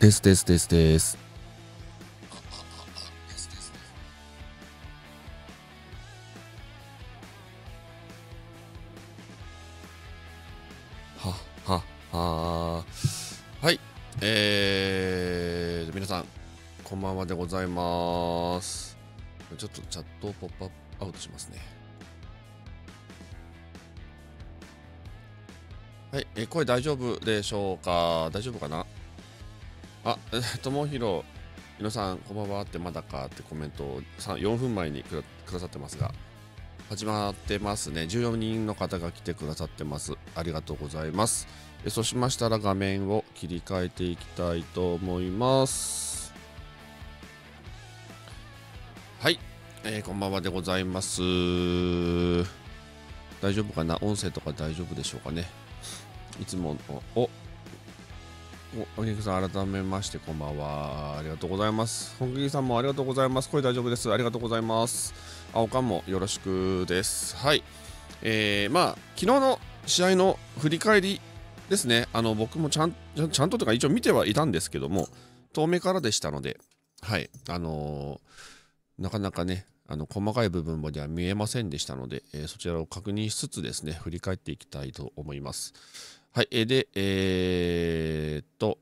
ですですですです。ははははい。えー、皆さん、こんばんはでございます。ちょっとチャットをポップアウトしますね。はい、え声大丈夫でしょうか大丈夫かなあ、ともひろ、井野さん、こんばんはってまだかってコメントを4分前にくださってますが、始まってますね。14人の方が来てくださってます。ありがとうございます。そうしましたら画面を切り替えていきたいと思います。はい、えー、こんばんはでございます。大丈夫かな音声とか大丈夫でしょうかねいつもの、お、お、お客さん、改めまして、こんばんは。ありがとうございます。本気さんもありがとうございます。声大丈夫です。ありがとうございます。青おかもよろしくです。はい。えー、まあ、昨日の試合の振り返りですね。あの、僕もちゃん、ちゃんととか一応見てはいたんですけども、遠目からでしたので、はい。あのー、なかなかね、あの細かい部分までは見えませんでしたので、えー、そちらを確認しつつですね振り返っていきたいと思います。はい、えで、えー、っと、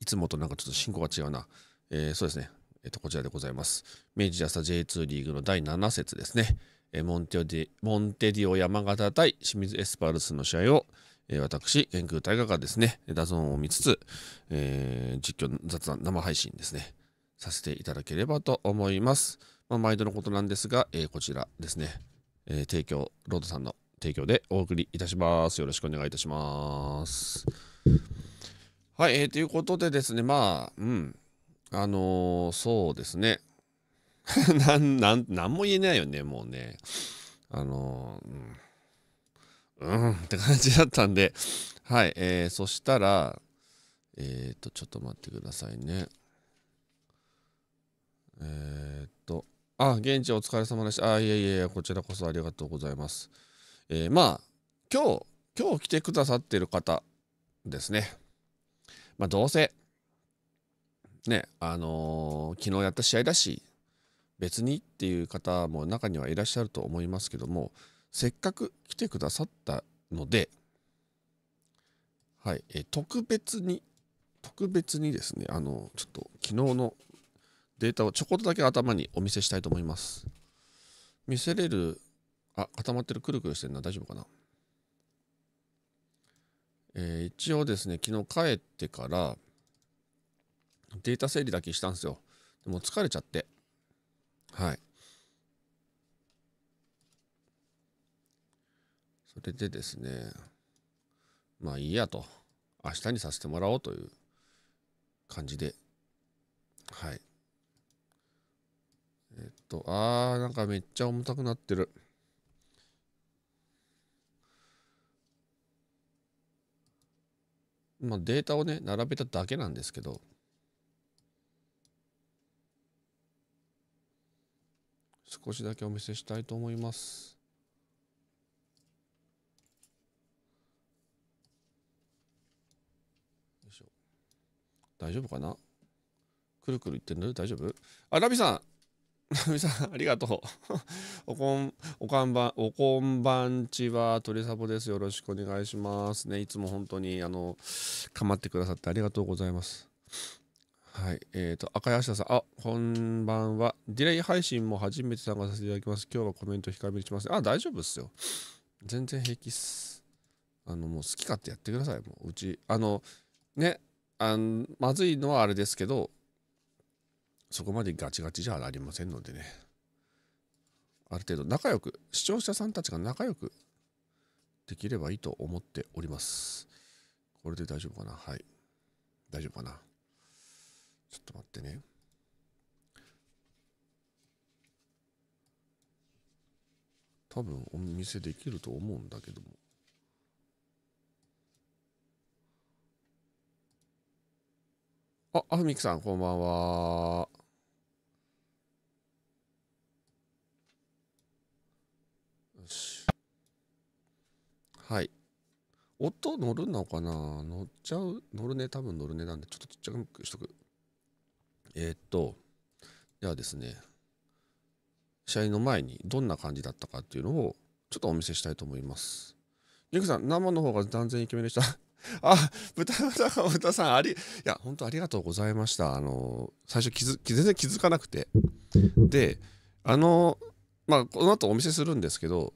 いつもとなんかちょっと進行が違うな。えー、そうですね。えっと、こちらでございます。明治安田 J2 リーグの第7節ですね。えー、モンテディモンテディオ山形対清水エスパルスの試合を、えー、私、天空大河がですね、ダゾーンを見つつ、えー、実況雑談生配信ですね、させていただければと思います。まあ、毎度のことなんですが、えー、こちらですね、えー、提供、ロードさんの提供でお送りいたします。よろしくお願いいたします。はい、えー、ということでですね、まあ、うん、あのー、そうですね。なん、なん、なんも言えないよね、もうね。あのー、うん、うん、って感じだったんで、はい、えー、そしたら、えっ、ー、と、ちょっと待ってくださいね。えっ、ー、と、あ、現地お疲れ様でした。あ、いやいやいや、こちらこそありがとうございます。えー、まあ今日今日来てくださってる方ですねまあどうせねあのー、昨日やった試合だし別にっていう方も中にはいらっしゃると思いますけどもせっかく来てくださったのではい、えー、特別に特別にですねあのちょっと昨日のデータをちょこっとだけ頭にお見せしたいと思います見せれるあ、固まってる。くるくるしてるな。大丈夫かな。えー、一応ですね、昨日帰ってから、データ整理だけしたんですよ。でも疲れちゃって。はい。それでですね、まあいいやと、明日にさせてもらおうという感じで、はい。えっと、あー、なんかめっちゃ重たくなってる。まあ、データをね、並べただけなんですけど、少しだけお見せしたいと思います。大丈夫かなくるくるいってる大丈夫あ、ラビさんみさん、ありがとう。おこん、おかんばん、おこんばんちは、鳥サボです。よろしくお願いしますね。いつも本当に、あの、構ってくださってありがとうございます。はい。えっ、ー、と、赤谷下さん、あ、こんばんは。ディレイ配信も初めて参加させていただきます。今日はコメント控えめにします。あ、大丈夫っすよ。全然平気っす。あの、もう好き勝手やってください。もう、うち、あの、ね、あのまずいのはあれですけど、そこまでガチガチじゃありませんのでね。ある程度仲良く、視聴者さんたちが仲良くできればいいと思っております。これで大丈夫かなはい。大丈夫かなちょっと待ってね。多分お見せできると思うんだけども。あ、あふみきさん、こんばんは。し。はい。音乗るのかな乗っちゃう乗るね。多分乗るねなんで、ちょっとちっちゃくしとく。えー、っと、ではですね、試合の前にどんな感じだったかっていうのをちょっとお見せしたいと思います。ゆくさん、生の方が断然イケメンでした。あ、豚豚か豚さん、あり、いや、本当ありがとうございました。あの、最初気づ、全然気づかなくて。で、あの、まあ、この後お見せするんですけど、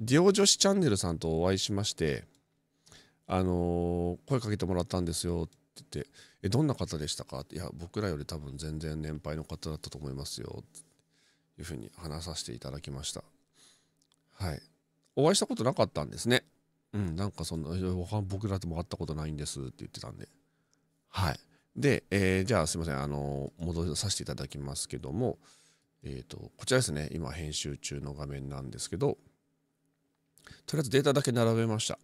ディオ女子チャンネルさんとお会いしまして、あのー、声かけてもらったんですよって言って、え、どんな方でしたかって、いや、僕らより多分全然年配の方だったと思いますよ、というふうに話させていただきました。はい。お会いしたことなかったんですね。うん、なんかそんな、僕らとも会ったことないんですって言ってたんで。はい。で、えー、じゃあすいません、あのー、戻させていただきますけども、えっ、ー、と、こちらですね、今編集中の画面なんですけど、とりあえずデータだけ並べました。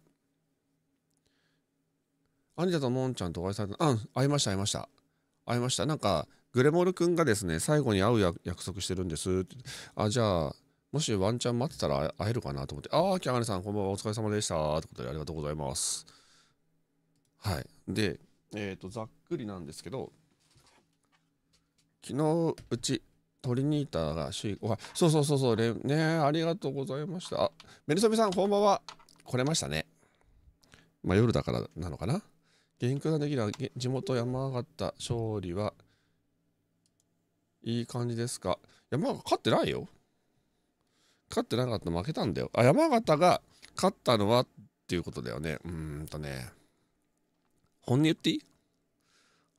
アニタとモンちゃんとお会いされた、あ、会いました、会いました。会いました。なんか、グレモル君がですね、最後に会う約束してるんです。あ、じゃあ、もしワンチャン待ってたら会えるかなと思って、あキャンネさん、こんばんは、お疲れ様でした。ということで、ありがとうございます。はい。で、えっ、ー、と、ざっくりなんですけど、昨日うちトリニータらしい。わ、そうそうそうそう、ね、ね、ありがとうございました。あ、メルソビさん、こんばんは。来れましたね。まあ、夜だからなのかな。元気ができる地元山形勝利は、いい感じですか。山形勝ってないよ。勝ってなかった負けたんだよ。あ、山形が勝ったのはっていうことだよね。うーんとね。本音言っていい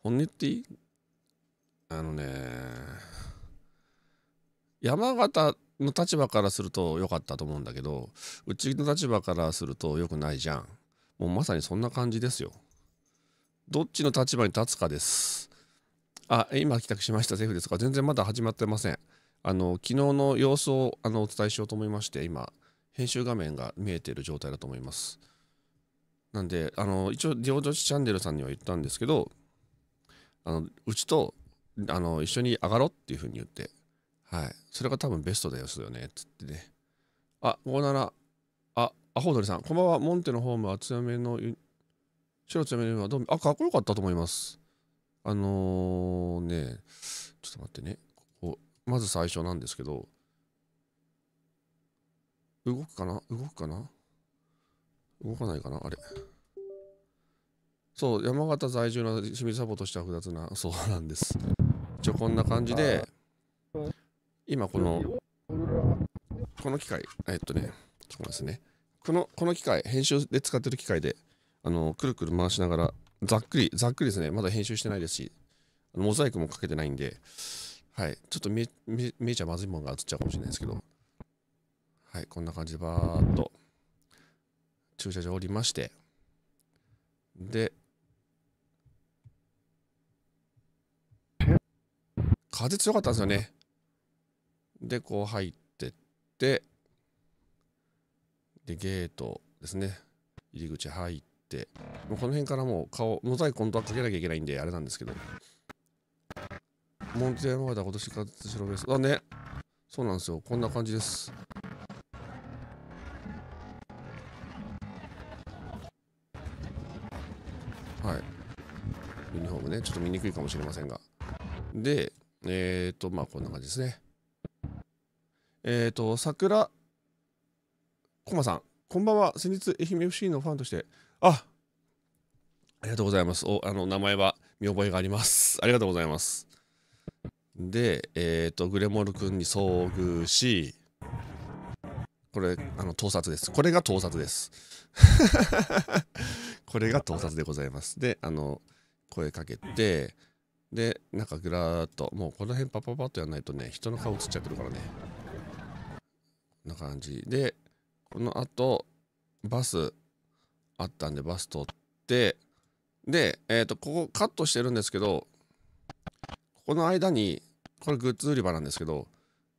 本音言っていいあのね山形の立場からすると良かったと思うんだけどうちの立場からすると良くないじゃんもうまさにそんな感じですよどっちの立場に立つかですあ今帰宅しましたセーフですか全然まだ始まってませんあの昨日の様子をあのお伝えしようと思いまして今編集画面が見えている状態だと思いますなんであの一応両女子チャンネルさんには言ったんですけどあのうちとあの一緒に上がろうっていうふうに言ってはい。それが多分ベストだよ、そだよね。つってね。あ、ここなら、あ、アホ鳥さん。こんばんは。モンテのホームは強めの、白強めのはどうあ、かっこよかったと思います。あのー、ね、ちょっと待ってね。ここ、まず最初なんですけど、動くかな動くかな動かないかなあれ。そう、山形在住の清水サポートした複雑な、そうなんです。一応こんな感じで、今この、この機械、えっとね、ちょっとですね。この、この機械、編集で使ってる機械で、あの、くるくる回しながら、ざっくり、ざっくりですね。まだ編集してないですし、モザイクもかけてないんで、はい。ちょっと見えちゃまずいもんが映っちゃうかもしれないですけど、はい。こんな感じでバーっと、駐車場降りまして、で、風強かったんですよね。でこう入ってってでゲートですね入り口入ってもうこの辺からもう顔モザイクントはかけなきゃいけないんであれなんですけどモンテダー今年活動しベースあねそうなんですよこんな感じですはいユニフォームねちょっと見にくいかもしれませんがでえっ、ー、とまあこんな感じですねえっ、ー、と、桜、コマさん、こんばんは。先日、愛媛 FC のファンとして、あありがとうございます。お、あの、名前は見覚えがあります。ありがとうございます。で、えっ、ー、と、グレモル君に遭遇し、これ、あの、盗撮です。これが盗撮です。これが盗撮でございます。で、あの、声かけて、で、なんかぐらーっと、もうこの辺パパパッとやんないとね、人の顔映っちゃってるからね。な感じでこのあとバスあったんでバス取ってでえっ、ー、とここカットしてるんですけどここの間にこれグッズ売り場なんですけど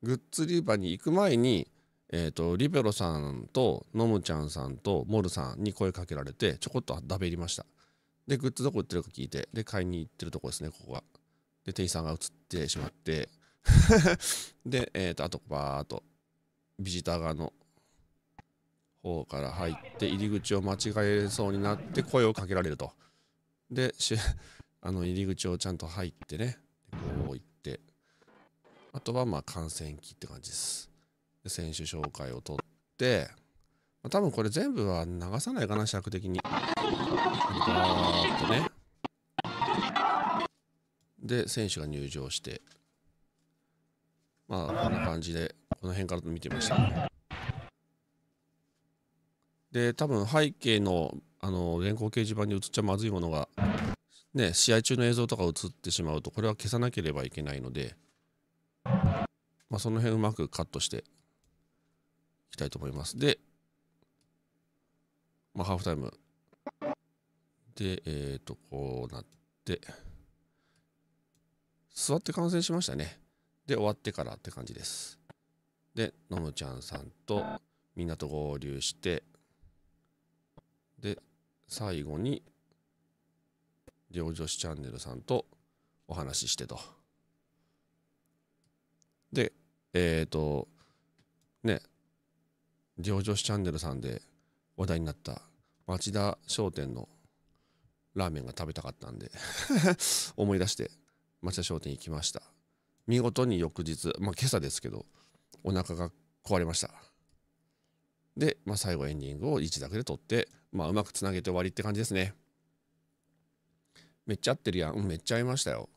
グッズ売り場に行く前にえーと、リベロさんとノムちゃんさんとモルさんに声かけられてちょこっとだべりましたでグッズどこ売ってるか聞いてで買いに行ってるとこですねここがで店員さんが映ってしまって で、えーと、とあとバーっとビジター側の方から入って入り口を間違えそうになって声をかけられるとで あの入り口をちゃんと入ってねこう行ってあとはまあ感染期って感じですで選手紹介を取って多分これ全部は流さないかな尺的にガーッとねで選手が入場してまあ、こんな感じで、この辺から見てました、ね。で、多分背景の、あの、電光掲示板に映っちゃまずいものが、ね、試合中の映像とか映ってしまうと、これは消さなければいけないので、まあ、その辺うまくカットしていきたいと思います。で、まあ、ハーフタイム。で、えっ、ー、と、こうなって、座って観戦しましたね。で、終わってからって感じです。で、ののちゃんさんとみんなと合流して、で、最後に、両女子チャンネルさんとお話ししてと。で、えっ、ー、と、ね、両女子チャンネルさんで話題になった町田商店のラーメンが食べたかったんで 思い出して町田商店行きました。見事に翌日、まあ、今朝ですけどお腹が壊れましたで、まあ、最後エンディングを1だけで撮って、まあ、うまくつなげて終わりって感じですねめっちゃ合ってるやん、うん、めっちゃ合いましたよ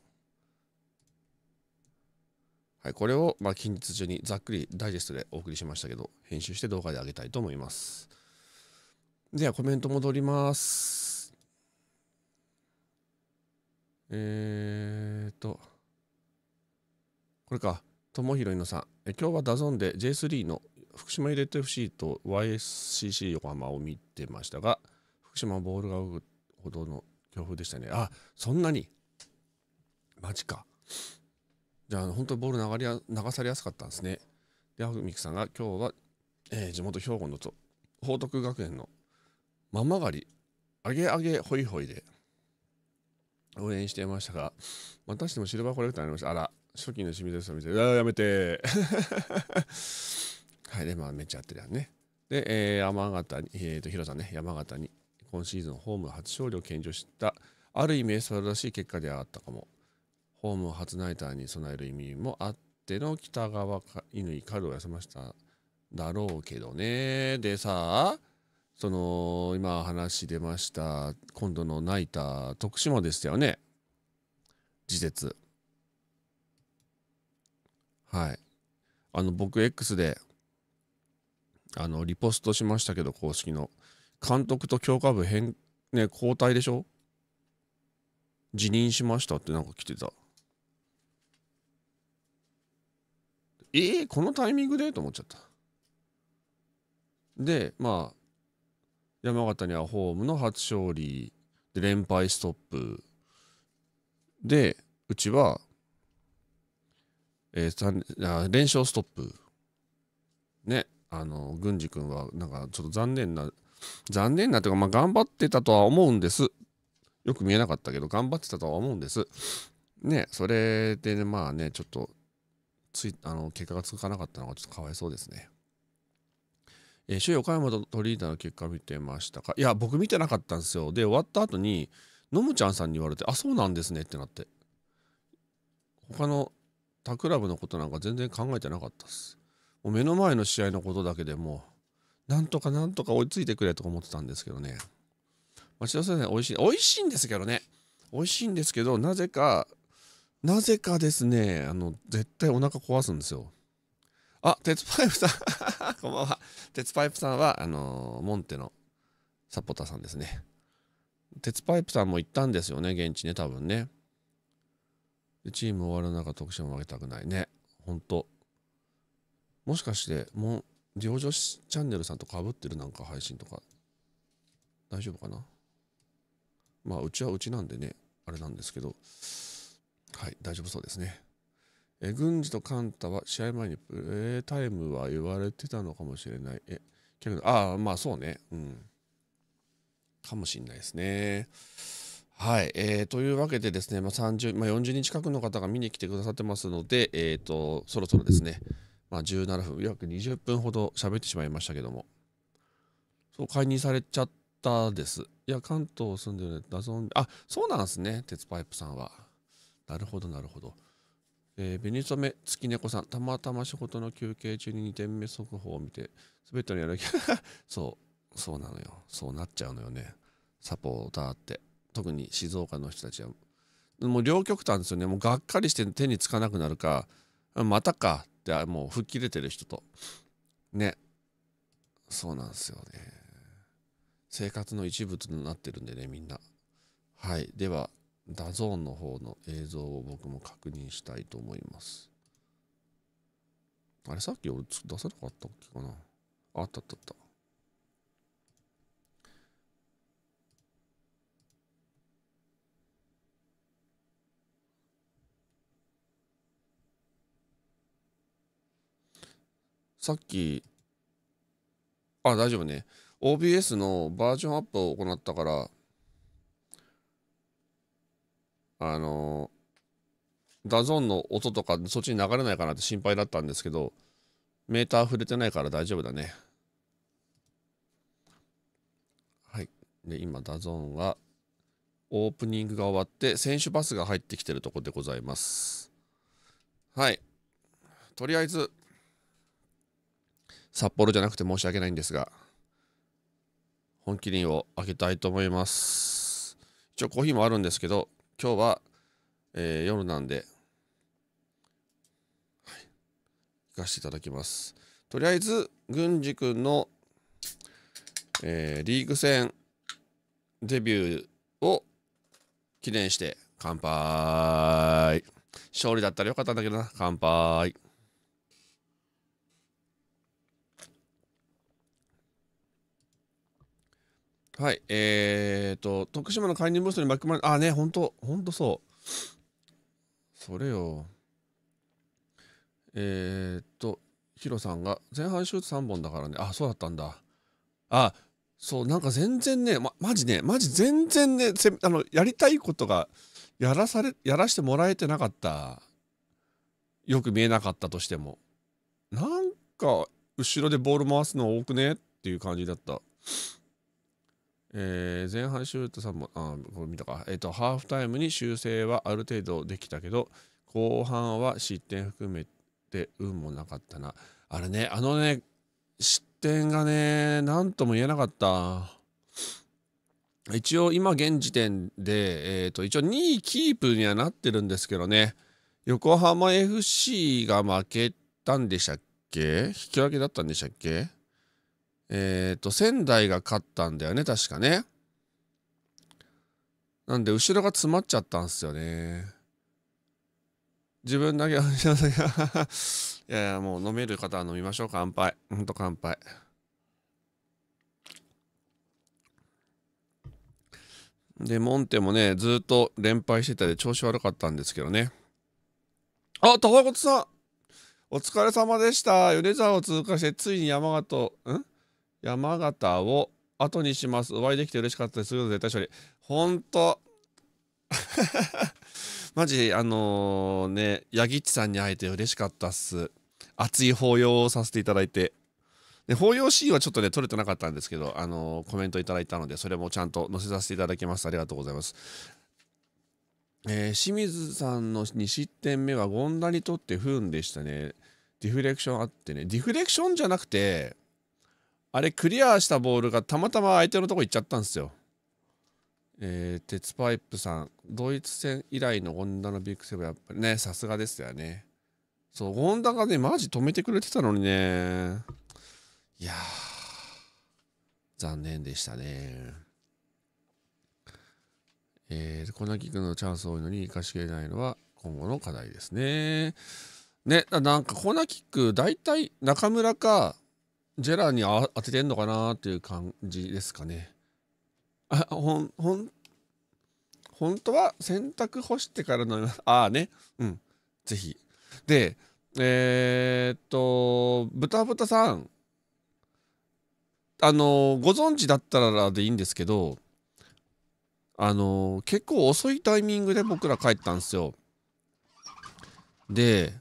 はいこれを、まあ、近日中にざっくりダイジェストでお送りしましたけど編集して動画であげたいと思いますではコメント戻りますえーとこれか。友広いのさん。え今日はダゾンで J3 の福島入れて FC と YSCC 横浜を見てましたが、福島ボールが動くほどの強風でしたね。あ、そんなにマジか。じゃあ、本当にボール流れ流されやすかったんですね。で、あフミクさんが今日は、えー、地元兵庫のと報徳学園のままがり、あげあげほいほいで応援していましたが、またしてもシルバーコレクターになりました。あら、初期の清水さんみたいな、あやめて。はい、で、まあ、めっちゃ合ってるやんね。で、えー、山形に、えっ、ー、と、ヒロさんね、山形に、今シーズンホーム初勝利を献上した、ある意味素晴らしい結果であったかも。ホーム初ナイターに備える意味もあっての北川乾るを痩せましただろうけどね。でさ、その、今話出ました、今度のナイター、徳島でしたよね。事節。はい。あの、僕、X で、あの、リポストしましたけど、公式の。監督と強化部変、ね、交代でしょ辞任しましたってなんか来てた。ええー、このタイミングでと思っちゃった。で、まあ、山形にはホームの初勝利、で連敗ストップ。で、うちはえー、連勝ストップ。ね、あの、郡司君は、なんかちょっと残念な、残念なというか、まあ、頑張ってたとは思うんです。よく見えなかったけど、頑張ってたとは思うんです。ね、それでね、まあね、ちょっと、つい、あの、結果がつかなかったのがちょっとかわいそうですね。えー、首位岡山とトリーダーの結果見てましたかいや、僕見てなかったんですよ。で、終わった後に、のむちゃんさんに言われて、あ、そうなんですねってなって。他の他クラブのことなんか全然考えてなかったっす。もう目の前の試合のことだけでもう、なんとかなんとか追いついてくれとか思ってたんですけどね。町田先生、美味しい。美味しいんですけどね。美味しいんですけど、なぜか、なぜかですね、あの、絶対お腹壊すんですよ。あ、鉄パイプさん こんばんは。鉄パイプさんは、あのー、モンテのサポーターさんですね。鉄パイプさんも行ったんですよね、現地ね、多分ね。でチーム終わる中得点も負けたくないね本当もしかしてもう上場チャンネルさんとかぶってるなんか配信とか大丈夫かなまあうちはうちなんでねあれなんですけどはい大丈夫そうですねえ軍事とカンタは試合前にプレータイムは言われてたのかもしれないえああまあそうねうんかもしんないですねはい、えー、というわけでですね、まあ30まあ、40人近くの方が見に来てくださってますので、えーと、そろそろですね、まあ、17分、約20分ほど喋ってしまいましたけども、そう解任されちゃったです。いや、関東住んでるね、ダゾン、あそうなんですね、鉄パイプさんは。なるほど、なるほど。えー、紅染月猫さん、たまたま仕事の休憩中に2点目速報を見て、すべてのやる気 そう、そうなのよ。そうなっちゃうのよね。サポーターって。特に静岡の人たちはもう両極端ですよねもうがっかりして手につかなくなるかまたかってもう吹っ切れてる人とねそうなんですよね生活の一部となってるんでねみんなはいではダゾーンの方の映像を僕も確認したいと思いますあれさっき俺出さなかったっけかなあったあったあったさっき、あ、大丈夫ね。OBS のバージョンアップを行ったから、あの、ダゾーンの音とかそっちに流れないかなって心配だったんですけど、メーター触れてないから大丈夫だね。はい。で、今、ダゾーンが、オープニングが終わって、選手バスが入ってきてるとこでございます。はい。とりあえず、札幌じゃなくて申し訳ないんですが、本麒麟を開けたいと思います。一応コーヒーもあるんですけど、今日は、えー、夜なんで、はい、行かせていただきます。とりあえず、郡司君の、えー、リーグ戦デビューを記念して乾杯勝利だったらよかったんだけどな乾杯はい、えーと、徳島の解任ブースに巻き込まれ、あ、ね、ほんと、ほんとそう。それよ。えーと、ヒロさんが、前半シュート3本だからね、あ、そうだったんだ。あ、そう、なんか全然ね、ま、マジね、マジ全然ね、あの、やりたいことが、やらされ、やらしてもらえてなかった。よく見えなかったとしても。なんか、後ろでボール回すの多くねっていう感じだった。えー、前半シュートさんも、あこれ見たか、えっ、ー、と、ハーフタイムに修正はある程度できたけど、後半は失点含めて運もなかったな。あれね、あのね、失点がね、なんとも言えなかった。一応今現時点で、えっ、ー、と、一応2位キープにはなってるんですけどね、横浜 FC が負けたんでしたっけ引き分けだったんでしたっけえっ、ー、と、仙台が勝ったんだよね、確かね。なんで、後ろが詰まっちゃったんですよね。自分だけは、いやいや、もう飲める方は飲みましょう。乾杯。ほんと乾杯。で、モンテもね、ずっと連敗してたで調子悪かったんですけどね。あ、高わさんお疲れ様でした。米沢を通過して、ついに山形、ん山形を後にします。お会いできて嬉しかったです。絶対処理。ほんと。マジ、あのー、ね、ヤギッチさんに会えて嬉しかったっす。熱い抱擁をさせていただいて。で、抱擁シーンはちょっとね、撮れてなかったんですけど、あのー、コメントいただいたので、それもちゃんと載せさせていただきます。ありがとうございます。えー、清水さんの2失点目は権田にとって不運でしたね。ディフレクションあってね。ディフレクションじゃなくて、あれ、クリアしたボールがたまたま相手のとこ行っちゃったんですよ。えー、鉄パイプさん、ドイツ戦以来のン田のビッグセブン、やっぱりね、さすがですよね。そう、ン田がね、マジ止めてくれてたのにね。いや残念でしたね。えー、コナキ君のチャンス多いのに生かしきれないのは今後の課題ですね。ね、なんかコナキック、大体中村かジェラにあ当ててんのかなっていう感じですかね。あ、ほん、ほん、本当は洗濯干してから飲みます。ああね。うん。ぜひ。で、えー、っと、豚豚さん。あの、ご存知だったらでいいんですけど、あの、結構遅いタイミングで僕ら帰ったんですよ。で、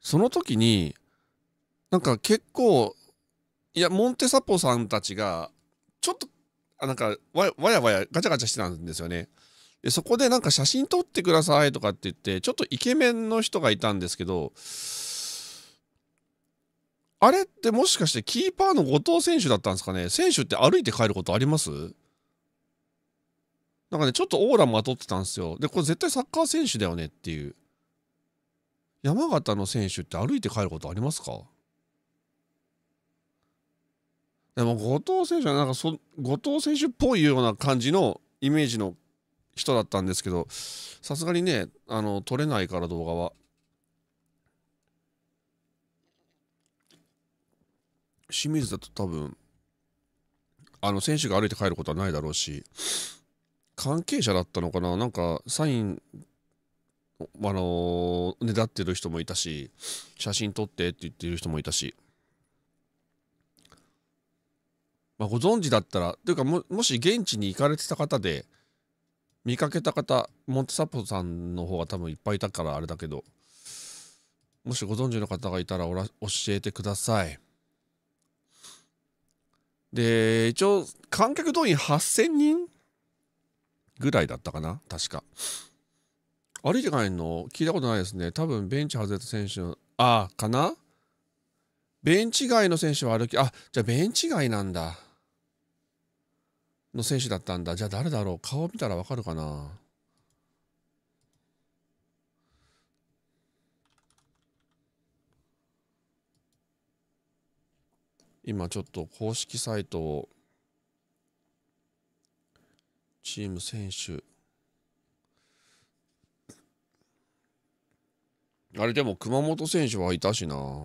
その時に、なんか結構いやモンテサポさんたちがちょっとあなんかわやわやガチャガチャしてたんですよねでそこでなんか写真撮ってくださいとかって言ってちょっとイケメンの人がいたんですけどあれってもしかしてキーパーの後藤選手だったんですかね選手って歩いて帰ることありますなんかね、ちょっとオーラまとってたんですよ。で、これ絶対サッカー選手だよねっていう。山形の選手って歩いて帰ることありますかでも後藤選手はなんかそ後藤選手っぽいような感じのイメージの人だったんですけどさすがにねあの撮れないから動画は。清水だと多分あの選手が歩いて帰ることはないだろうし関係者だったのかななんかサインあのー、ねだってる人もいたし写真撮ってって言ってる人もいたし。まあ、ご存知だったらというかもし現地に行かれてた方で見かけた方モンテサポさんの方が多分いっぱいいたからあれだけどもしご存知の方がいたら教えてくださいで一応観客動員8000人ぐらいだったかな確か歩いて帰るの聞いたことないですね多分ベンチ外れた選手のああかなベンチ外の選手は歩きあじゃあベンチ外なんだの選手だったんだじゃあ誰だろう顔見たらわかるかな今ちょっと公式サイトをチーム選手あれでも熊本選手はいたしな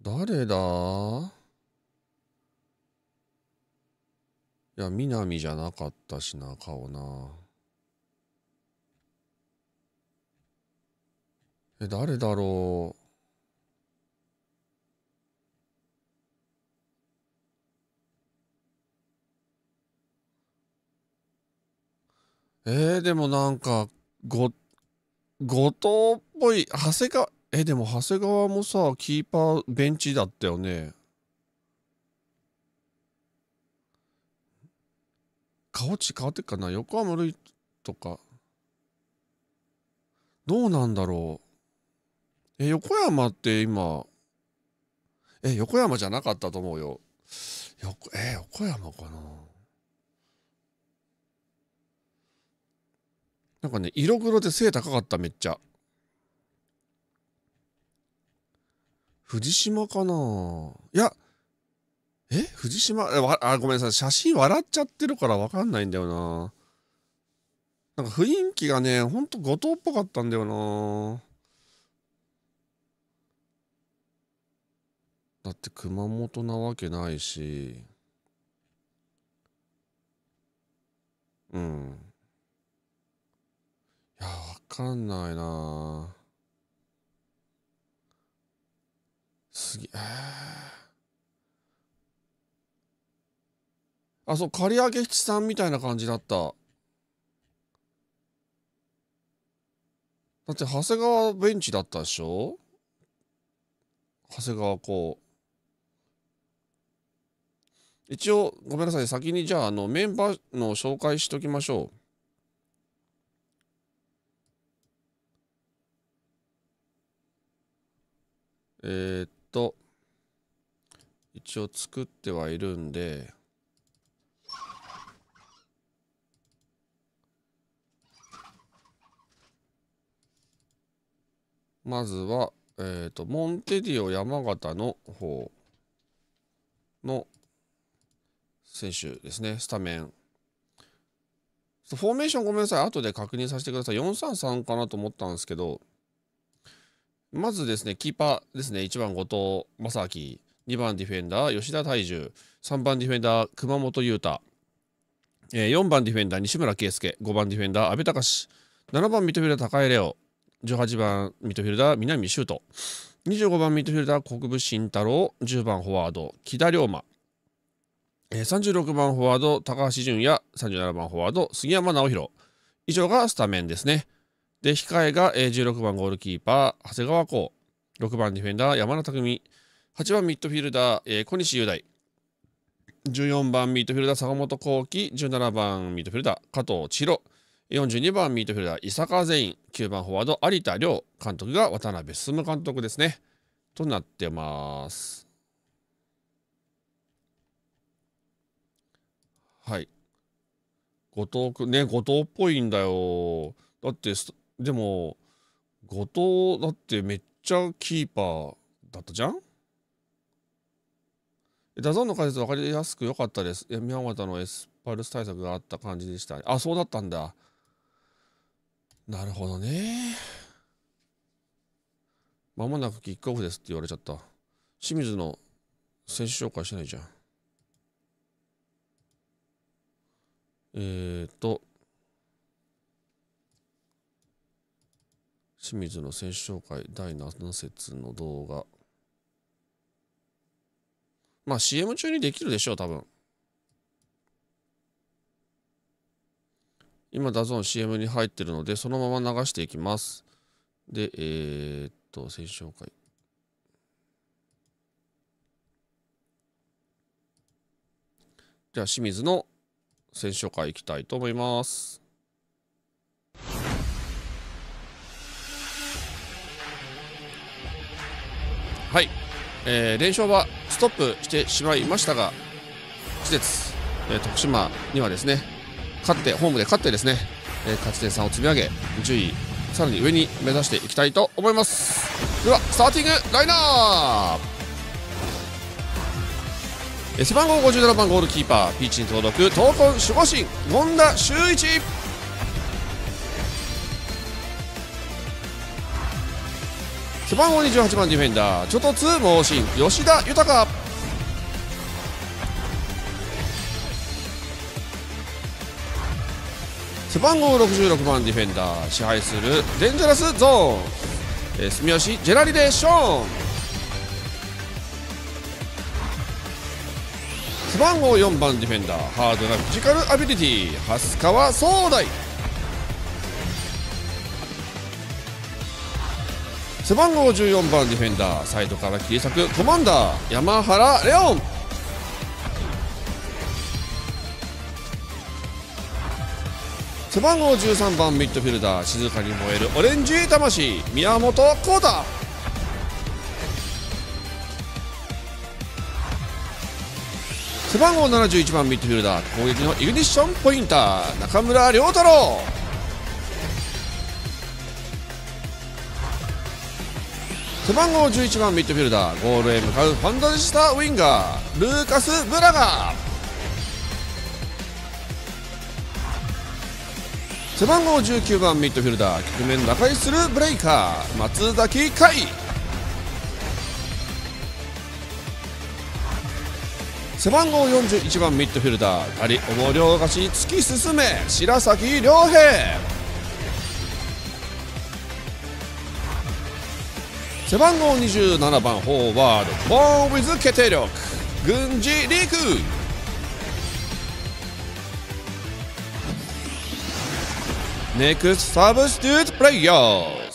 誰だいや、南じゃなかったしな、顔な。え、誰だろう。えー、でもなんか、ご、後藤っぽい、長谷川、え、でも長谷川もさ、キーパーベンチだったよね。顔地変わってっかな横浜塁とかどうなんだろうえ横山って今え横山じゃなかったと思うよ横え横山かななんかね色黒で背高かっためっちゃ藤島かないやえ藤島あ、ごめんなさい。写真笑っちゃってるから分かんないんだよな。なんか雰囲気がね、ほんと後藤っぽかったんだよな。だって熊本なわけないし。うん。いや、分かんないな。すげえ。あそう刈り上げ七さんみたいな感じだっただって長谷川ベンチだったでしょ長谷川こう一応ごめんなさい先にじゃああのメンバーの紹介しときましょうえー、っと一応作ってはいるんでまずは、えっ、ー、と、モンテディオ山形の方の選手ですね、スタメン。フォーメーションごめんなさい、後で確認させてください。433かなと思ったんですけど、まずですね、キーパーですね、1番後藤正明、2番ディフェンダー吉田泰樹、3番ディフェンダー熊本裕太、え4番ディフェンダー西村圭介、5番ディフェンダー阿部隆、7番三ッドフィ高レオ、18番ミッドフィルダー南修斗25番ミッドフィルダー国分慎太郎10番フォワード木田龍馬36番フォワード高橋純也37番フォワード杉山直弘以上がスタメンですねで控えが16番ゴールキーパー長谷川光6番ディフェンダー山田拓海8番ミッドフィルダー小西雄大14番ミッドフィルダー坂本幸輝17番ミッドフィルダー加藤千尋42番ミートフィルダー伊坂全員9番フォワード有田亮監督が渡辺進監督ですねとなってますはい後藤くね後藤っぽいんだよだってでも後藤だってめっちゃキーパーだったじゃんダゾンの解説分かりやすく良かったです。宮本のエスパルス対策があった感じでした、あ、そうだったんだ。なるほどね。まもなくキックオフですって言われちゃった。清水の選手紹介してないじゃん。えーと、清水の選手紹介第7節の動画。まあ CM 中にできるでしょう、多分。今、ダゾーン CM に入ってるので、そのまま流していきます。で、えー、っと、選手紹介。じゃあ、清水の選手紹介いきたいと思います。はい、えー、連勝はストップしてしまいましたが、施設、えー、徳島にはですね、勝ってホームで勝ってですね、えー、勝ち点3を積み上げ順位さらに上に目指していきたいと思いますではスターティングライナー背番号57番ゴールキーパーピーチに登録闘魂守護神権田修一背番号28番ディフェンダーちょっと2猛進吉田豊背番号66番ディフェンダー支配するデンジャラスゾーン、えー、住吉ジェラリレーション背番号4番ディフェンダーハードなフィジカルアビリティ蓮川壮大背番号14番ディフェンダーサイドから切り裂くコマンダー山原レオン背番号13番ミッドフィルダー静かに燃えるオレンジ魂宮本浩太背番号71番ミッドフィルダー攻撃のイグニッションポインター中村亮太郎背番号11番ミッドフィルダーゴールへ向かうファンタジスタウインガールーカス・ブラガー背番号19番ミッドフィルダー局面打開するブレイカー松崎海背番号41番ミッドフィルダー狩重両貸し突き進め白崎良平背番号27番フォーワードボーンウィズ決定力軍事陸ネクストサブス s ュー t u t e p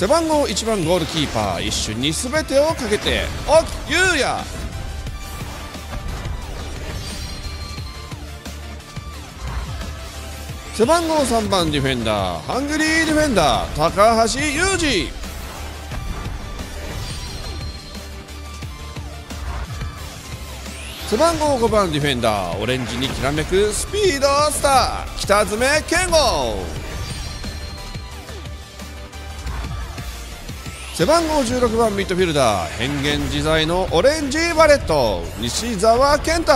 背番号1番ゴールキーパー一瞬に全てをかけておきゆうや背番号3番ディフェンダーハングリーディフェンダー高橋裕二背番号5番ディフェンダーオレンジにきらめくスピードスター北爪健吾背番号16番ミッドフィルダー変幻自在のオレンジバレット西澤健太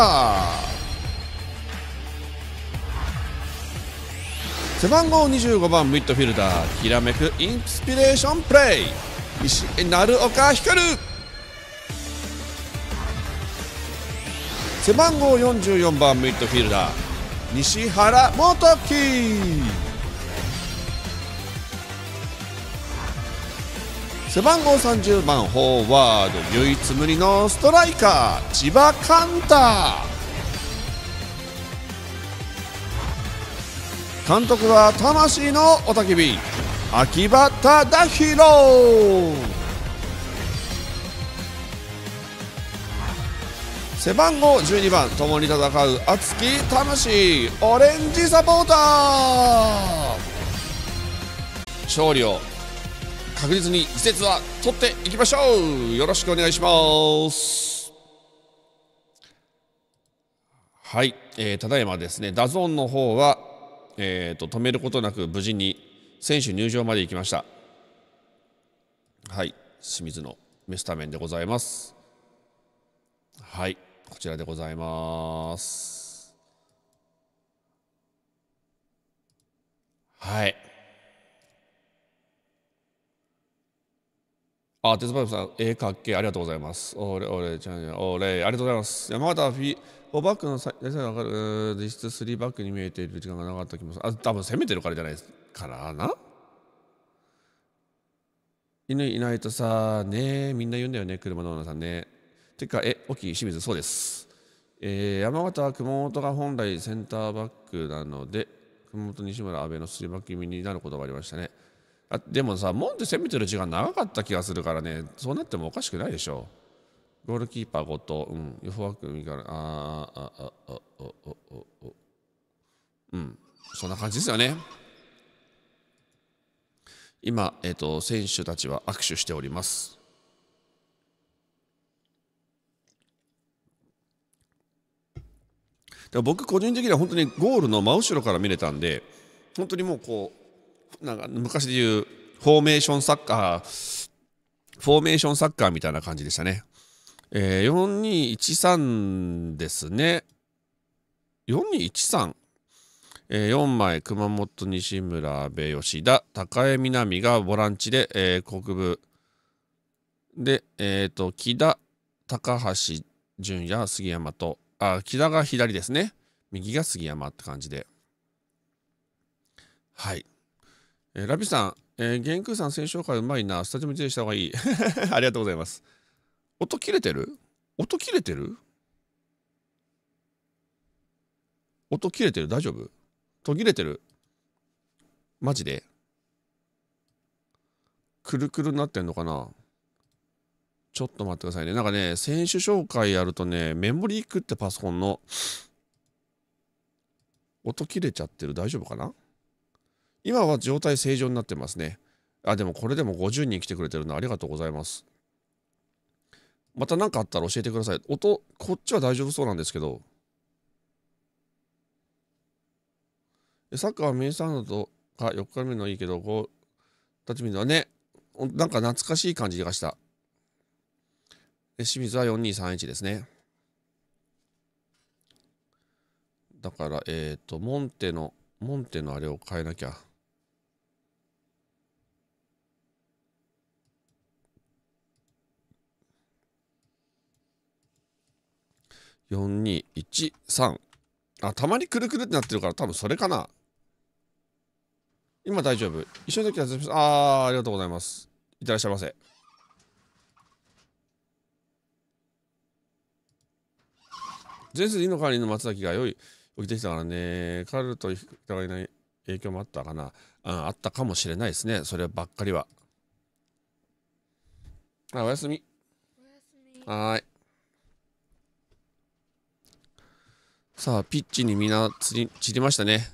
背番号25番ミッドフィルダーきらめくインスピレーションプレー石ひ岡光背番号44番ミッドフィールダー西原元樹背番号30番フォワード唯一無二のストライカー千葉寛太監督は魂の雄たけび秋葉忠宏背番号12番共に戦う熱き魂オレンジサポーター勝利を確実に季節は取っていきましょうよろしくお願いしますはい、えー、ただいまですねダゾーンの方は、えーと、止めることなく無事に選手入場まで行きましたはい清水のメスタメンでございますはいこちらでございます。はい。あ、鉄パイプさん、絵かっけありがとうございます。おれ、おれ、ちゃんや、おれ、ありがとうございます。山形フィおバックの最大わかる、実質3バックに見えている時間がなかった気もする。あ、多分攻めてるからじゃないからな。犬いないとさ、ねみんな言うんだよね、車のオーナーさんね。てか、え、沖清水、そうです。えー、山形は熊本が本来センターバックなので、熊本、西村、阿部の3バック気味になることがありましたね。あでもさ、門って攻めてる時間長かった気がするからね、そうなってもおかしくないでしょう。ゴールキーパー後藤、うん、予報枠右から、ああ、あ、あ、あ、あ、あ、うん、そんな感じですよね。今、えっ、ー、と、選手たちは握手しております。ら僕個人的には本当にゴールの真後ろから見れたんで本当にもうこうなんか昔で言うフォーメーションサッカーフォーメーションサッカーみたいな感じでしたね。えー、4213ですね。4213。えー、4枚、熊本、西村、阿部、吉田、高江、南がボランチで、えー、国部。で、えっ、ー、と、木田、高橋、淳也、杉山と、あ、田が左ですね。右が杉山って感じで。はい。えー、ラビさん、えー、玄空さん、戦勝会うまいな。スタジオに出演した方がいい。ありがとうございます。音切れてる音切れてる音切れてる大丈夫途切れてるマジでくるくるになってんのかなちょっと待ってくださいね。なんかね、選手紹介やるとね、メモリークってパソコンの音切れちゃってる。大丈夫かな今は状態正常になってますね。あ、でもこれでも50人来てくれてるのありがとうございます。また何かあったら教えてください。音、こっちは大丈夫そうなんですけど。サッカーはメインスンドとか横から見るのいいけど、こう、立ち見るのはね、なんか懐かしい感じがした。で清水は4231ですね。だから、えっ、ー、と、モンテの、モンテのあれを変えなきゃ。4213あたまにくるくるってなってるから多分それかな今大丈夫一緒の時はああありがとうございますいってらっしゃいませ前世での代わりの松崎が良い、起きてきたからね、カルト人がいない影響もあったかな、うん、あったかもしれないですね、そればっかりは。あ、おやすみ。おやすみ。はい。さあ、ピッチにみんな散り散りましたね。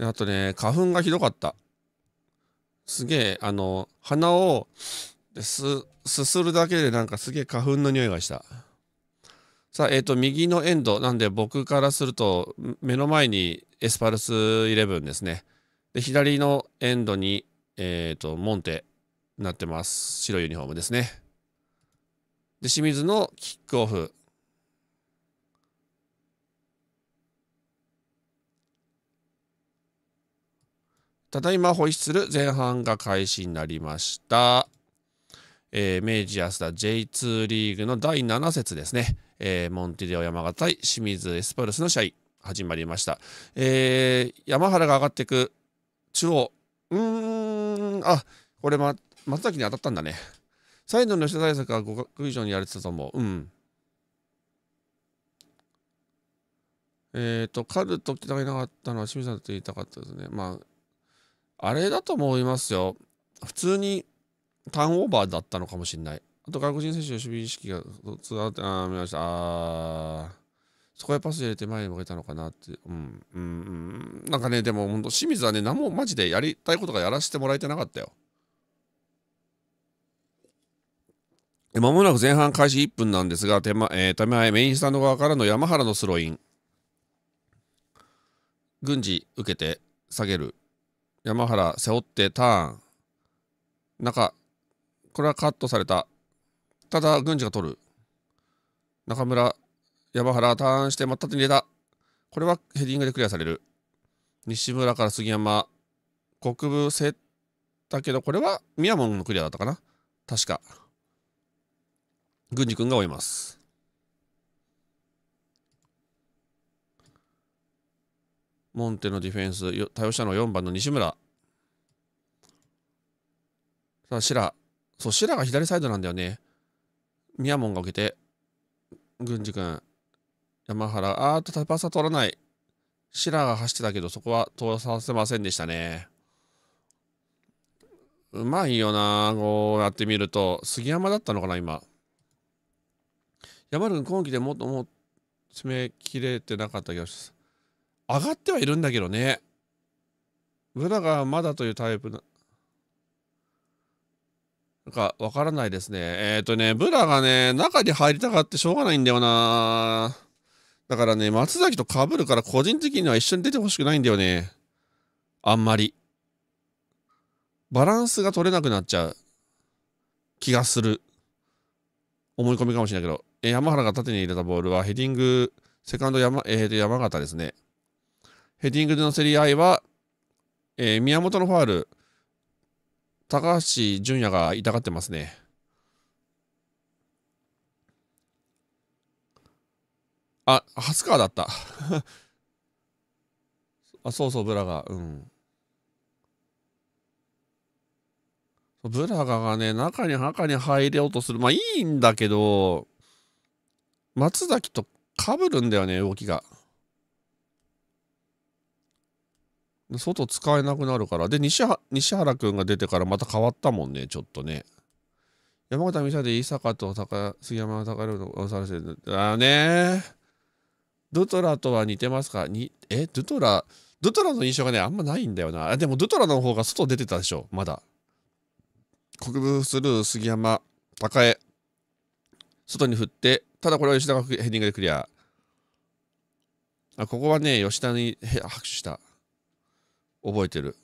あとね、花粉がひどかった。すげえ、あの、鼻を、ですすするだけでなんかすげえ花粉の匂いがしたさあえっ、ー、と右のエンドなんで僕からすると目の前にエスパルスイレブンですねで左のエンドにえっ、ー、とモンテなってます白いユニフォームですねで清水のキックオフただいまホイッスル前半が開始になりました。えー、明治安田 J2 リーグの第7節ですね、えー、モンティデオ山形対清水エスパルスの試合始まりました、えー、山原が上がっていく中央うーんあこれ、ま、松崎に当たったんだねサイドの下対策は5角以上にやれてたと思ううんえっ、ー、とカルトってがいなかったのは清水さんと言いたかったですねまああれだと思いますよ普通にターンオーバーだったのかもしれない。あと外国人選手の守備意識がつああ見ましたあそこへパス入れて前に向けたのかなってうんうんうんなんかねでも本当清水はね何もマジでやりたいことがやらせてもらえてなかったよまもなく前半開始1分なんですが手前,、えー、手前メインスタンド側からの山原のスローイン軍事受けて下げる山原背負ってターン中これはカットされた。ただ、軍司が取る。中村、山原、ターンして、また手に入れた。これはヘディングでクリアされる。西村から杉山、国分せだけど、これは宮門のクリアだったかな。確か。軍司君が追います。モンテのディフェンス、対応したのは4番の西村。さあ、白。そう、シラが左サイドなんだよね。ミヤモンが受けて、郡司君、山原、あーっとタパサ取らない。シラが走ってたけど、そこは通させませんでしたね。うまいよなこうやってみると。杉山だったのかな、今。山君、今季でもっとも詰め切れてなかったけど上がってはいるんだけどね。ブナがまだというタイプなんか、わからないですね。えっ、ー、とね、ブラがね、中に入りたがってしょうがないんだよなだからね、松崎と被るから個人的には一緒に出てほしくないんだよね。あんまり。バランスが取れなくなっちゃう気がする。思い込みかもしれないけど、えー、山原が縦に入れたボールはヘディング、セカンド山,、えー、と山形ですね。ヘディングでの競り合いは、えー、宮本のファウル、高橋純也が痛がってますね。あ、初川だった。あ、そうそう、ブラガー。うん。ブラガがね、中に中に入れようとする。まあいいんだけど、松崎とかぶるんだよね、動きが。外使えなくなるから。で、西西原くんが出てからまた変わったもんね、ちょっとね。山形美沙で伊坂と高杉山の高のおさらせだね。ドトラとは似てますかにえ、ドトラ、ドトラの印象がね、あんまないんだよな。でもドトラの方が外出てたでしょ、まだ。国分する杉山、高江。外に振って、ただこれは吉田がヘディングでクリア。あここはね、吉田に拍手した。覚えてる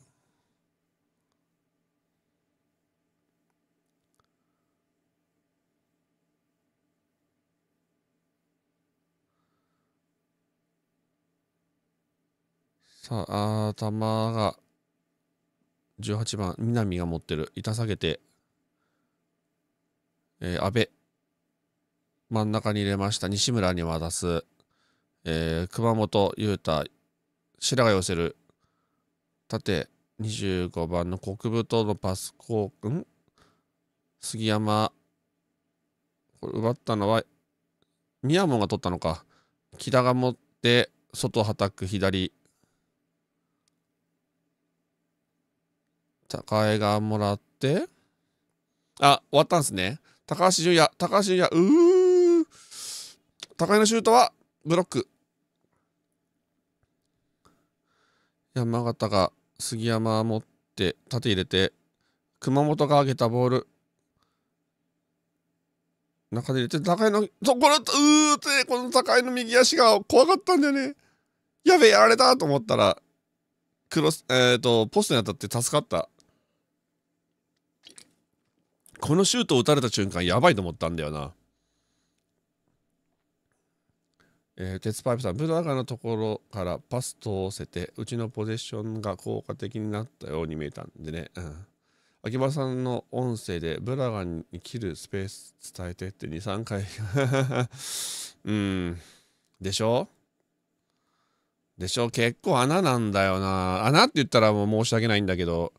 さあ、頭が、18番、南が持ってる。板下げて、えー、安倍。真ん中に入れました。西村に渡す。えー、熊本、雄太、白が寄せる。縦25番の国分とのパス交換杉山これ奪ったのは宮門が取ったのか木田が持って外はたく左高江がもらってあ終わったんですね高橋純也高橋純也うー高江のシュートはブロック山形が杉山持って縦入れて熊本が上げたボール中で入れて高いのそことうーってこの高いの右足が怖かったんだよねやべえやられたと思ったらクロスえっ、ー、とポストに当たって助かったこのシュートを打たれた瞬間やばいと思ったんだよなえー、鉄パイプさん、ブラ中のところからパス通せて、うちのポゼッションが効果的になったように見えたんでね。うん。秋葉さんの音声でブラガンに切るスペース伝えてって2、3回 うん。でしょでしょ結構穴なんだよな。穴って言ったらもう申し訳ないんだけど、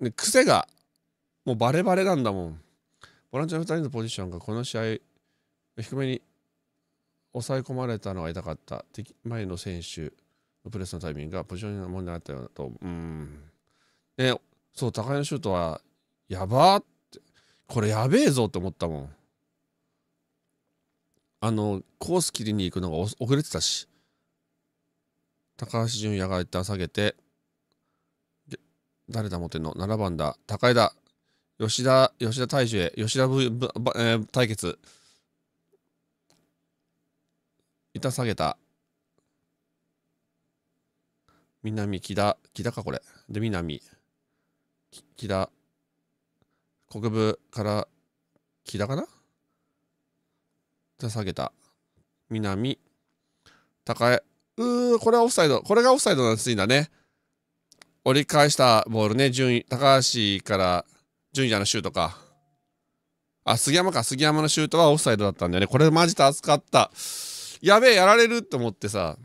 ね、癖がもうバレバレなんだもん。ボランチの2人のポジションがこの試合低めに抑え込まれたのが痛かった前の選手のプレスのタイミングがポジションの問題だったようだとうんえそう高井のシュートはやばーってこれやべえぞって思ったもんあのコース切りに行くのが遅れてたし高橋純也が一旦下げて誰だ持ってんの7番だ高井だ吉田吉田大樹へ吉田、えー、対決板下げた。南、木田。木田か、これ。で、南。木田。国部から、木田かな板下げた。南。高江。うー、これはオフサイド。これがオフサイドなんですいんだね。折り返したボールね。順位、高橋から順位のシュートか。あ、杉山か。杉山のシュートはオフサイドだったんだよね。これマジで熱かった。やべえやられると思ってさ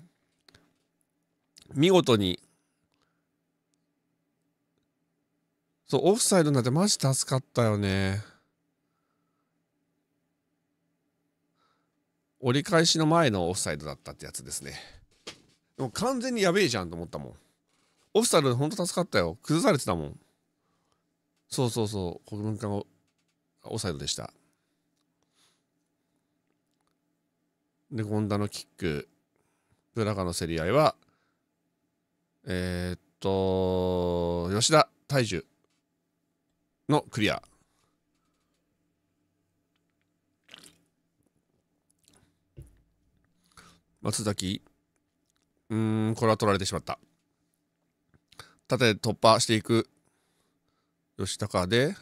見事にそうオフサイドになってマジ助かったよね折り返しの前のオフサイドだったってやつですねでも完全にやべえじゃんと思ったもんオフサイドでほんと助かったよ崩されてたもんそうそうそう国分館オフサイドでしたで、権田のキック、プラの競り合いは、えー、っと、吉田大樹のクリア。松崎、うん、これは取られてしまった。縦突破していく吉高で、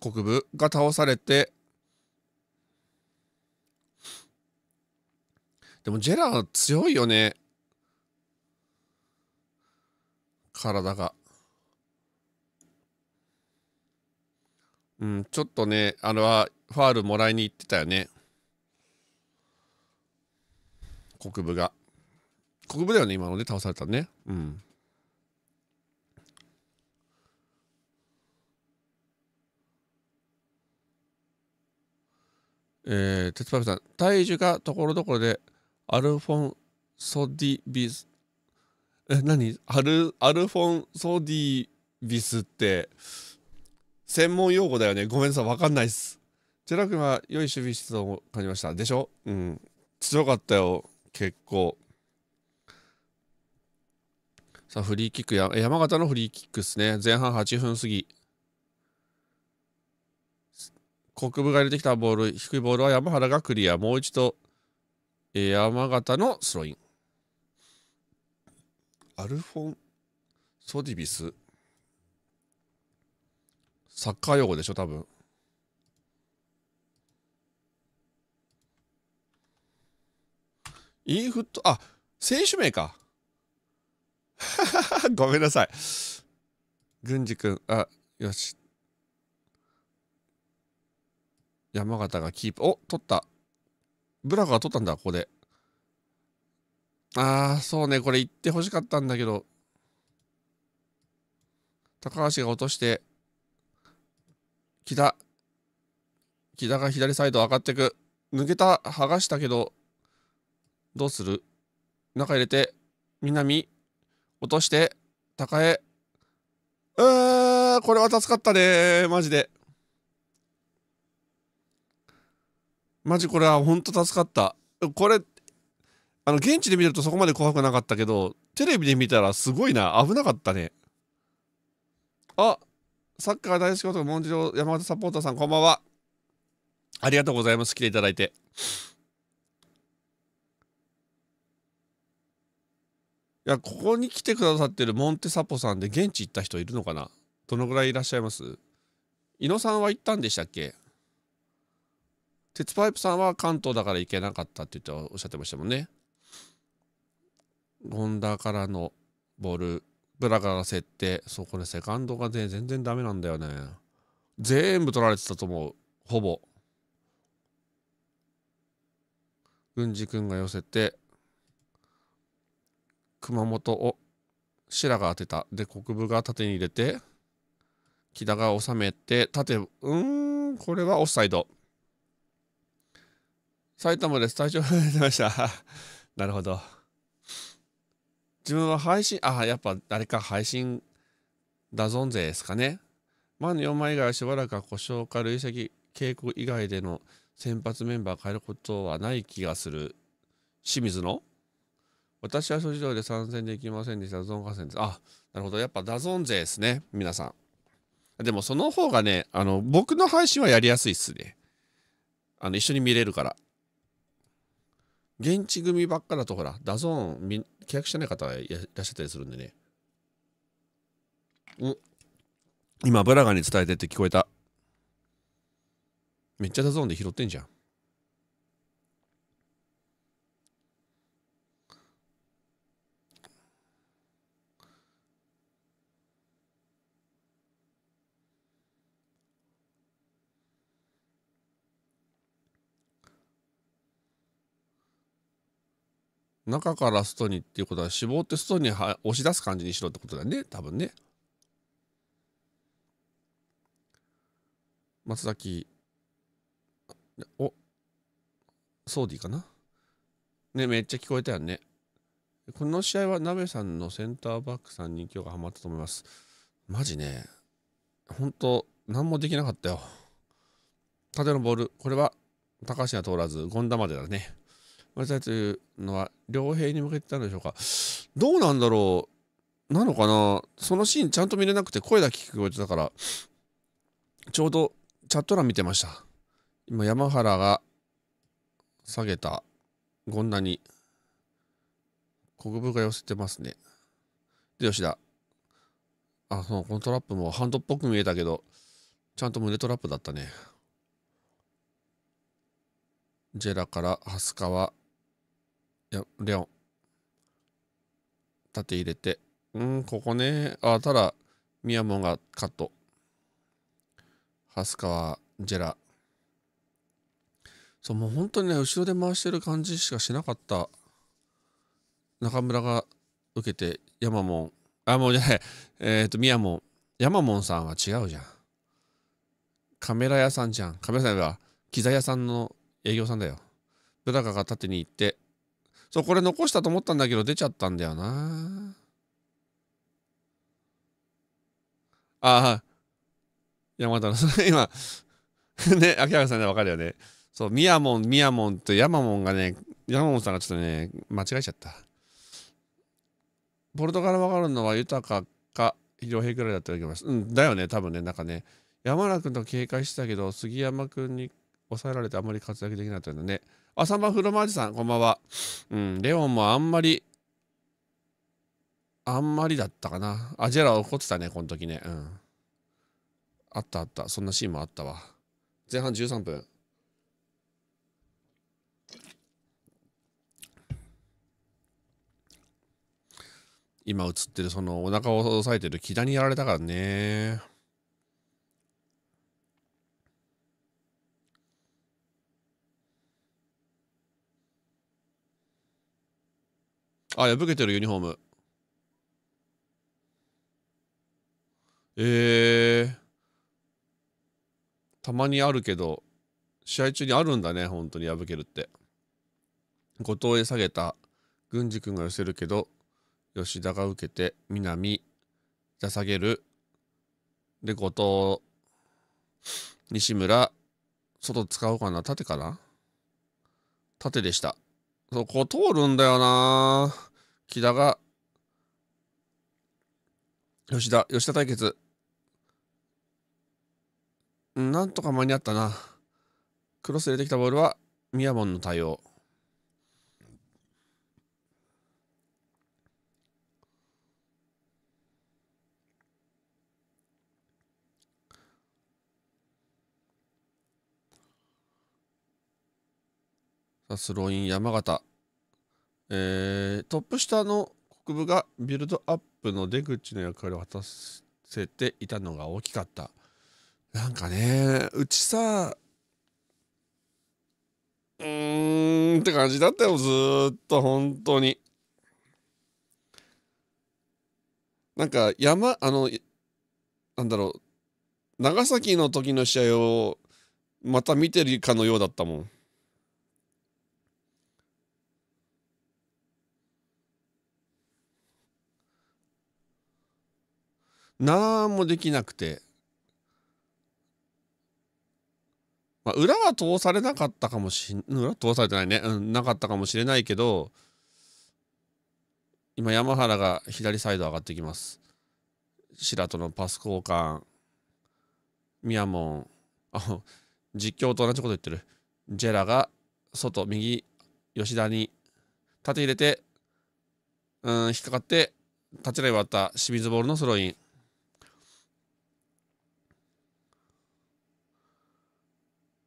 国分が倒されて、でもジェラー強いよね体がうんちょっとねあれはファールもらいに行ってたよね国分が国分だよね今ので倒されたねうんえー、鉄パイプさん体重がところどころでアルフォンソディビスえ何アルアルフォンソディビスって専門用語だよねごめんなさい分かんないっすジェラ君は良い守備質を感じましたでしょうん強かったよ結構さあフリーキックや山形のフリーキックですね前半8分過ぎ国分が入れてきたボール低いボールは山原がクリアもう一度えー、山形のスロイン。アルフォン・ソディビス。サッカー用語でしょ、多分。インフット、あ、選手名か。ごめんなさい。郡司君、あ、よし。山形がキープ、お、取った。ブラが取ったんだ、ここで。ああ、そうね、これ行ってほしかったんだけど。高橋が落として、木田。木田が左サイド上がってく。抜けた、剥がしたけど、どうする中入れて、南、落として、高江。うーこれは助かったねマジで。マジこれは本当助かったこれあの現地で見るとそこまで怖くなかったけどテレビで見たらすごいな危なかったねあサッカー大好き男文字堂山形サポーターさんこんばんはありがとうございます来ていただいていやここに来てくださってるモンテサポさんで現地行った人いるのかなどのぐらいいらっしゃいます井野さんは行ったんでしたっけ鉄パイプさんは関東だから行けなかったって言っておっしゃってましたもんね。ホンダからのボール、ブラカが設定、そう、これセカンドがね、全然ダメなんだよね。全部取られてたと思う、ほぼ。郡司君が寄せて、熊本を白が当てた。で、国分が縦に入れて、木田が収めて、縦、うーん、これはオフサイド。埼玉です。体調不良出ました。なるほど。自分は配信、あ、やっぱ誰か配信だぞんぜですかね。万4枚以外はしばらくは故障か累積警告以外での先発メンバー変えることはない気がする。清水の私は諸事情で参戦できませんでした。ゾン合戦です。あ、なるほど。やっぱダゾン勢ですね。皆さん。でもその方がね、あの、僕の配信はやりやすいっすね。あの、一緒に見れるから。現地組ばっかだとほら、ダゾーン、契約してない方がいらっしゃったりするんでね。うん。今、ブラガに伝えてって聞こえた。めっちゃダゾーンで拾ってんじゃん。中から外にっていうことは脂肪って外には押し出す感じにしろってことだね多分ね松崎おソーディーかなねめっちゃ聞こえたよねこの試合は鍋さんのセンターバックさんに今日がハマったと思いますマジね本当何もできなかったよ縦のボールこれは高橋が通らず権田までだね技やというのは良平に向けてたんでしょうかどうなんだろうなのかなそのシーンちゃんと見れなくて声だけ聞こえてたからちょうどチャット欄見てました今山原が下げたン田に国分が寄せてますねで吉田あそうこのトラップもハンドっぽく見えたけどちゃんと胸トラップだったねジェラから、ハスカいや、レオン。縦入れて。うん、ここね。あ、ただ、ミヤモンがカット。ハスカワ、ジェラ。そう、もう本当にね、後ろで回してる感じしかしなかった。中村が受けて、ヤマモン。あ、もうじゃない。えっ、ー、と、ミヤモン。ヤマモンさんは違うじゃん。カメラ屋さんじゃん。カメラ屋さんが機材屋さんの営業さんだよ。ブラカが縦に行って、そうこれ残したと思ったんだけど出ちゃったんだよなああ山田の 今 ね秋山さんでわかるよねそうみやもんみやもんと山門もんがね山まもんさんがちょっとね間違えちゃったポルトガルわかるのは豊かか広平くらいだったらいけますうんだよね多分ねなんかね山田君と警戒してたけど杉山君に抑えられてあまり活躍できなかったんだねあ、3番、フロマージさん、こんばんは。うん、レオンもあんまり、あんまりだったかな。アジェラ怒ってたね、この時ね。うん。あったあった。そんなシーンもあったわ。前半13分。今映ってるそのお腹を押さえてる木田にやられたからね。あ、破けてるユニフォーム。えー、たまにあるけど、試合中にあるんだね、本当に破けるって。後藤へ下げた、郡司君が寄せるけど、吉田が受けて、南、じゃ下げる。で、後藤、西村、外使おうかな、縦かな縦でした。そこ通るんだよな木田が吉田吉田対決なんとか間に合ったなクロス入れてきたボールはミヤモンの対応サスロイン山形、えー、トップ下の国部がビルドアップの出口の役割を果たせていたのが大きかったなんかねうちさうーんって感じだったよずっと本当になんか山あのなんだろう長崎の時の試合をまた見てるかのようだったもん何もできなくて、まあ、裏は通されなかったかもしん裏通されてないね、うん、なかったかもしれないけど今山原が左サイド上がってきます白戸のパス交換ミヤモンあ実況と同じこと言ってるジェラが外右吉田に縦入れてうん引っかかって立ち台イ割った清水ボールのスローイン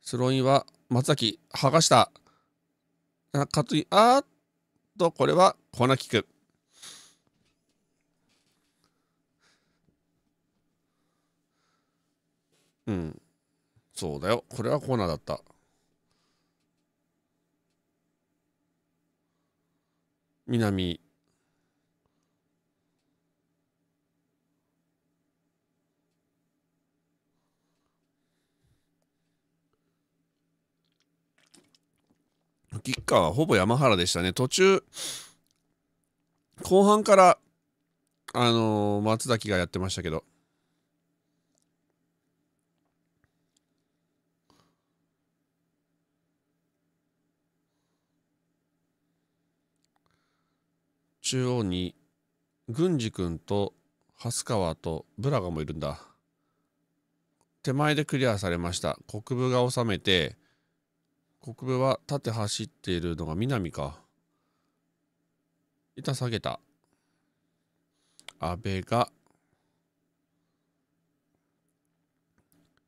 スローインは松崎、剥がした。かつい、あーっと、これはコーナーキック。うん。そうだよ。これはコーナーだった。南吹き川はほぼ山原でしたね。途中、後半から、あのー、松崎がやってましたけど。中央に郡司君と蓮川とブラガもいるんだ手前でクリアされました国分が収めて国分は縦走っているのが南か。板下げた。安倍が、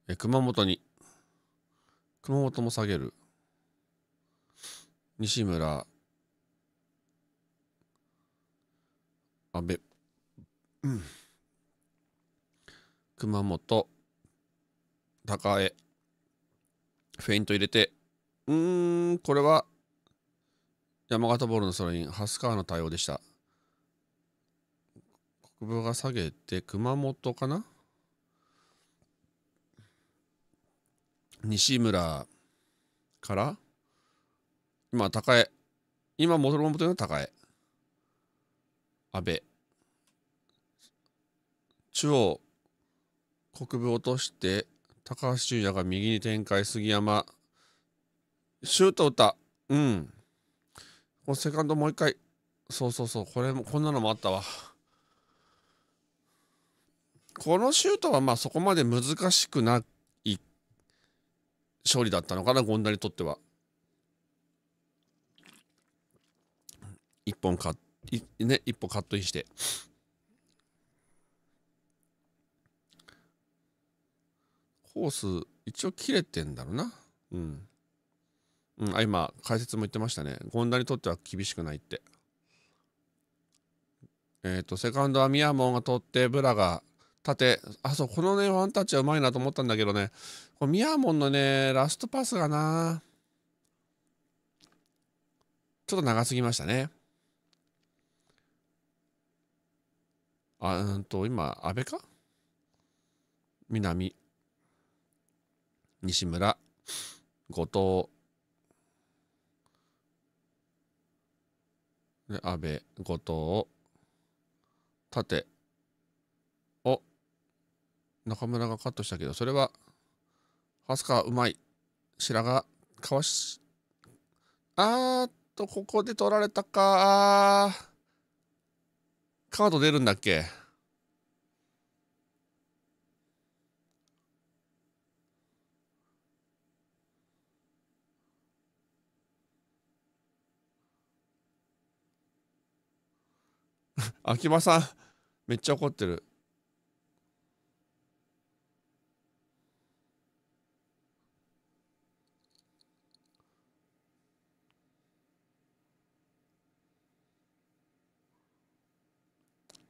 え、熊本に。熊本も下げる。西村、安倍、うん、熊本、高江、フェイント入れて、うーん、これは、山形ボールの空にハスカーの対応でした。国分が下げて、熊本かな西村から、今、高江。今、元の元の高江。安倍。中央、国分落として、高橋純也が右に展開、杉山。シュート打った。うん。セカンドもう一回。そうそうそう。これも、こんなのもあったわ。このシュートはまあそこまで難しくない勝利だったのかな、権田にとっては。一本カッ、ね、一本カットインして。コース、一応切れてんだろうな。うん。うん、あ今解説も言ってましたね権田にとっては厳しくないってえっ、ー、とセカンドはミヤモンが取ってブラが縦あそうこのねワンタッチはうまいなと思ったんだけどねこミヤモンのねラストパスがなちょっと長すぎましたねあうんと今阿部か南西村後藤で安倍後藤盾を中村がカットしたけどそれは飛鳥うまい白髪かわしあーっとここで取られたかカード出るんだっけ秋葉さん、めっちゃ怒ってる。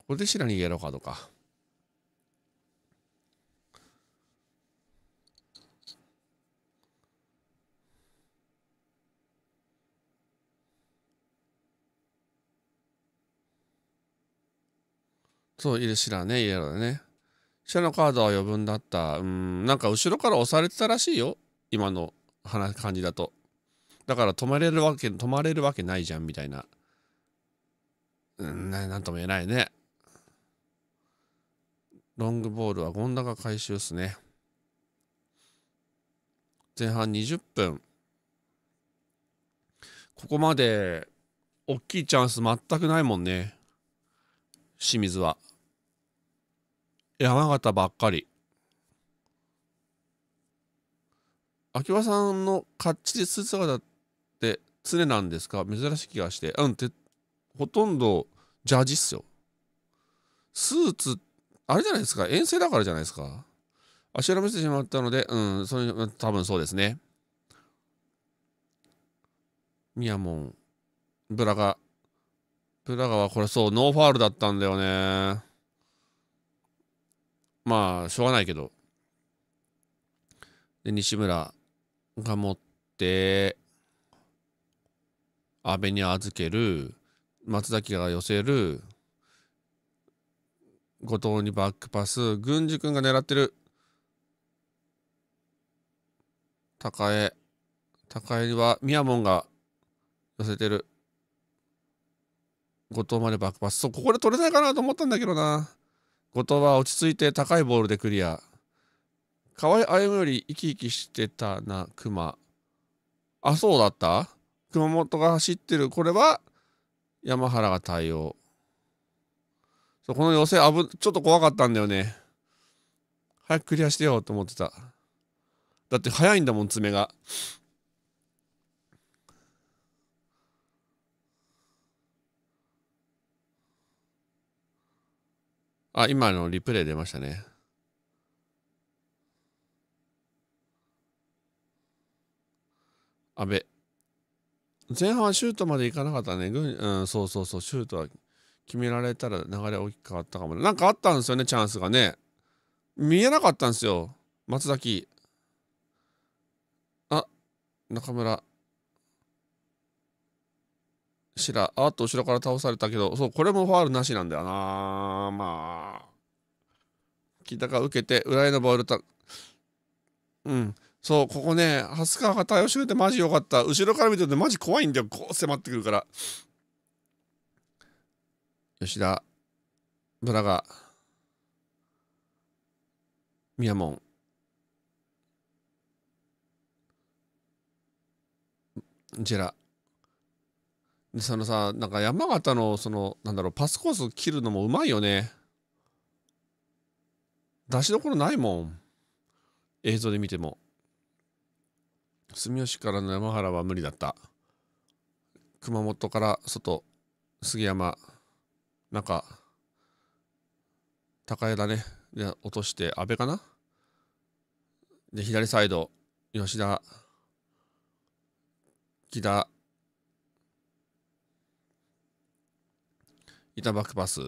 小手ら逃げろかとか。そう、いる知らね、イエローだね。下のカードは余分だった。うん、なんか後ろから押されてたらしいよ。今の話感じだと。だから止まれるわけ、止まれるわけないじゃん、みたいな。うん、なんとも言えないね。ロングボールは権田が回収っすね。前半20分。ここまで大きいチャンス全くないもんね。清水は。山形ばっかり秋葉さんのかっちりスーツ姿って常なんですか珍しい気がしてうんてほとんどジャージっすよスーツあれじゃないですか遠征だからじゃないですかあしらめしてしまったのでうんそれ多分そうですねミヤモンブラガブラガはこれそうノーファールだったんだよねまあ、しょうがないけど。で、西村が持って、安倍に預ける、松崎が寄せる、後藤にバックパス、郡司君が狙ってる。高江、高江は、宮門が寄せてる。後藤までバックパス。そう、ここで取れないかなと思ったんだけどな。後藤は落ち着いて高いボールでクリア。河合歩より生き生きしてたな、熊。あ、そうだった熊本が走ってる。これは山原が対応。そうこの寄せ危、ちょっと怖かったんだよね。早くクリアしてよと思ってた。だって早いんだもん、爪が。あ、今のリプレイ出ましたね。安倍。前半はシュートまでいかなかったね。うん、そうそうそう、シュートは決められたら流れ大きく変わったかもね。なんかあったんですよね、チャンスがね。見えなかったんですよ、松崎。あ、中村。しらあっと後ろから倒されたけどそうこれもファールなしなんだよなまあ木高受けて裏へのボールたうんそうここね蓮川が対応してみてマジ良かった後ろから見ててマジ怖いんだよこう迫ってくるから吉田村が宮門ジェラそのさなんか山形のそのなんだろうパスコース切るのもうまいよね出しどころないもん映像で見ても住吉からの山原は無理だった熊本から外杉山なんか高枝ねで落として阿部かなで左サイド吉田木田板バックパス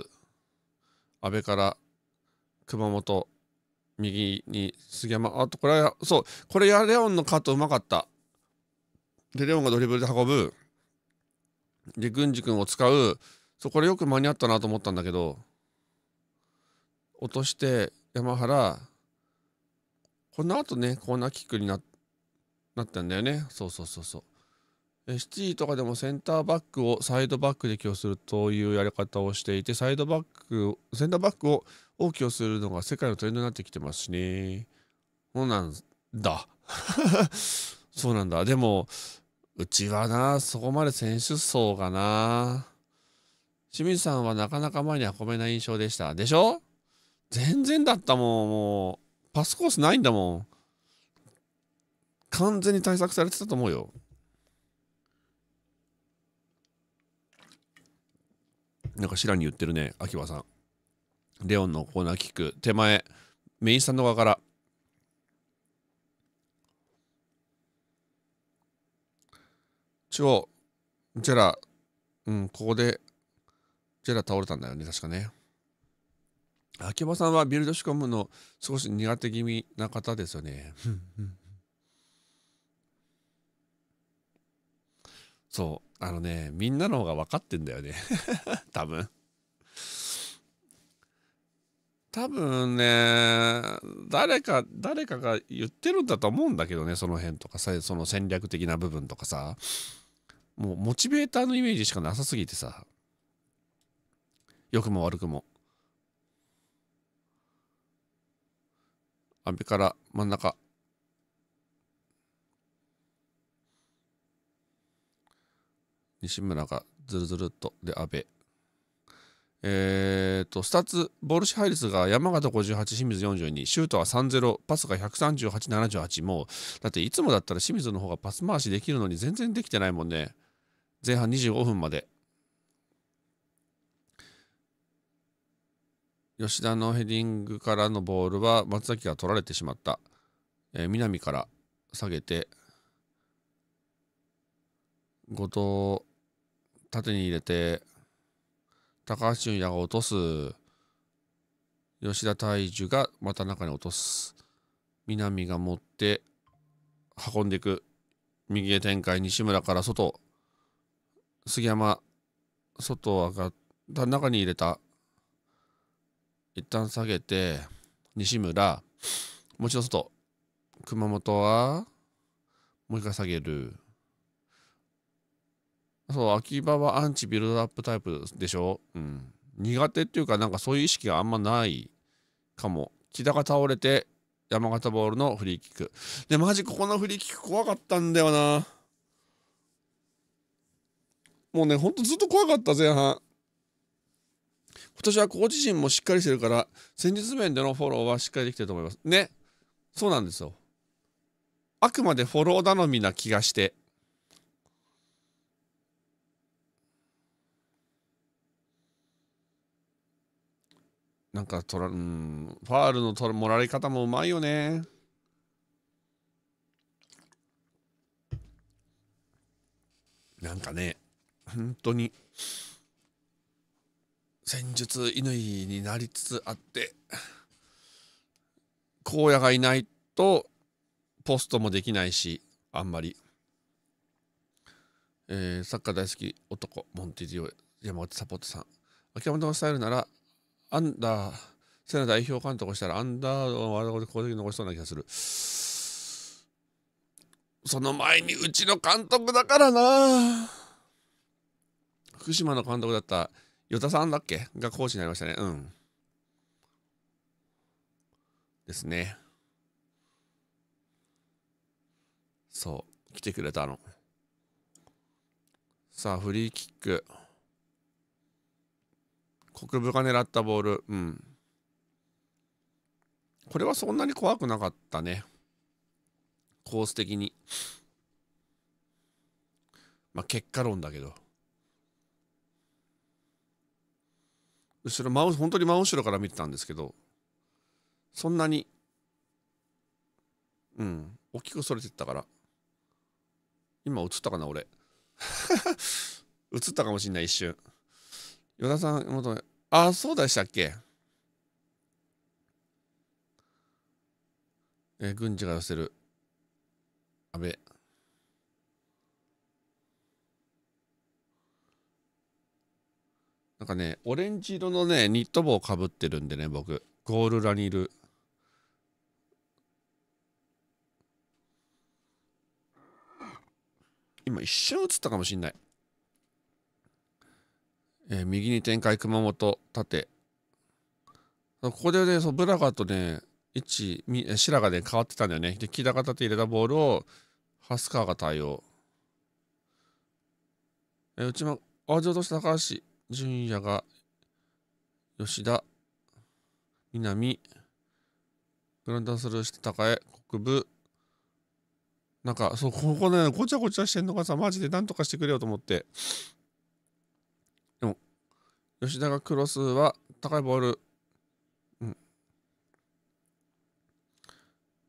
安倍から熊本右に杉山あとこれはそうこれやレオンのカットうまかったでレオンがドリブルで運ぶで郡司君を使うそうこれよく間に合ったなと思ったんだけど落として山原このとねコーナーキックになったんだよねそうそうそうそうシティとかでもセンターバックをサイドバックで起用するというやり方をしていて、サイドバック、センターバックを大きくするのが世界のトレンドになってきてますしね。そうなんだ。そうなんだ。でも、うちはな、そこまで選手層がな。清水さんはなかなか前に運べない印象でした。でしょ全然だったもん、もう。パスコースないんだもん。完全に対策されてたと思うよ。なんからに言ってるね、秋葉さん。レオンのコーナーキック、手前、メインスタンド側から。ちょ、ジェラ、うん、ここで、ジェラ倒れたんだよね、確かね。秋葉さんはビルド仕込むの少し苦手気味な方ですよね。そう。あのね、みんなの方が分かってんだよね。多分。多分ね、誰か、誰かが言ってるんだと思うんだけどね、その辺とかさ、その戦略的な部分とかさ、もうモチベーターのイメージしかなさすぎてさ、良くも悪くも。安倍から真ん中。西村がずるずるっと、で、阿部えーと、とスタッツ、ボール支配率が山形58、清水42、シュートは30、パスが138、78、もう、だっていつもだったら清水の方がパス回しできるのに全然できてないもんね。前半25分まで。吉田のヘディングからのボールは松崎が取られてしまった。えー、南から下げて、後藤縦に入れて、高橋純也が落とす。吉田大樹がまた中に落とす。南が持って、運んでいく。右へ展開、西村から外。杉山、外上がった。中に入れた。一旦下げて、西村。もう一度外。熊本は、もう一回下げる。そう秋葉はアンチビルドアップタイプでしょ、うん、苦手っていうかなんかそういう意識があんまないかも木田が倒れて山形ボールのフリーキックでマジここのフリーキック怖かったんだよなもうねほんとずっと怖かった前半今年はコーチ陣もしっかりしてるから戦術面でのフォローはしっかりできてると思いますねそうなんですよあくまでフォロー頼みな気がしてなんか取ら、うん、ファールの取もらい方もうまいよね。なんかね、本当に、戦術乾になりつつあって、荒野がいないと、ポストもできないし、あんまり。えー、サッカー大好き男、モンテディオ、山内サポートさん。秋山のスタイルなら、アンダー、セナ代表監督したらアンダーをワールドで残しそうな気がする。その前にうちの監督だからな福島の監督だった与田さんだっけがコーチになりましたね。うん。ですね。そう。来てくれたの。さあ、フリーキック。国分が狙ったボール。うん。これはそんなに怖くなかったね。コース的に。まあ、結果論だけど。後ろ、真本当に真後ろから見てたんですけど、そんなに、うん、大きくそれてったから。今映ったかな、俺。映ったかもしんない、一瞬。与田さん、元あ、そうでしたっけえ、軍事が寄せる。安倍。なんかね、オレンジ色のね、ニット帽をかぶってるんでね、僕。ゴール裏にいる。今一瞬映ったかもしんない。えー、右に展開熊本縦ここでねそうブラガとね位置白がね変わってたんだよねで木高縦入れたボールをハスカーが対応、えー、内間あ上とした高橋純也が吉田南グランダースルーして高江国部なんかそうここねごちゃごちゃしてんのがさマジでなんとかしてくれよと思って吉田がクロスは高いボール。うん、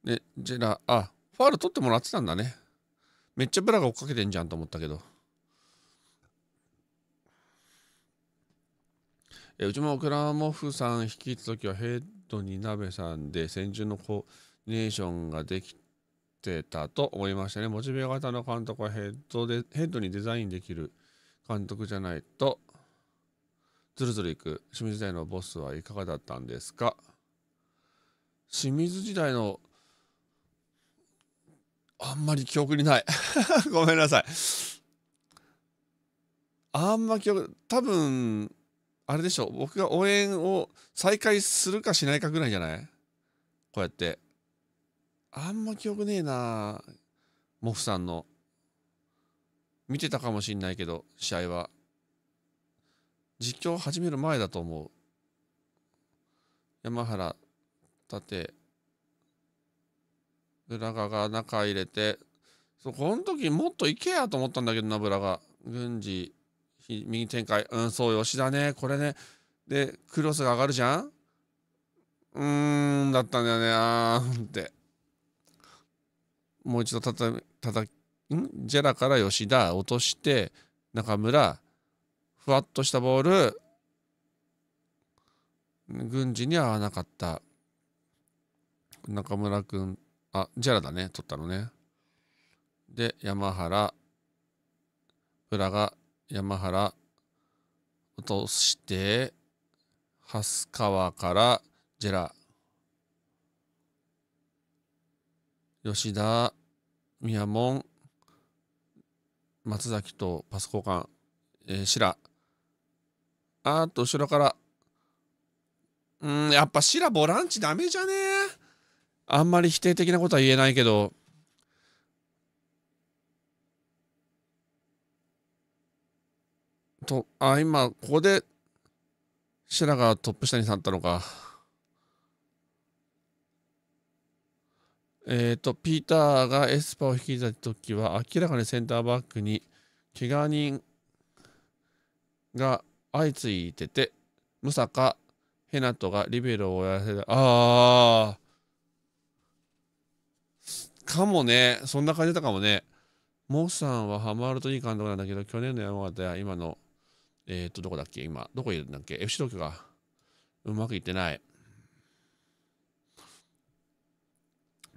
で、ジェラ、あ、ファール取ってもらってたんだね。めっちゃブラが追っかけてんじゃんと思ったけど。えうちもクラモフさん率いた時はヘッドに鍋さんで先住のコーネーションができてたと思いましたね。モチベ型の監督はヘッドでヘッドにデザインできる監督じゃないとずるずるいく清水時代のボスはいかがだったんですか清水時代のあんまり記憶にない ごめんなさいあんま記憶多分あれでしょ僕が応援を再開するかしないかぐらいじゃないこうやってあんま記憶ねえなモフさんの見てたかもしんないけど試合は実況を始める前だと思う。山原、立ラガが中入れて、そこの時もっといけやと思ったんだけどな、ブラが。軍事、右展開。うん、そう、吉田ね、これね。で、クロスが上がるじゃんうーん、だったんだよね、あーって。もう一度たた、たた、んジェラから吉田落として、中村、ふわっとしたボール軍事には合わなかった中村君あジャラだね取ったのねで山原浦が山原落として蓮川からジェラ吉田宮門松崎とパス交換、えー、白あーっと後ろからうんやっぱシラボランチダメじゃねあんまり否定的なことは言えないけどとあ今ここでシラがトップ下に立ったのかえっ、ー、とピーターがエスパーを引き出した時は明らかにセンターバックに怪我人が相次いでて、ムサカ、ヘナトがリベロをやらせる。あー。かもね。そんな感じだったかもね。モさんはハマるといい監督なんだけど、去年の山形や今の、えっ、と、どこだっけ今、どこいるんだっけ ?FC 東京がうまくいってない。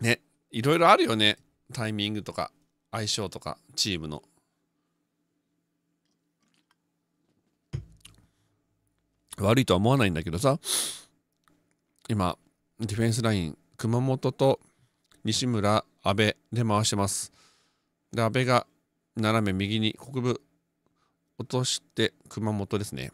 ね、いろいろあるよね。タイミングとか、相性とか、チームの。悪いとは思わないんだけどさ今ディフェンスライン熊本と西村阿部で回してますで阿部が斜め右に国分落として熊本ですね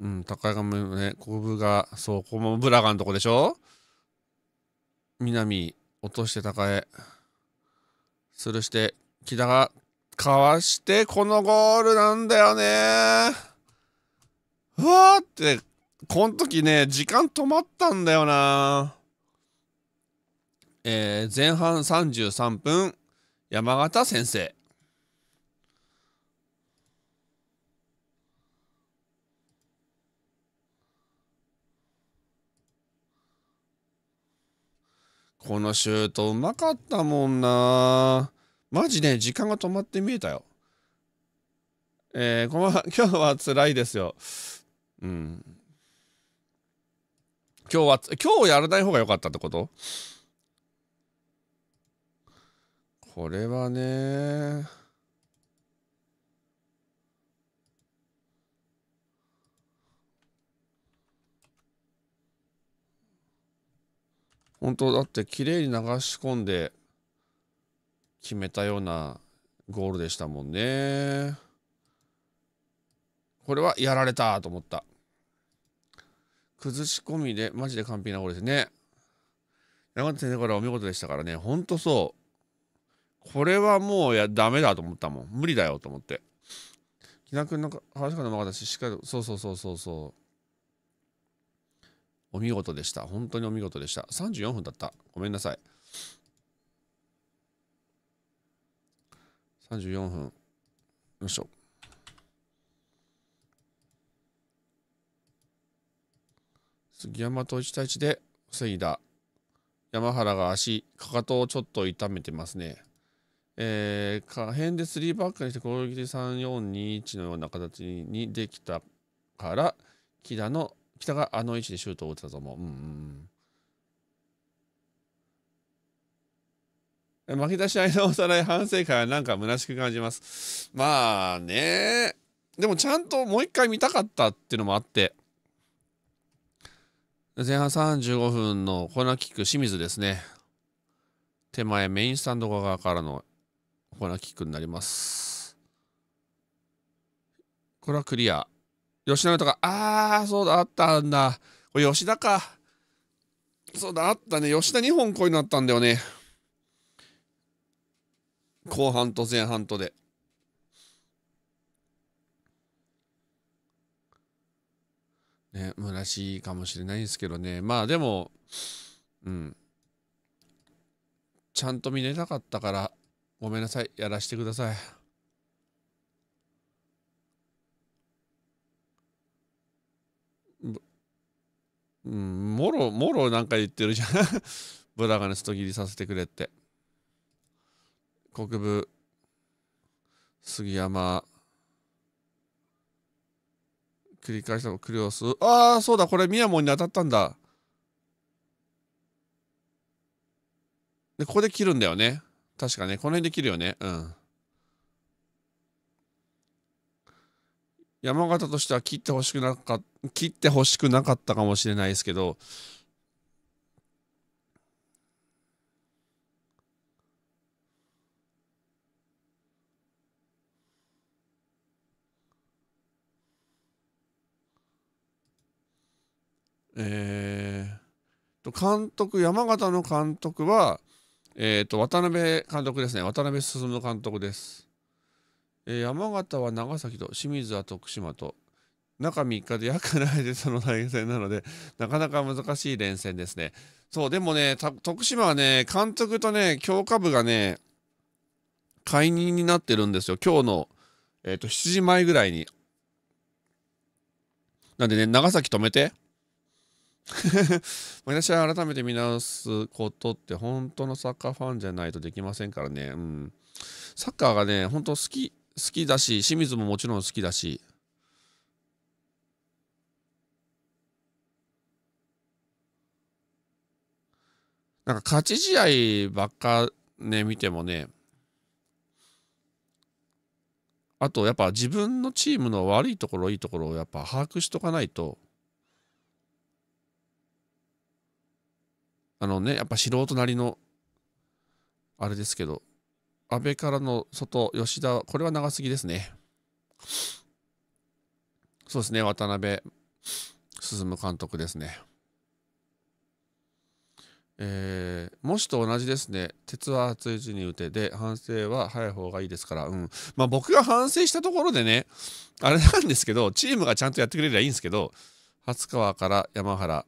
うん高がもね国分がそうここもブラガのとこでしょ南落として高江するして木田がかわしてこのゴールなんだよねうわーってこの時ね時間止まったんだよなえー、前半33分山形先生このシュートうまかったもんなマジね、時間が止まって見えたよ。えー、こんばんは。今日は辛いですよ。うん。今日は、今日やらない方が良かったってことこれはね。本当だって綺麗に流し込んで決めたようなゴールでしたもんね。これはやられたと思った。崩し込みで、マジで完璧なゴールですね。山口先生からお見事でしたからね、ほんとそう。これはもうやダメだと思ったもん。無理だよと思って。木田君の話かのままだし、しっかり、そうそうそうそうそう。お見事でした。本当にお見事でした。34分だった。ごめんなさい。34分。よいしょ。杉山と1対1で防いだ。山原が足、かかとをちょっと痛めてますね。えー、可変で3バックにして攻撃で3421のような形にできたから、木田の、北があの位置でシュートを打ったと思う。うんうん。負けた試合のおさらい反省会はなんか虚しく感じます。まあね。でもちゃんともう一回見たかったっていうのもあって。前半35分のコーナーキック清水ですね。手前メインスタンド側からのコーナーキックになります。これはクリア。吉田とか、ああ、そうだ、ったんだ。これ吉田か。そうだ、あったね。吉田2本こういうのあったんだよね。後半と前半とで。ね、虚しいかもしれないんですけどね。まあでも、うん。ちゃんと見れなかったから、ごめんなさい。やらしてください。うん、もろ、もろなんか言ってるじゃん。ブラがね、スト切りさせてくれって。国分杉山繰り返したのクリオスああそうだこれ宮門に当たったんだでここで切るんだよね確かねこの辺で切るよねうん山形としては切ってほしくなか切ってほしくなかったかもしれないですけどえー、と監督山形の監督は、えー、と渡辺監督ですね渡辺進監督です、えー、山形は長崎と清水は徳島と中3日で約ないでその対戦なのでなかなか難しい連戦ですねそうでもね徳島はね監督とね強化部がね解任になってるんですよ今日の、えー、と7時前ぐらいになんでね長崎止めて毎 年改めて見直すことって本当のサッカーファンじゃないとできませんからね、うん、サッカーがね本当好き好きだし清水ももちろん好きだしなんか勝ち試合ばっかね見てもねあとやっぱ自分のチームの悪いところいいところをやっぱ把握しとかないとあのねやっぱ素人なりのあれですけど安倍からの外吉田これは長すぎですねそうですね渡辺進監督ですねえー、もしと同じですね鉄は熱いうちに打てで反省は早い方がいいですから、うんまあ、僕が反省したところでねあれなんですけどチームがちゃんとやってくれればいいんですけど初川から山原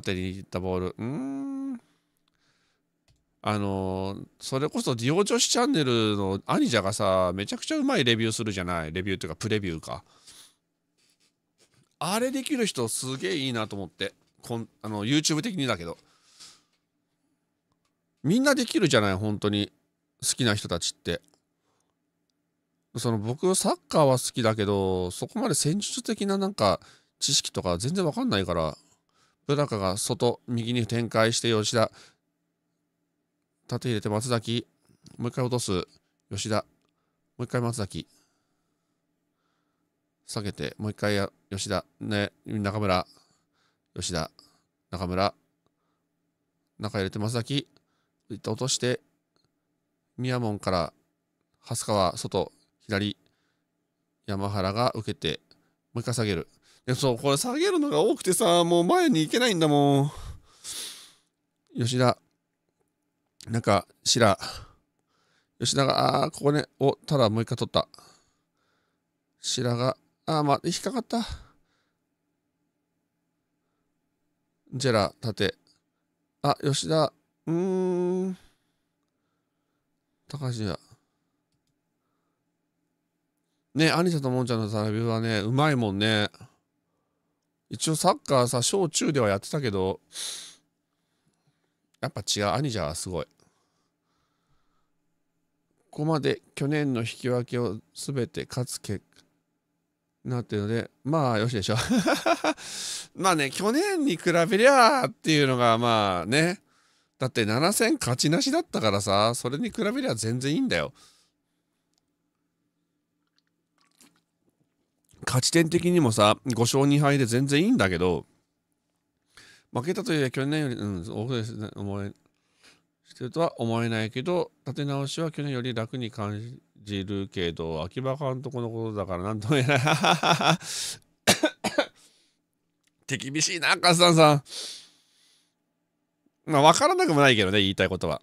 縦にいったボール。うん。あのそれこそ、ディオ女子チャンネルの兄者がさ、めちゃくちゃうまいレビューするじゃない。レビューっていうか、プレビューか。あれできる人、すげえいいなと思って。こんあの YouTube 的にだけど。みんなできるじゃない、本当に。好きな人たちって。その僕サッカーは好きだけどそこまで戦術的ななんか知識とか全然わかんないから野中が外、右に展開して吉田。縦入れて松崎。もう一回落とす。吉田。もう一回松崎。下げて、もう一回や吉田。ね、中村。吉田。中村。中入れて松崎。一っ落として、宮門から、蓮川、外、左。山原が受けて、もう一回下げる。やそうこれ下げるのが多くてさもう前に行けないんだもん吉田なんかしら吉田があーここねおただもう一回取った白があーまあ引っかかったジェラ縦あ吉田うーん高橋だねアニサともんちゃんのサラビスはねうまいもんね一応サッカーさ小中ではやってたけどやっぱ違う兄者はすごいここまで去年の引き分けを全て勝つ結果なってるのでまあよしでしょ まあね去年に比べりゃっていうのがまあねだって7戦勝ちなしだったからさそれに比べりゃ全然いいんだよ勝ち点的にもさ、5勝2敗で全然いいんだけど、負けたといえ去年より、うん、そうですね、思え、してるとは思えないけど、立て直しは去年より楽に感じるけど、秋葉監督のことだからなんとも言えない。手厳しいな、カスタンさん。まあ、分からなくもないけどね、言いたいことは。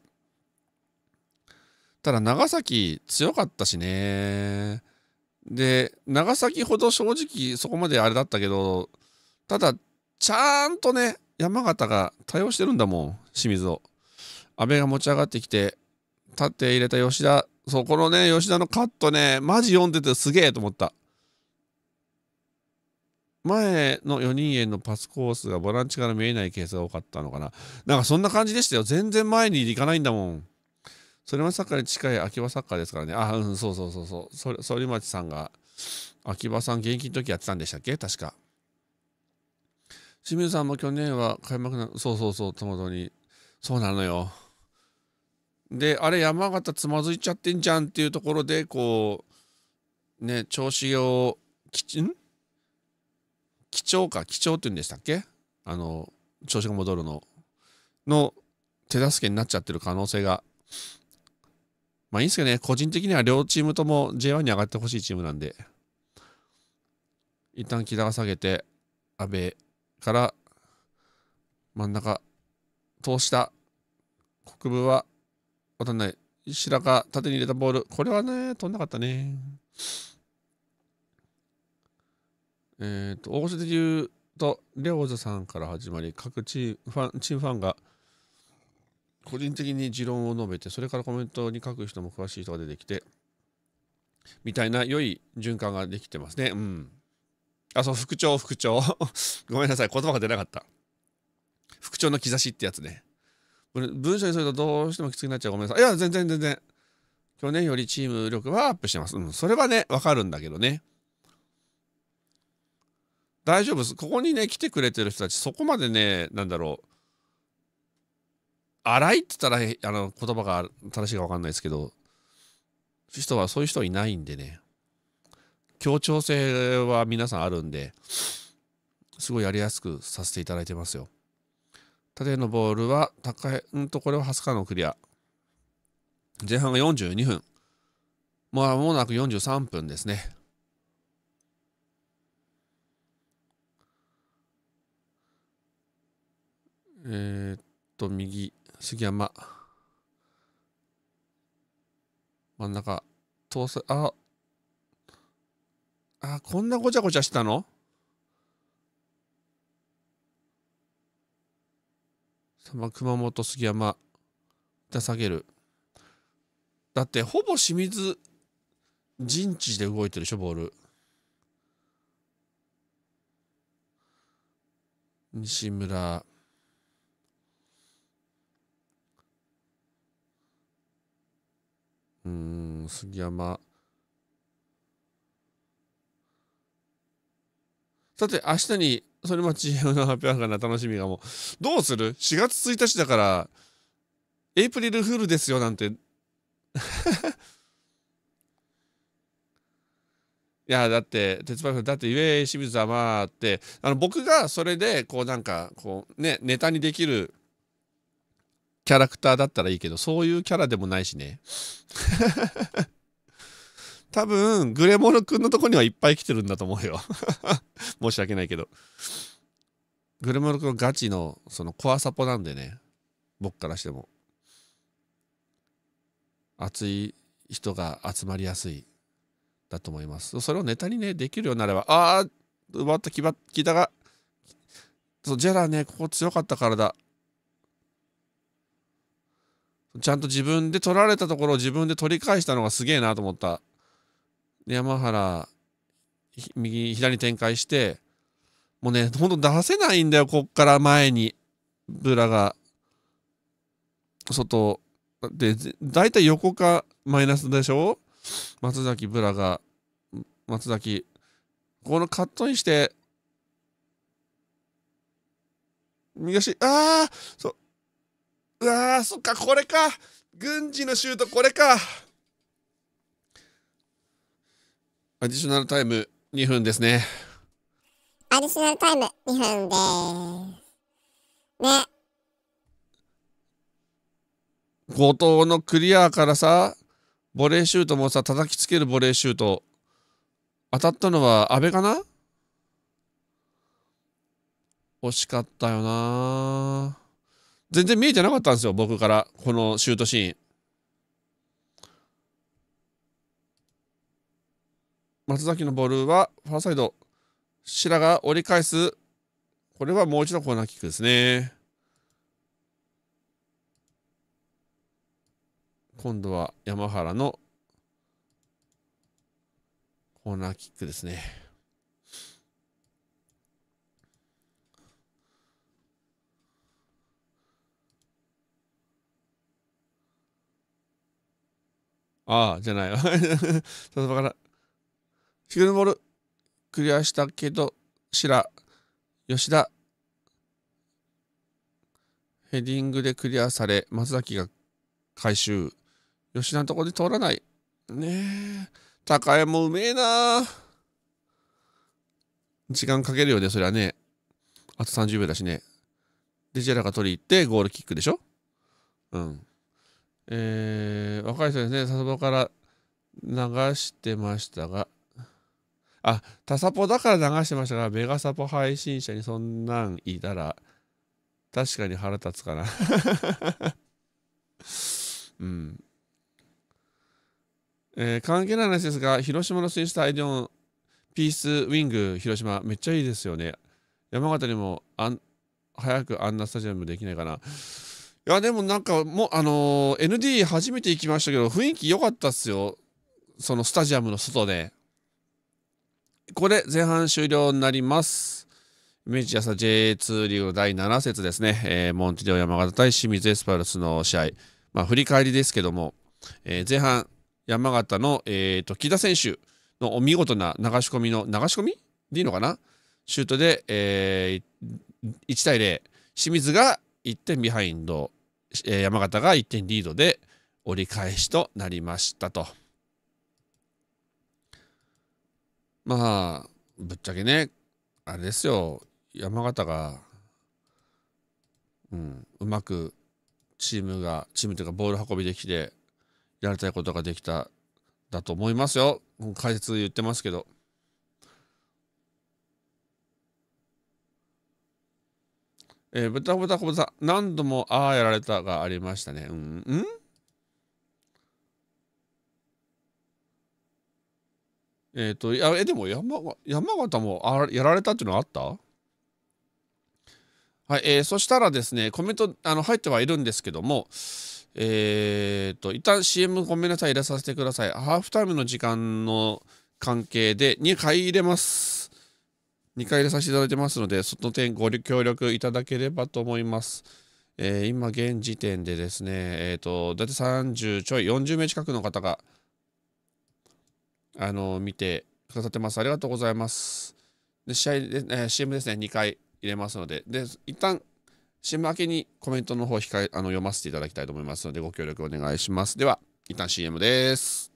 ただ、長崎強かったしね。で、長崎ほど正直そこまであれだったけど、ただ、ちゃんとね、山形が対応してるんだもん、清水を。阿部が持ち上がってきて、立って入れた吉田、そこのね、吉田のカットね、マジ読んでてすげえと思った。前の4人へのパスコースがボランチから見えないケースが多かったのかな。なんかそんな感じでしたよ。全然前に行かないんだもん。それもサッカーに近い秋葉サッカーですからね。あ、うん、そうそうそうそう。反町さんが、秋葉さん現役の時やってたんでしたっけ確か。清水さんも去年は開幕な、そうそうそう、ともどに。そうなのよ。で、あれ、山形つまずいちゃってんじゃんっていうところで、こう、ね、調子を、きちん貴重か、貴重って言うんでしたっけあの、調子が戻るの。の手助けになっちゃってる可能性がまあいいんですけどね、個人的には両チームとも J1 に上がってほしいチームなんで、一旦木田が下げて、阿部から真ん中、通した国分は、わかんない。白が縦に入れたボール。これはね、飛んなかったね。えっ、ー、と、大御所で言うと、レオーズさんから始まり、各チームファンチームファンが個人的に持論を述べて、それからコメントに書く人も詳しい人が出てきて、みたいな良い循環ができてますね。うん。あ、そう、副長、副長。ごめんなさい、言葉が出なかった。副長の兆しってやつね。文章にするとどうしてもきつくなっちゃう。ごめんなさい。いや、全然全然。去年よりチーム力はアップしてます。うん、それはね、わかるんだけどね。大丈夫です。ここにね、来てくれてる人たち、そこまでね、なんだろう。荒いって言ったらあの言葉が正しいか分かんないですけどそういう人はそういう人いないんでね協調性は皆さんあるんですごいやりやすくさせていただいてますよ縦のボールは高いうんとこれは20日のクリア前半が42分まあ、もなく43分ですね。えー、っと、右。杉山。真ん中。通せ、あ。あ、こんなごちゃごちゃしたのさ熊本杉山出下げるだってほぼ清水陣地で動いてるでしょボール西村うん、杉山。さて、明日に、それもち、m の発表かの楽しみがもう、どうする ?4 月1日だから、エイプリルフールですよ、なんて。いや、だって、鉄パイプ、だって、ゆえ、清水様って、あの、僕がそれで、こう、なんか、こう、ね、ネタにできるキャラクターだったらいいけど、そういうキャラでもないしね。多分、グレモル君のとこにはいっぱい来てるんだと思うよ。申し訳ないけど。グレモル君ガチの、その、コアサポなんでね。僕からしても。熱い人が集まりやすい。だと思います。それをネタにね、できるようになれば、ああ、奪った、決まったが、そう、ジェラね、ここ強かったからだ。ちゃんと自分で取られたところを自分で取り返したのがすげえなと思った。山原、右、左に展開して、もうね、ほんと出せないんだよ、こっから前に。ブラが、外、で、だいたい横かマイナスでしょ松崎ブラが、松崎、このカットにして、右足、ああそう、うわーそっかこれか軍事のシュートこれかアディショナルタイム2分ですねアディショナルタイム2分ですね後藤のクリアからさボレーシュートもさ叩きつけるボレーシュート当たったのは阿部かな惜しかったよな全然見えてなかったんですよ、僕から、このシュートシーン。松崎のボールはファーサイド、白が折り返す。これはもう一度コーナーキックですね。今度は山原のコーナーキックですね。ああ、じゃないわ。さすがから、フィグルボール、クリアしたけど、ら、吉田、ヘディングでクリアされ、松崎が回収。吉田のとこで通らない。ねえ。高江もうめえな時間かけるよね、そりゃね。あと30秒だしね。デジェラが取り行って、ゴールキックでしょうん。えー、若い人ですね、笹ポから流してましたが、あ、タサポだから流してましたが、メガサポ配信者にそんなんいたら、確かに腹立つかな うん。えー、関係ない話ですが、広島の手スタイデオン、ピースウィング広島、めっちゃいいですよね。山形にもあん早くあんなスタジアムできないかな。いやでもなんかもうあのー、ND 初めて行きましたけど雰囲気良かったっすよそのスタジアムの外でこれ前半終了になります明治朝 J2 リーグの第7節ですね、えー、モンティデオ山形対清水エスパルスの試合まあ振り返りですけども、えー、前半山形の、えーと、木田選手のお見事な流し込みの流し込みでいいのかなシュートで、えー、1対0清水が1点ビハインド、えー、山形が1点リードで折り返しとなりましたと。まあ、ぶっちゃけね、あれですよ、山形が、うん、うまくチームが、チームというかボール運びできて、やりたいことができた、だと思いますよ。解説言ってますけど。えー、ブタブタコタ、何度もああやられたがありましたね。うん、うんえっ、ー、と、やえ、でも山、山形もあやられたっていうのあったはい、えー、そしたらですね、コメントあの入ってはいるんですけども、えっ、ー、と、一旦 CM ごめんなさい、入れさせてください。ハーフタイムの時間の関係で2回入れます。2回入れさせていただいてますので、その点ご協力いただければと思います。えー、今、現時点でですね、えっ、ー、と、だい30ちょい、40名近くの方が、あの、見てくださってます。ありがとうございます。で、試合で、えー、CM ですね、2回入れますので、で、一旦、CM 明けにコメントの方控えあの読ませていただきたいと思いますので、ご協力お願いします。では、一旦 CM です。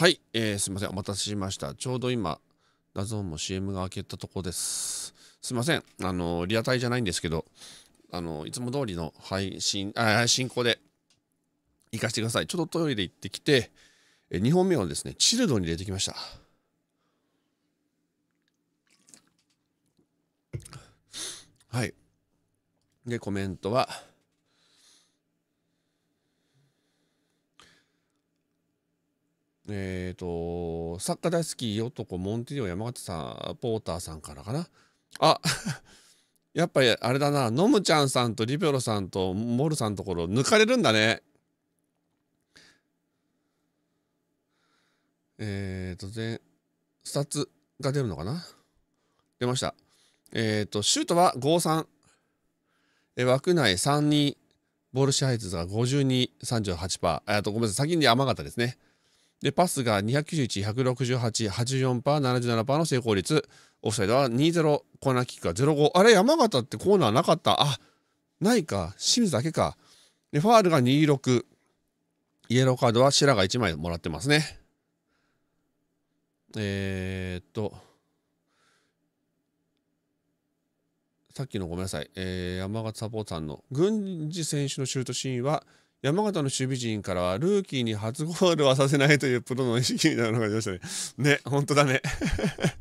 はい、えー、すいません、お待たせしました。ちょうど今、ダゾーンも CM が開けたとこです。すいません、あの、リアタイじゃないんですけど、あの、いつも通りの配信、あ進行で行かせてください。ちょっとトイレ行ってきて、え2本目をですね、チルドに入れてきました。はい。で、コメントは、えっ、ー、と、作家大好き男、モンティオ山形さん、ポーターさんからかな。あ やっぱりあれだな、のむちゃんさんとリベロさんとモルさんのところ抜かれるんだね。えっ、ー、と、全、スタッツが出るのかな出ました。えっ、ー、と、シュートは5-3。え枠内3-2。ボール支配ズが52、38%。えっと、ごめんなさい。先に山形ですね。で、パスが291、168、84%、77%の成功率。オフサイドは20、コーナーキックは05。あれ、山形ってコーナーなかったあ、ないか。清水だけか。で、ファールが26。イエローカードは白が1枚もらってますね。えー、っと、さっきのごめんなさい、えー、山形サポーターの郡司選手のシュートシーンは、山形の守備陣からはルーキーに初ゴールはさせないというプロの意識みたいなのが出ましたね。ね、ほんとだね。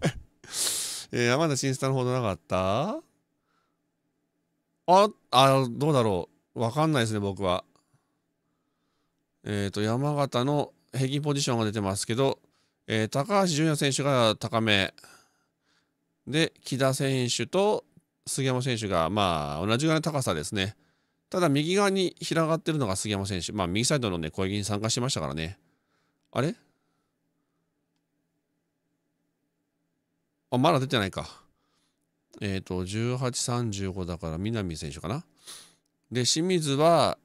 えー、山田新スタのほどなかったあ、あ、どうだろう。わかんないですね、僕は。えっ、ー、と、山形の平均ポジションが出てますけど、えー、高橋純也選手が高め。で、木田選手と杉山選手が、まあ、同じぐらいの高さですね。ただ右側に広がってるのが杉山選手。まあ右サイドのね、攻撃に参加してましたからね。あれあ、まだ出てないか。えっ、ー、と、1835だから南選手かな。で、清水は、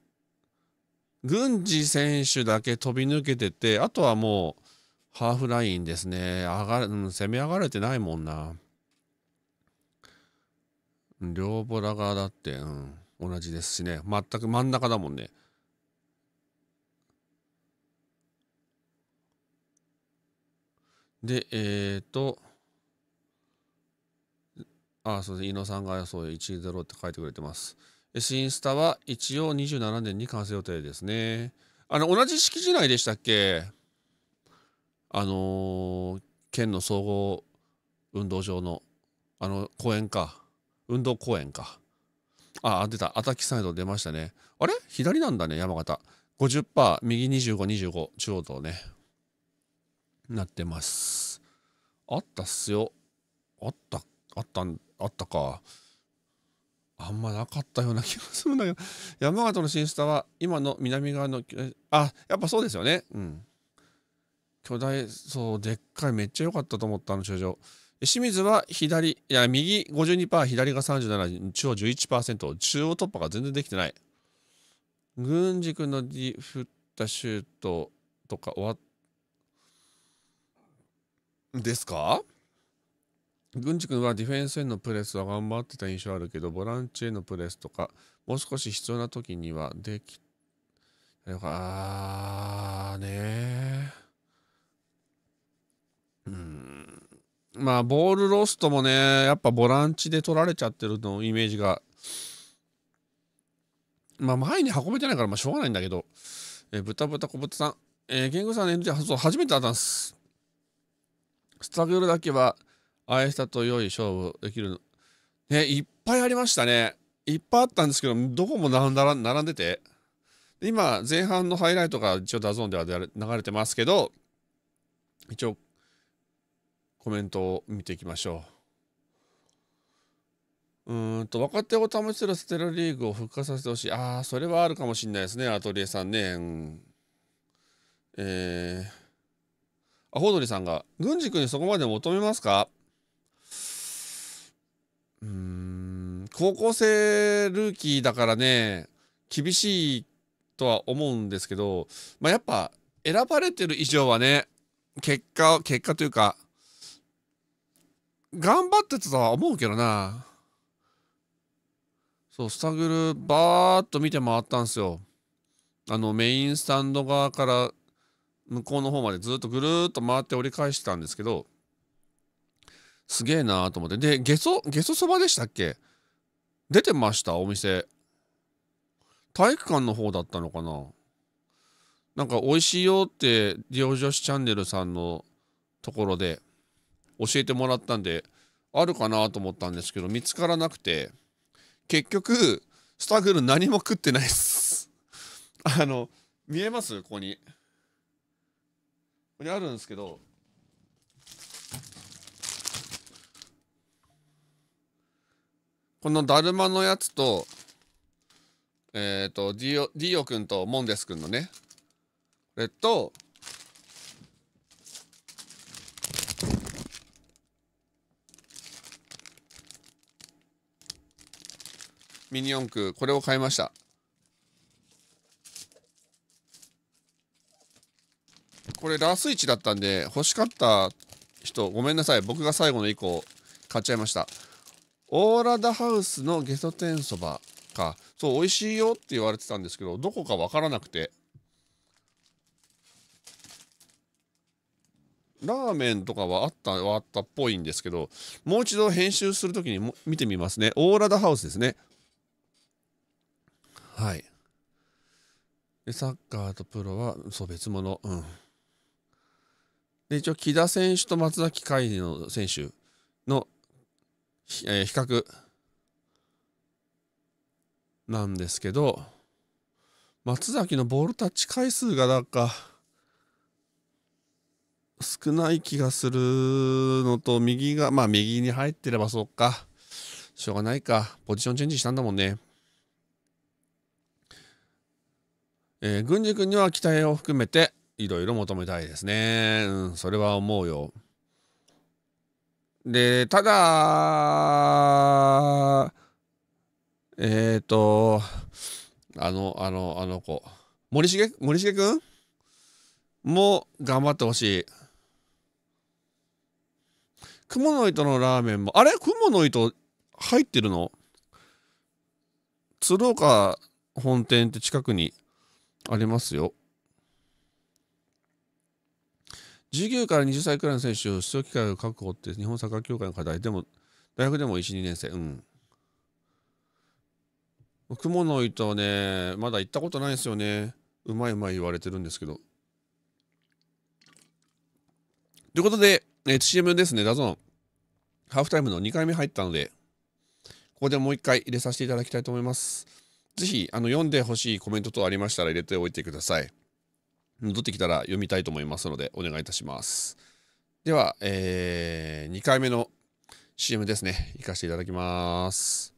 郡司選手だけ飛び抜けてて、あとはもう、ハーフラインですね。上がる、うん、攻め上がれてないもんな。両ボラがだって、うん。同じですしね全く真ん中だもんねでえっ、ー、とあそうです。伊野さんがそう10って書いてくれてます。新スタは一応27年に完成予定ですね。あの、同じ敷地内でしたっけあのー、県の総合運動場の、あの、公園か。運動公園か。あ、出た。アタキサイド出ましたね。あれ左なんだね、山形。50%、右25、25、中央とね、なってます。あったっすよ。あった、あった、あったか。あんまなかったような気がするんだけど、山形の新スタは今の南側の、あ、やっぱそうですよね。うん。巨大、そう、でっかい、めっちゃ良かったと思った、あの駐場。清水は左、いや、右52%、左が37、中央11%、中央突破が全然できてない。郡司君の振ったシュートとか終わですか郡司君はディフェンスへのプレスは頑張ってた印象あるけど、ボランチへのプレスとか、もう少し必要な時にはでき、あーねー。うん。まあ、ボールロストもね、やっぱボランチで取られちゃってるのイメージが。まあ、前に運べてないから、まあ、しょうがないんだけど。えブタブタ小ぶさん。えー、ケンゴさんの NG、そう、初めて会ったんです。スタグルだけは、あやしたと良い勝負できるの。ね、いっぱいありましたね。いっぱいあったんですけど、どこも並んでて。今、前半のハイライトが一応ダゾーンでは流れてますけど、一応コメントを見ていきましょう。うんと若手を試せるステロリーグを復活させてほしい。ああ、それはあるかもしれないですね、アトリエさんね。うん、えー、あ、ホドリさんが、軍事君にそこまで求めますかうん、高校生ルーキーだからね、厳しいとは思うんですけど、まあ、やっぱ選ばれてる以上はね、結果、結果というか、頑張ってたとは思うけどな。そう、スタグルバーっと見て回ったんすよ。あの、メインスタンド側から向こうの方までずっとぐるーっと回って折り返してたんですけど、すげえなーと思って。で、ゲソ、ゲソそばでしたっけ出てましたお店。体育館の方だったのかななんか、美味しいよって、リオ女子チャンネルさんのところで教えてもらったんであるかなと思ったんですけど見つからなくて結局スタグル何も食ってないっす あの見えますここにここにあるんですけどこのだるまのやつとえっ、ー、とディオディオ君とモンデス君のねこれとミニ四駆これを買いましたこれラスチだったんで欲しかった人ごめんなさい僕が最後の1個買っちゃいましたオーラダハウスのゲソ天そばかそう美味しいよって言われてたんですけどどこか分からなくてラーメンとかはあったはあったっぽいんですけどもう一度編集する時にも見てみますねオーラダハウスですねはい。で、サッカーとプロは、そう、別物。うん。で、一応、木田選手と松崎海里の選手の、えー、比較なんですけど、松崎のボールタッチ回数がなんか、少ない気がするのと、右が、まあ右に入ってればそうか。しょうがないか。ポジションチェンジしたんだもんね。えー、軍司君には期待を含めていろいろ求めたいですね。うん、それは思うよ。で、ただ、えっ、ー、と、あの、あの、あの子、森重、森重君も頑張ってほしい。蜘蛛の糸のラーメンも、あれ蜘蛛の糸入ってるの鶴岡本店って近くにありますよ。19から20歳くらいの選手を出場機会を確保って日本サッカー協会の課題でも大学でも12年生うん雲の糸はねまだ行ったことないですよねうまいうまい言われてるんですけどということで、えー、CM ですねダゾンハーフタイムの2回目入ったのでここでもう1回入れさせていただきたいと思いますぜひあの読んでほしいコメント等ありましたら入れておいてください。戻ってきたら読みたいと思いますのでお願いいたします。では、えー、2回目の CM ですね。行かせていただきます。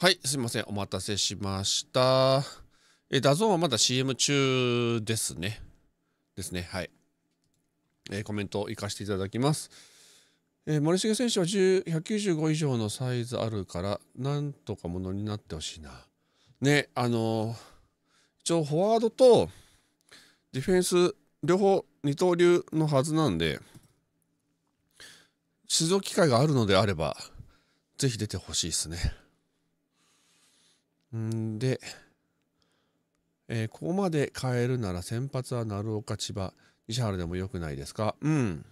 はい、すいません。お待たせしました。え、ダゾーンはまだ CM 中ですね。ですね。はい。えー、コメントをいかしていただきます。えー、森重選手は195以上のサイズあるから、なんとかものになってほしいな。ね、あのー、一応フォワードとディフェンス、両方二刀流のはずなんで、出場機会があるのであれば、ぜひ出てほしいですね。んで、えー、ここまで変えるなら先発は鳴岡千葉西原でも良くないですかうん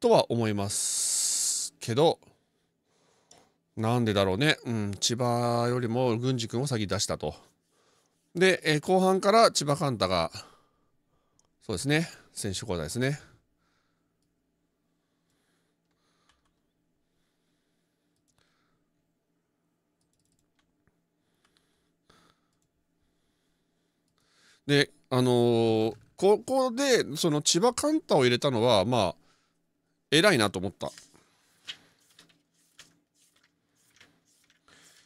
とは思いますけどなんでだろうね、うん、千葉よりも郡司君を先出したとで、えー、後半から千葉ンタがそうですね選手交代ですねであのー、ここでその千葉カンタを入れたのはまあ偉いなと思った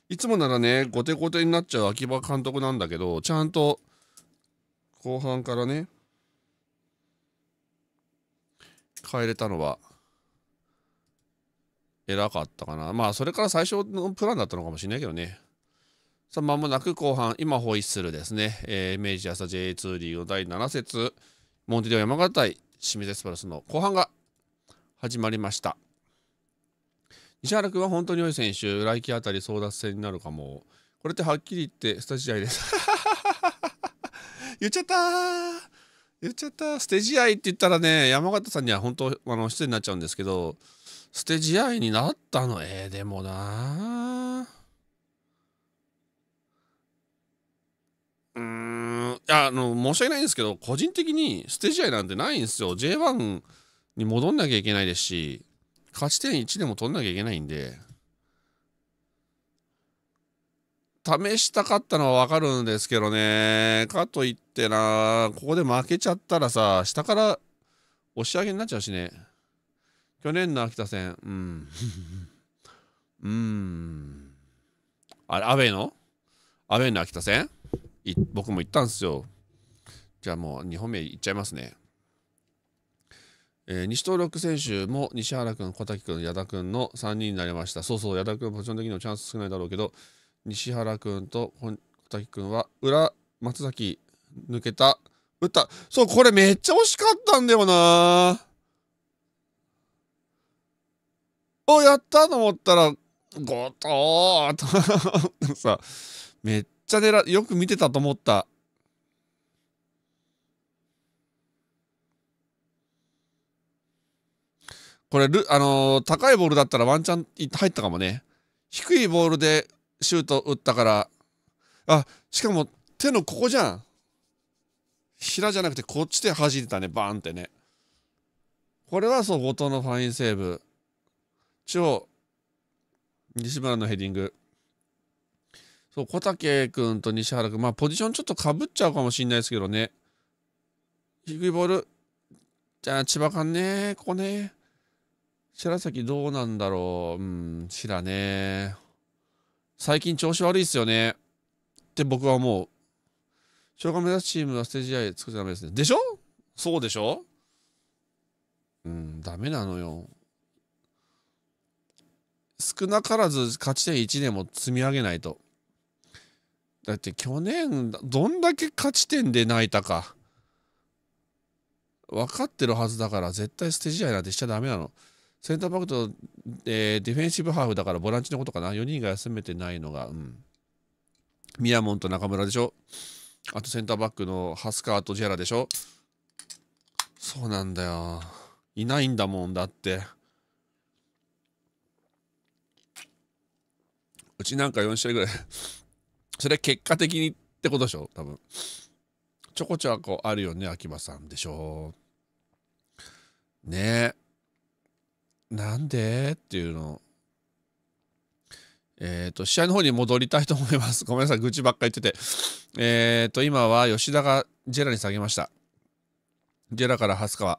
いつもならね後手後手になっちゃう秋葉監督なんだけどちゃんと後半からね変えれたのは偉かったかなまあそれから最初のプランだったのかもしれないけどねさあ、まもなく後半、今ホイッスルですね。えー、明治朝 J2 リーグの第7節、モンテディオ山形対清水スパルスの後半が始まりました。西原君は本当に良い選手、来季あたり争奪戦になるかも。これってはっきり言って、スタジアイです。言っちゃった言っちゃったステージ愛って言ったらね、山形さんには本当、あの、失礼になっちゃうんですけど、ステージ愛になったの、ええー、でもなぁ。うーん、あの、申し訳ないんですけど、個人的に捨て試合なんてないんですよ。J1 に戻んなきゃいけないですし、勝ち点1でも取んなきゃいけないんで、試したかったのはわかるんですけどね、かといってな、ここで負けちゃったらさ、下から押し上げになっちゃうしね。去年の秋田戦、うん。うん。あれ、アウェイのアウェイの秋田戦僕も行ったんですよ。じゃあもう2本目いっちゃいますね。えー、西登録選手も西原君、小滝君、矢田君の3人になりました。そうそう、矢田君、ポジション的にもチャンス少ないだろうけど、西原君と小滝君は裏、松崎、抜けた、打った。そう、これめっちゃ惜しかったんだよなお、やったと思ったら、後藤と さ、めっちゃ狙よく見てたと思ったこれル、あのー、高いボールだったらワンチャン入ったかもね低いボールでシュート打ったからあしかも手のここじゃん平じゃなくてこっちで弾いてたねバーンってねこれはそう後藤のファインセーブ超西村のヘディングそう、小竹君と西原君、まあ、ポジションちょっとかぶっちゃうかもしれないですけどね。低いボール。じゃあ、千葉んね、ここね。白崎どうなんだろう。うん、知らね。最近調子悪いっすよね。って僕はもう。消化目指すチームはステージ試合作っちゃダメですね。でしょそうでしょうん、ダメなのよ。少なからず勝ち点1年も積み上げないと。だって去年どんだけ勝ち点で泣いたか分かってるはずだから絶対捨て試合なんてしちゃダメなのセンターバックと、えー、ディフェンシブハーフだからボランチのことかな4人が休めてないのがうんミヤモンと中村でしょあとセンターバックのハスカーとジェラでしょそうなんだよいないんだもんだってうちなんか4試合ぐらいそれは結果的にってことでしょ多分ちょこちょこあるよね秋葉さんでしょねえなんでっていうのえっ、ー、と試合の方に戻りたいと思いますごめんなさい愚痴ばっか言っててえっ、ー、と今は吉田がジェラに下げましたジェラから蓮川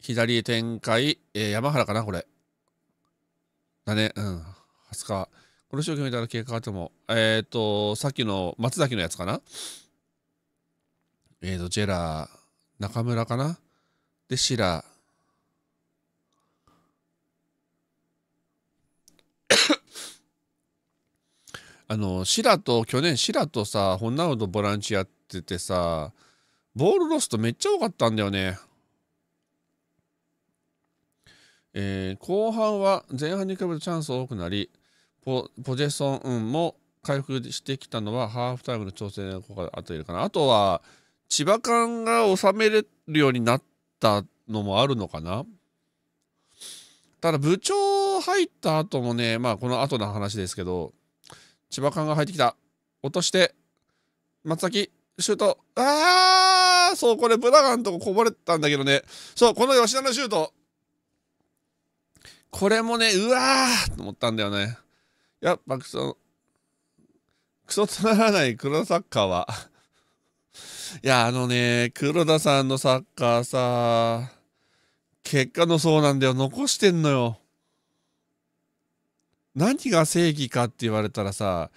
左展開、えー、山原かなこれだねうん蓮川この商品をめたら経過変っても、えっ、ー、と、さっきの松崎のやつかなえっ、ー、と、ジェラー、中村かなで、シラ あのシラと去年シラとさホンナウドボランチやっててさボールロストめっちゃ多かったんだよね。えー、後半は前半に比べるチャンス多くなりポジェソンも回復してきたのはハーフタイムの調整の効果があったかなあとは千葉間が収めれるようになったのもあるのかなただ部長入った後もねまあこの後の話ですけど千葉間が入ってきた落として松崎シュートああそうこれブラガンとここぼれたんだけどねそうこの吉田のシュートこれもねうわーと思ったんだよねやっぱクソ、クソつまらない黒サッカーは いや、あのね、黒田さんのサッカーさ、結果のそうなんだよ。残してんのよ。何が正義かって言われたらさ、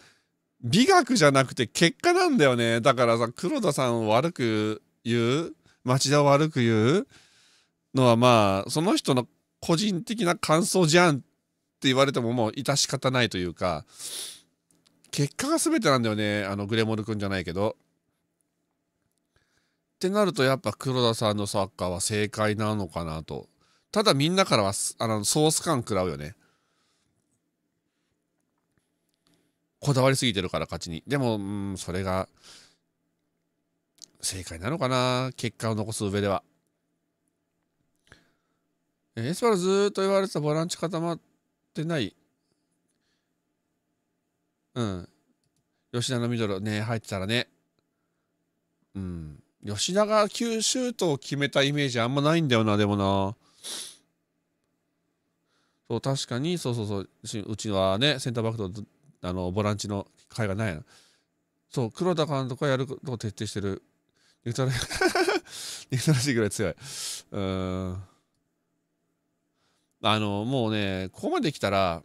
美学じゃなくて結果なんだよね。だからさ、黒田さんを悪く言う、町田を悪く言うのはまあ、その人の個人的な感想じゃん言われてももう致し方ないというか結果が全てなんだよねあのグレモル君じゃないけど。ってなるとやっぱ黒田さんのサッカーは正解なのかなと。ただみんなからはあのソース感食らうよね。こだわりすぎてるから勝ちに。でも、うん、それが正解なのかな結果を残す上では。エスパルずっと言われてたボランチ固まっってない、うん、吉田のミドルね、入ってたらね、うん、吉田が9シュートを決めたイメージあんまないんだよな、でもな。そう確かに、そうそうそう、うちはね、センターバックとあのボランチの会がないの。そう、黒田監督はやることを徹底してる。ニクタラ、ニクタしいぐらい強い。うん。あのもうねここまで来たら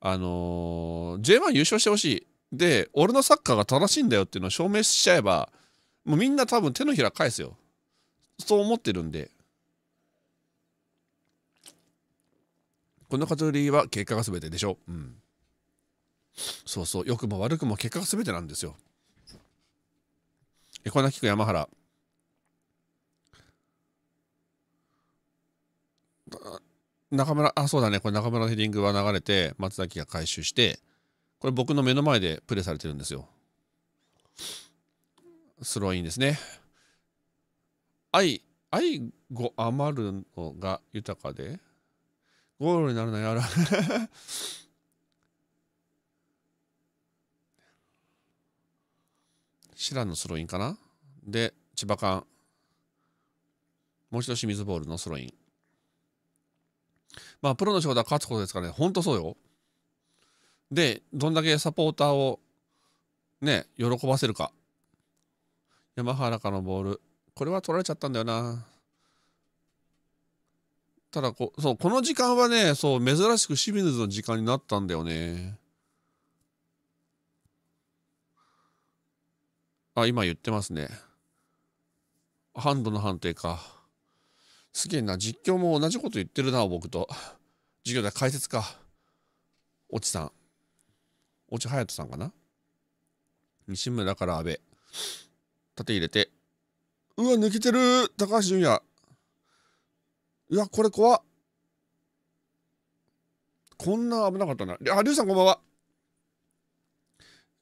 あの J1 優勝してほしいで俺のサッカーが正しいんだよっていうのを証明しちゃえばもうみんな多分手のひら返すよそう思ってるんでこのカトリーは結果が全てでしょう、うん、そうそう良くも悪くも結果が全てなんですよえこんな聞く山原中村、あ、そうだね、これ中村のヘディングは流れて、松崎が回収して、これ僕の目の前でプレーされてるんですよ。スローインですね。愛、愛語余るのが豊かで、ゴールになるのや ら。シランのスローインかなで、千葉間。もう一度清水ボールのスローイン。まあ、プロの仕事は勝つことですからね、ほんとそうよ。で、どんだけサポーターをね、喜ばせるか。山原かのボール。これは取られちゃったんだよな。ただこ、そう、この時間はね、そう、珍しく清水の時間になったんだよね。あ、今言ってますね。ハンドの判定か。すげえな、実況も同じこと言ってるな、僕と。授業で解説か。おちさん。おちはやとさんかな西村から阿部。縦入れて。うわ、抜けてる高橋純也。うわ、これ怖っ。こんな危なかったな。あ、りゅうさんこんばんは。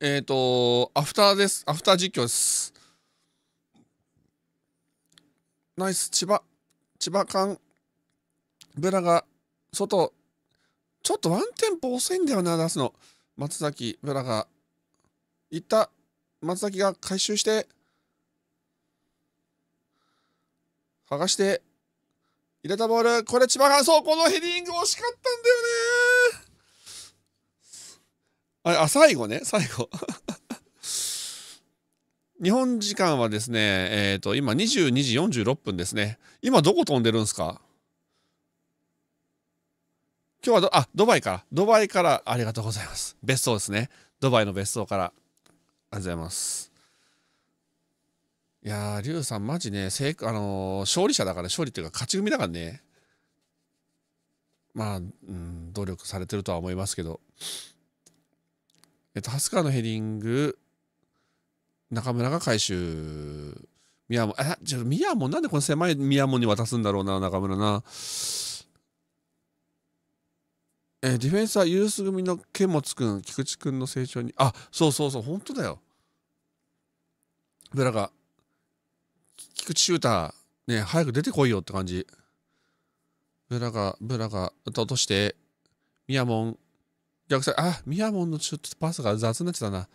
えっ、ー、と、アフターです。アフター実況です。ナイス、千葉。千葉間ブラが外、ちょっとワンテンポ遅いんだよな、出すの。松崎ブラが。行った。松崎が回収して、剥がして、入れたボール、これ千葉が、そう、このヘディング惜しかったんだよねあれ、あ、最後ね、最後日本時間はですね、えっ、ー、と、今22時46分ですね。今どこ飛んでるんですか今日はあ、ドバイから。ドバイから、ありがとうございます。別荘ですね。ドバイの別荘から。ありがとうございます。いやー、リュウさん、マジね、あのー、勝利者だから、勝利っていうか、勝ち組だからね。まあ、うん、努力されてるとは思いますけど。えっと、ハスカーのヘディング、中村が回収宮門あじゃあ宮門なんでこの狭い宮門に渡すんだろうな中村なえディフェンスはユース組の剣持く君菊池君の成長にあそうそうそう本当だよブラが菊池シューターね早く出てこいよって感じブラがブラが落としてミヤモン逆サイあミヤモンのちょっとパスが雑になってたな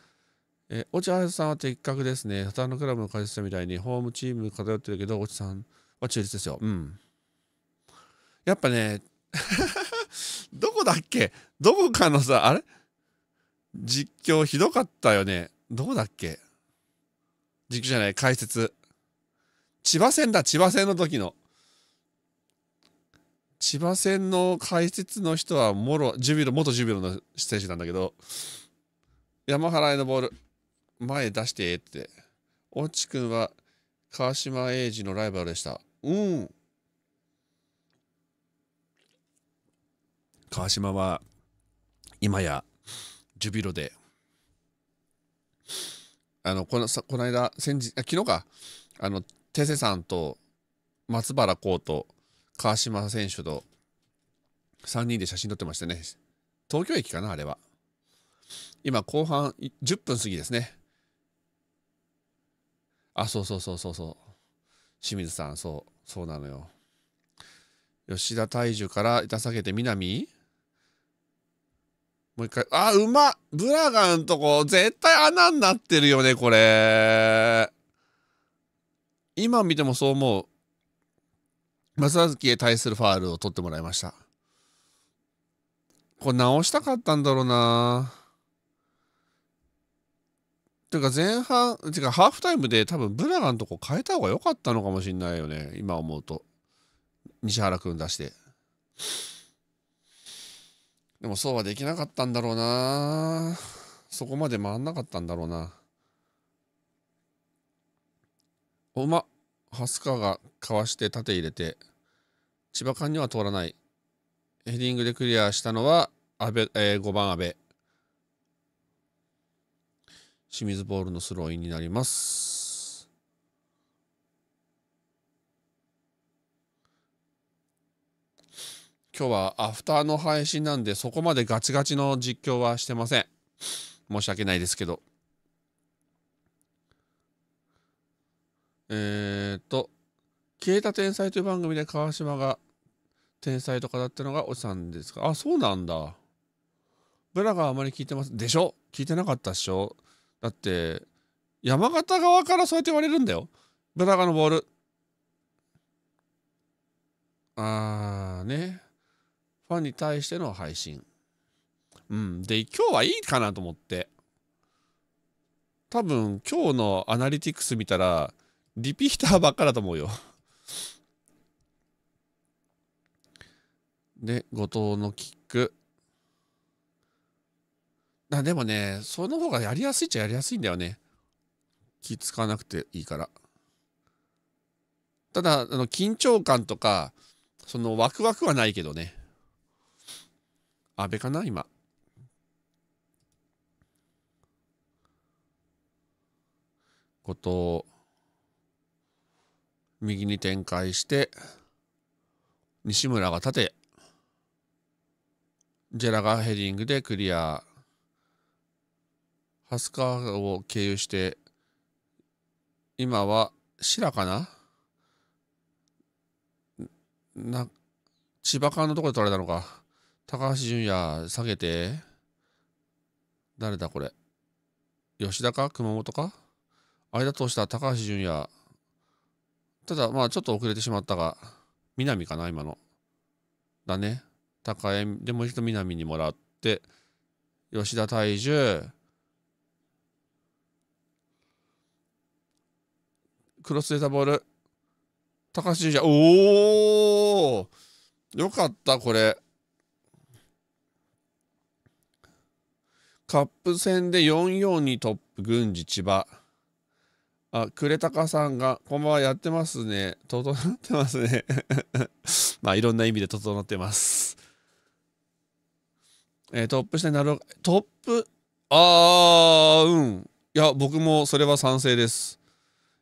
えー、落合さんは的確ですね。サタンのクラブの解説者みたいに、ホームチーム偏ってるけど、落合さんは中立ですよ。うん。やっぱね、どこだっけどこかのさ、あれ実況ひどかったよね。どこだっけ実況じゃない、解説。千葉戦だ、千葉戦の時の。千葉戦の解説の人はもろ、ジュビロ、元ジュビロの選手なんだけど、山原へのボール。前出してって。オチ君は川島英二のライバルでした。うん。川島は今やジュビロで、あの、このさこの間、先日、あ昨日か、あの、テセさんと松原コート、川島選手と3人で写真撮ってましたね。東京駅かな、あれは。今、後半10分過ぎですね。あそうそうそうそうそう清水さんそうそうなのよ吉田大樹から板下げて南もう一回あうまブラガンとこ絶対穴になってるよねこれ今見てもそう思う正月へ対するファールを取ってもらいましたこれ直したかったんだろうなていうか前半ていうかハーフタイムで多分ブラガンとこ変えた方が良かったのかもしんないよね今思うと西原君出してでもそうはできなかったんだろうなそこまで回んなかったんだろうなおま蓮川がかわして縦入れて千葉間には通らないヘディングでクリアしたのは阿部、えー、5番阿部清水ボールのスローインになります。今日はアフターの配信なんでそこまでガチガチの実況はしてません。申し訳ないですけど。えー、っと、消えた天才という番組で川島が天才と語ったのがおじさんですか。あ、そうなんだ。ブラがあまり聞いてます。でしょ聞いてなかったっしょだって山形側からそうやって言われるんだよブラガのボールあーねファンに対しての配信うんで今日はいいかなと思って多分今日のアナリティクス見たらリピーターばっかだと思うよで後藤のキックあでもね、その方がやりやすいっちゃやりやすいんだよね。気使わなくていいから。ただ、あの緊張感とか、そのワクワクはないけどね。安倍かな、今。こと右に展開して西村が縦ジェラがヘディングでクリア蓮川を経由して、今は白かなな、千葉間のとこで取られたのか。高橋純也、下げて。誰だこれ。吉田か熊本か間通した高橋純也。ただ、まあちょっと遅れてしまったが、南かな今の。だね。高江でも一度南にもらって、吉田体重、クロス出たボール。高橋じゃ、おーよかった、これ。カップ戦で4-4にトップ、郡司千葉。あ、タカさんが、こんばんは、やってますね。整ってますね。まあ、いろんな意味で整ってます。えー、トップしてなるトップ、あー、うん。いや、僕もそれは賛成です。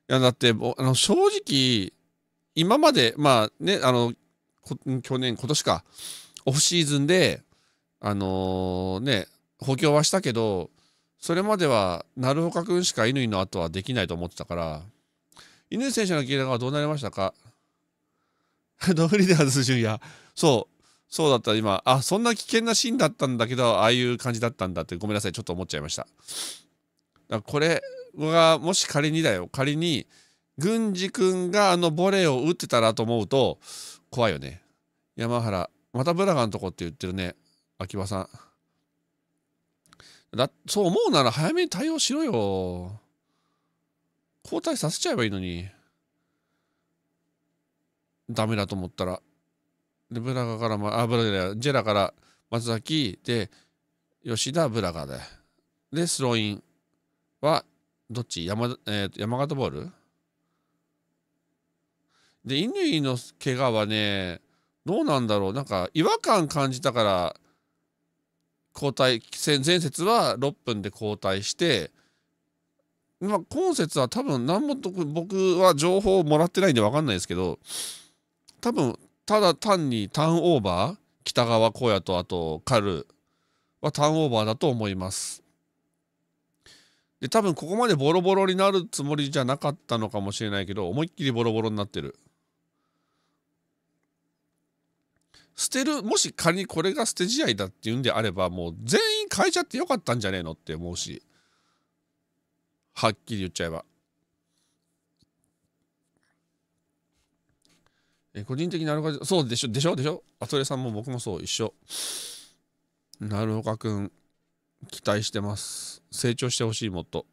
や、だって、あの正直、今まで、まあね、あの、去年、今年か、オフシーズンで、あのー、ね、補強はしたけど、それまでは、鳴岡君しか乾の後はできないと思ってたから、乾選手の球団はどうなりましたか どフリデアすズ純也。そう、そうだった今、あ、そんな危険なシーンだったんだけど、ああいう感じだったんだって、ごめんなさい、ちょっと思っちゃいました。だこれ、がもし仮にだよ仮に郡司君があのボレーを打ってたらと思うと怖いよね山原またブラガンとこって言ってるね秋葉さんだそう思うなら早めに対応しろよ交代させちゃえばいいのにダメだと思ったらでブラガから、ま、あブラガジェラから松崎で吉田ブラガででスローインはどっち山,、えー、山形ボールで、乾の怪我はね、どうなんだろう。なんか、違和感感じたから、交代、前節は6分で交代して、ま今節は多分、何も僕は情報をもらってないんで分かんないですけど、多分、ただ単にターンオーバー、北川荒野とあと、カルはターンオーバーだと思います。で多分ここまでボロボロになるつもりじゃなかったのかもしれないけど思いっきりボロボロになってる捨てるもし仮にこれが捨て試合だっていうんであればもう全員変えちゃってよかったんじゃねえのって思うしはっきり言っちゃえばえ個人的なるほどそうでしょでしょでしょアトレさんも僕もそう一緒なるほかくん期待してます。成長してほしい、もっと。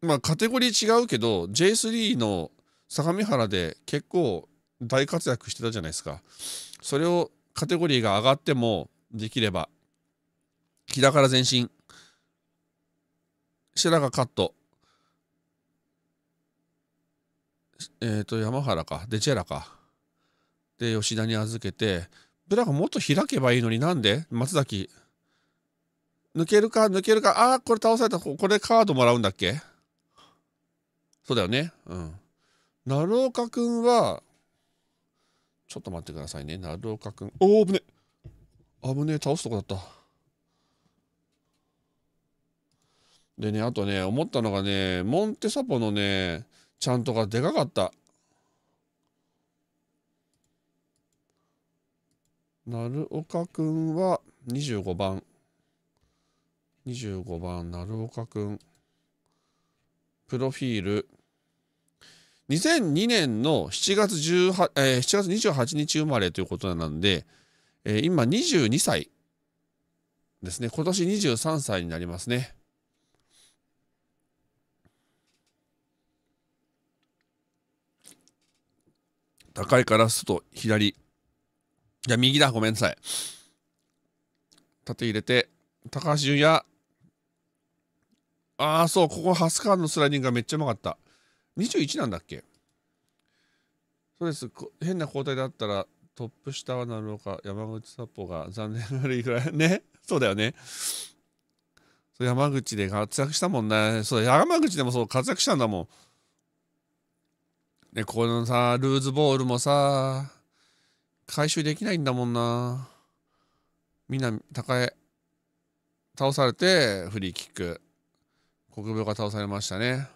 まあ、カテゴリー違うけど、J3 の相模原で結構大活躍してたじゃないですか。それをカテゴリーが上がってもできれば、日高から前進、白がカット、えっ、ー、と、山原か、で、チェラか、で、吉田に預けて、ブラがもっと開けばいいのになんで松崎抜けるか、抜けるか。ああ、これ倒された。これカードもらうんだっけそうだよね。うん。鳴岡くんは、ちょっと待ってくださいね。鳴岡くん。おお、危ね危ねえ、倒すとこだった。でね、あとね、思ったのがね、モンテサポのね、ちゃんとがでかかった。鳴岡くんは25番。25番、成岡くん。プロフィール。2002年の7月 ,18、えー、7月28日生まれということなんで、えー、今22歳ですね。今年23歳になりますね。高いから外、左。いや、右だ。ごめんなさい。縦入れて、高橋純也、ああ、そう、ここハスカーのスライディングがめっちゃうまかった。21なんだっけそうです。変な交代だったら、トップ下はなるのか、山口サポが残念ながらいぐらい。ね。そうだよね。そう山口で活躍したもんね。そう、山口でもそう活躍したんだもん。ね、このさ、ルーズボールもさ、回収できないんだもんな。みんな、高江、倒されて、フリーキック。国病が倒されましたね。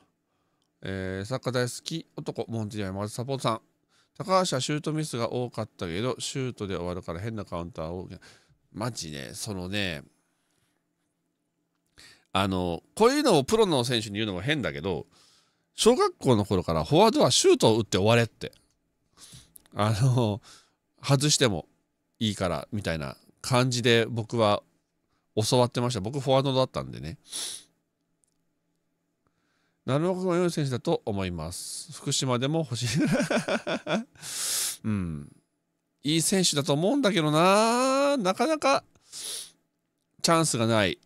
えー、サッカー大好き男、モンティア、ーズサポートさん。高橋はシュートミスが多かったけど、シュートで終わるから変なカウンターを。マジね、そのね、あの、こういうのをプロの選手に言うのも変だけど、小学校の頃からフォワードはシュートを打って終われって。あの、外してもいいからみたいな感じで僕は教わってました。僕フォワードだったんでね。ほど、良い選手だと思います。福島でも欲しい。うん。いい選手だと思うんだけどな、なかなかチャンスがない。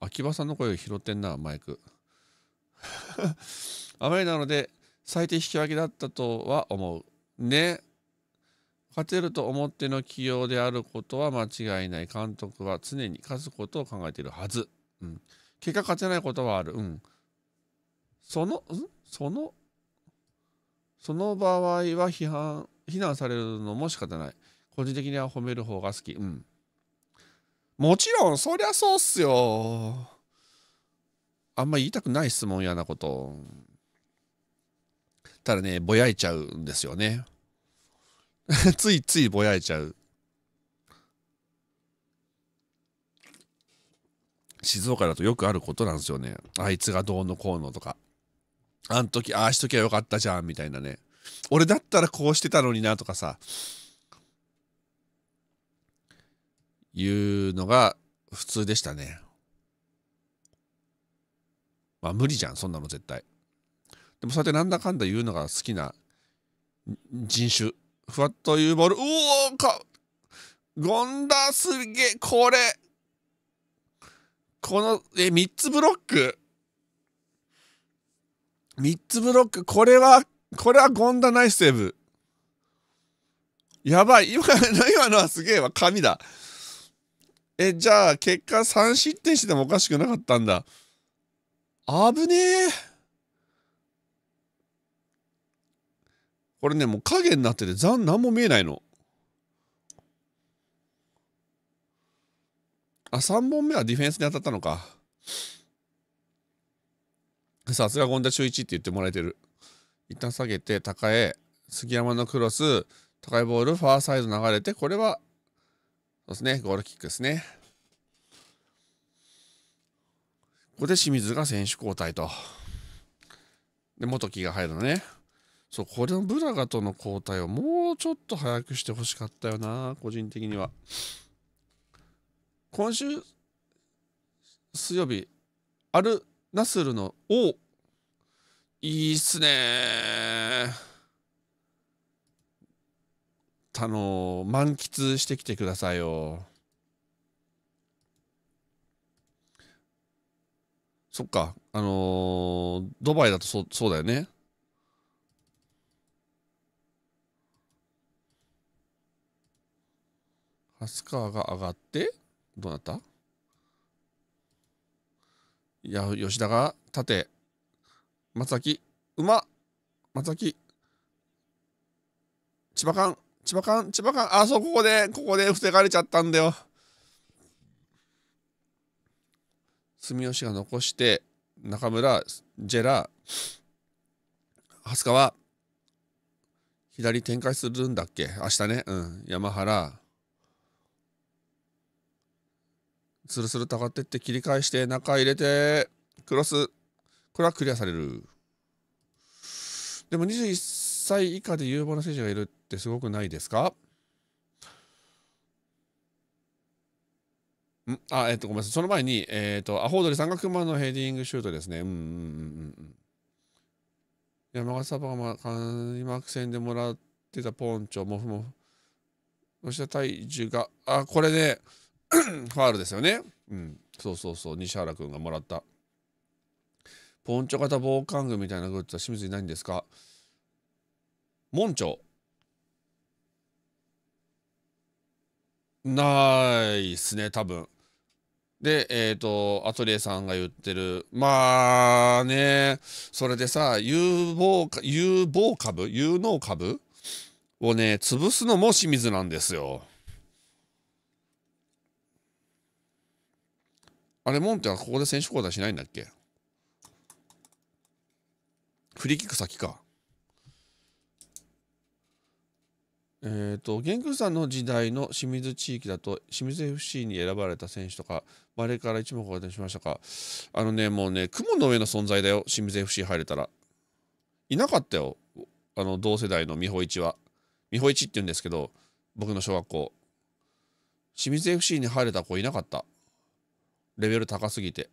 秋葉さんの声を拾ってんな、マイク。雨なので、最低引き分けだったとは思う。ね。勝てると思っての起用であることは間違いない。監督は常に勝つことを考えているはず。うん、結果勝てないことはある。うん、その、うん、その、その場合は批判、非難されるのも仕方ない。個人的には褒める方が好き。うん。もちろん、そりゃそうっすよ。あんま言いたくない質問やなこと。ただね、ぼやいちゃうんですよね。ついついぼやいちゃう静岡だとよくあることなんですよねあいつがどうのこうのとかあん時ああしときゃよかったじゃんみたいなね俺だったらこうしてたのになとかさいうのが普通でしたねまあ無理じゃんそんなの絶対でもそうやってなんだかんだ言うのが好きな人種ふわっというボールうおかゴン田すげえこれこのえ3つブロック3つブロックこれはこれはゴンダナイスセーブやばい今 今のはすげえわ神だえじゃあ結果3失点してもおかしくなかったんだあぶねえこれねもう影になってて残何も見えないのあ3本目はディフェンスに当たったのかさすが権田修一って言ってもらえてる一旦下げて高江杉山のクロス高いボールファーサイド流れてこれはそうですねゴールキックですねここで清水が選手交代とで元木が入るのねそう、これのブラガとの交代をもうちょっと早くしてほしかったよな、個人的には。今週、水曜日、アル・ナスルの、おいいっすねあの満喫してきてくださいよ。そっか、あのー、ドバイだとそそうだよね。飛鳥が上がって、どうなったいや、吉田が縦、松崎、馬、松崎、千葉缶、千葉缶、千葉缶。あ、そう、ここで、ここで防がれちゃったんだよ。住吉が残して、中村、ジェラ、鳥は、左展開するんだっけ明日ね、うん、山原、スルスルと上がってって切り返して中入れてクロスこれはクリアされるでも21歳以下で有望な選手がいるってすごくないですかんあえっ、ー、とごめんなさいその前にえっ、ー、とアホードリさんがクのヘディングシュートですねうんうんうんうん山形サバが開幕戦でもらってたポンチョモフモフそして体重があこれね ファールですよね。うん。そうそうそう。西原くんがもらった。ポンチョ型防寒具みたいなグッズは清水にないんですか門長ないっすね多分でえっ、ー、とアトリエさんが言ってるまあねそれでさ有望有望株有能株をね潰すのも清水なんですよあれ、モンテはここで選手交代しないんだっけフリーキック先か。えっ、ー、と、玄空さんの時代の清水地域だと、清水 FC に選ばれた選手とか、バレーから一目置かれしましたか。あのね、もうね、雲の上の存在だよ、清水 FC 入れたら。いなかったよ、あの、同世代の美穂一は。美穂一って言うんですけど、僕の小学校。清水 FC に入れた子いなかった。レベル高すぎて。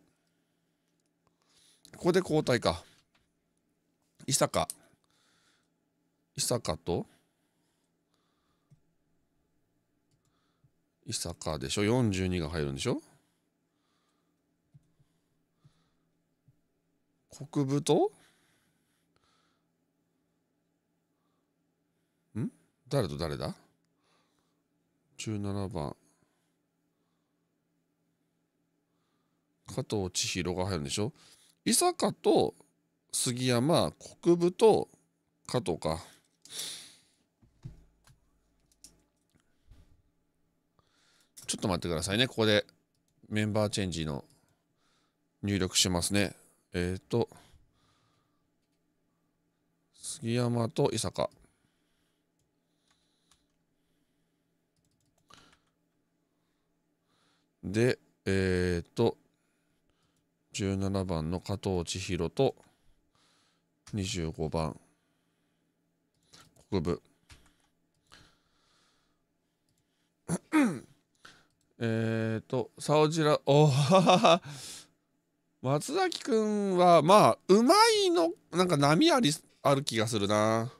ここで交代か。伊坂。伊坂と伊坂でしょ ?42 が入るんでしょ国分とん誰と誰だ ?17 番。加藤千尋が入るんでしょ伊坂と杉山国分と加藤かちょっと待ってくださいねここでメンバーチェンジの入力しますねえっ、ー、と杉山と伊坂でえっ、ー、と17番の加藤千尋と25番国分えっとサオジラおは 松崎くんはまあうまいのなんか波ありある気がするな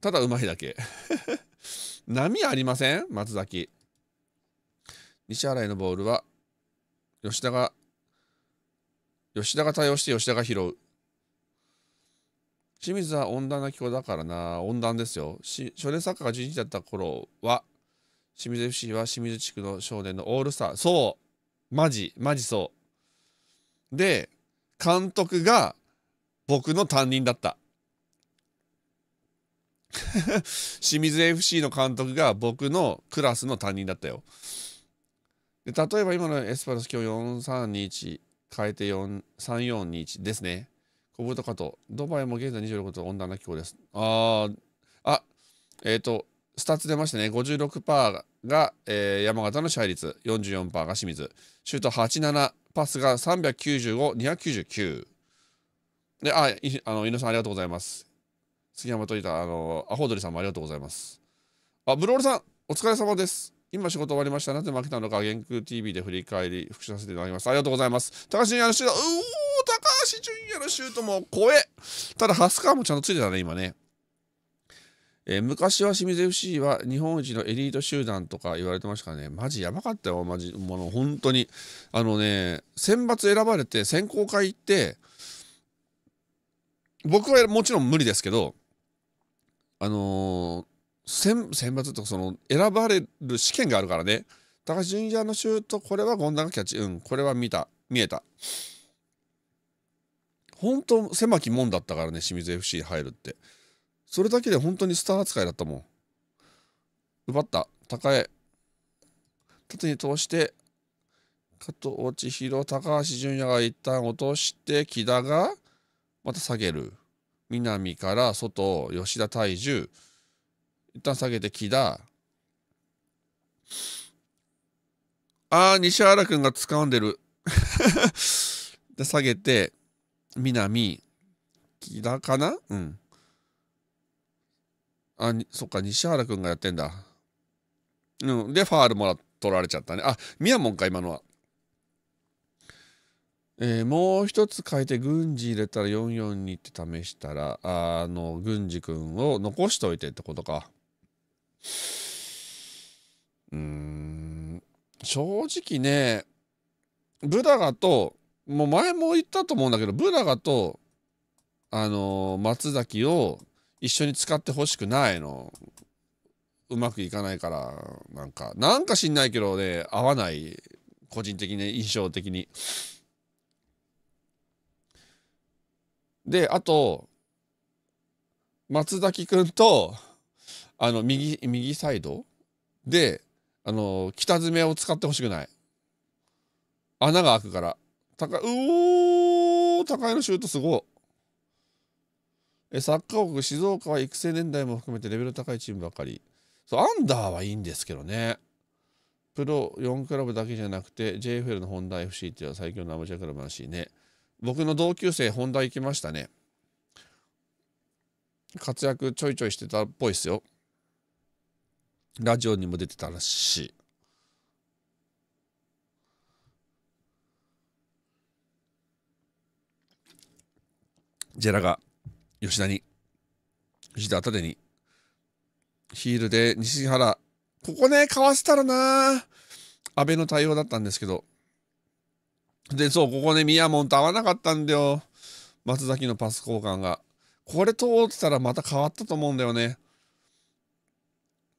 ただうまいだけ 波ありません松崎西新井のボールは吉田が吉田が対応して吉田が拾う清水は温暖な気候だからな温暖ですよし少年サッカーが11だった頃は清水 FC は清水地区の少年のオールスターそうマジマジそうで監督が僕の担任だった 清水 FC の監督が僕のクラスの担任だったよで例えば今のエスパルス今日4321変えて3421ですね。コブルトカト。ドバイも現在26度温暖な気候です。ああ、えっ、ー、と、スタッツ出ましたね。56%が、えー、山形の支配率、44%が清水。シュート87、パスが395、299。で、あ、いあの井野さんありがとうございます。杉山といた、あの、アホドリさんもありがとうございます。あ、ブロールさん、お疲れ様です。今仕事終わりました。なぜ負けたのか、元空 TV で振り返り、復習させていただきます。ありがとうございます。高橋純也のシュート、うお高橋純也のシュートも怖えただ、ハスカーもちゃんとついてたね、今ね。えー、昔は清水 FC は日本一のエリート集団とか言われてましたね。マジやばかったよ、マジ。もう本当に。あのね、選抜選ばれて選考会行って、僕はもちろん無理ですけど、あのー選選抜とかその選ばれる試験があるからね高橋純也のシュートこれは権田がキャッチうんこれは見た見えた本当狭き門だったからね清水 FC 入るってそれだけで本当にスター扱いだったもん奪った高江縦に通して加藤千尋高橋純也が一旦落として木田がまた下げる南から外吉田体重一旦下げて木だあ西原君が掴んでる で下げて南木田かなうんあそっか西原君がやってんだうんでファールもら取られちゃったねあ宮門か今のはえー、もう一つ変えて軍事入れたら442って試したらあの軍事君を残しておいてってことかうん、正直ね、ブダガと、もう前も言ったと思うんだけど、ブダガと、あのー、松崎を一緒に使ってほしくないの。うまくいかないから、なんか、なんか知んないけどね、合わない。個人的に、印象的に。で、あと、松崎くんと、あの右右サイドであの北詰めを使ってほしくない穴が開くから高うお高いのシュートすごえサッカー国静岡は育成年代も含めてレベル高いチームばかりそうアンダーはいいんですけどねプロ4クラブだけじゃなくて JFL の本田 FC っていうのは最強のアマチュアクラブらしいね僕の同級生本田行きましたね活躍ちょいちょいしてたっぽいっすよラジオにも出てたらしい。ジェラが吉田に、吉田盾に、ヒールで西原、ここね、かわせたらな安倍の対応だったんですけど、で、そう、ここね、宮門と合わなかったんだよ。松崎のパス交換が。これ通ってたらまた変わったと思うんだよね。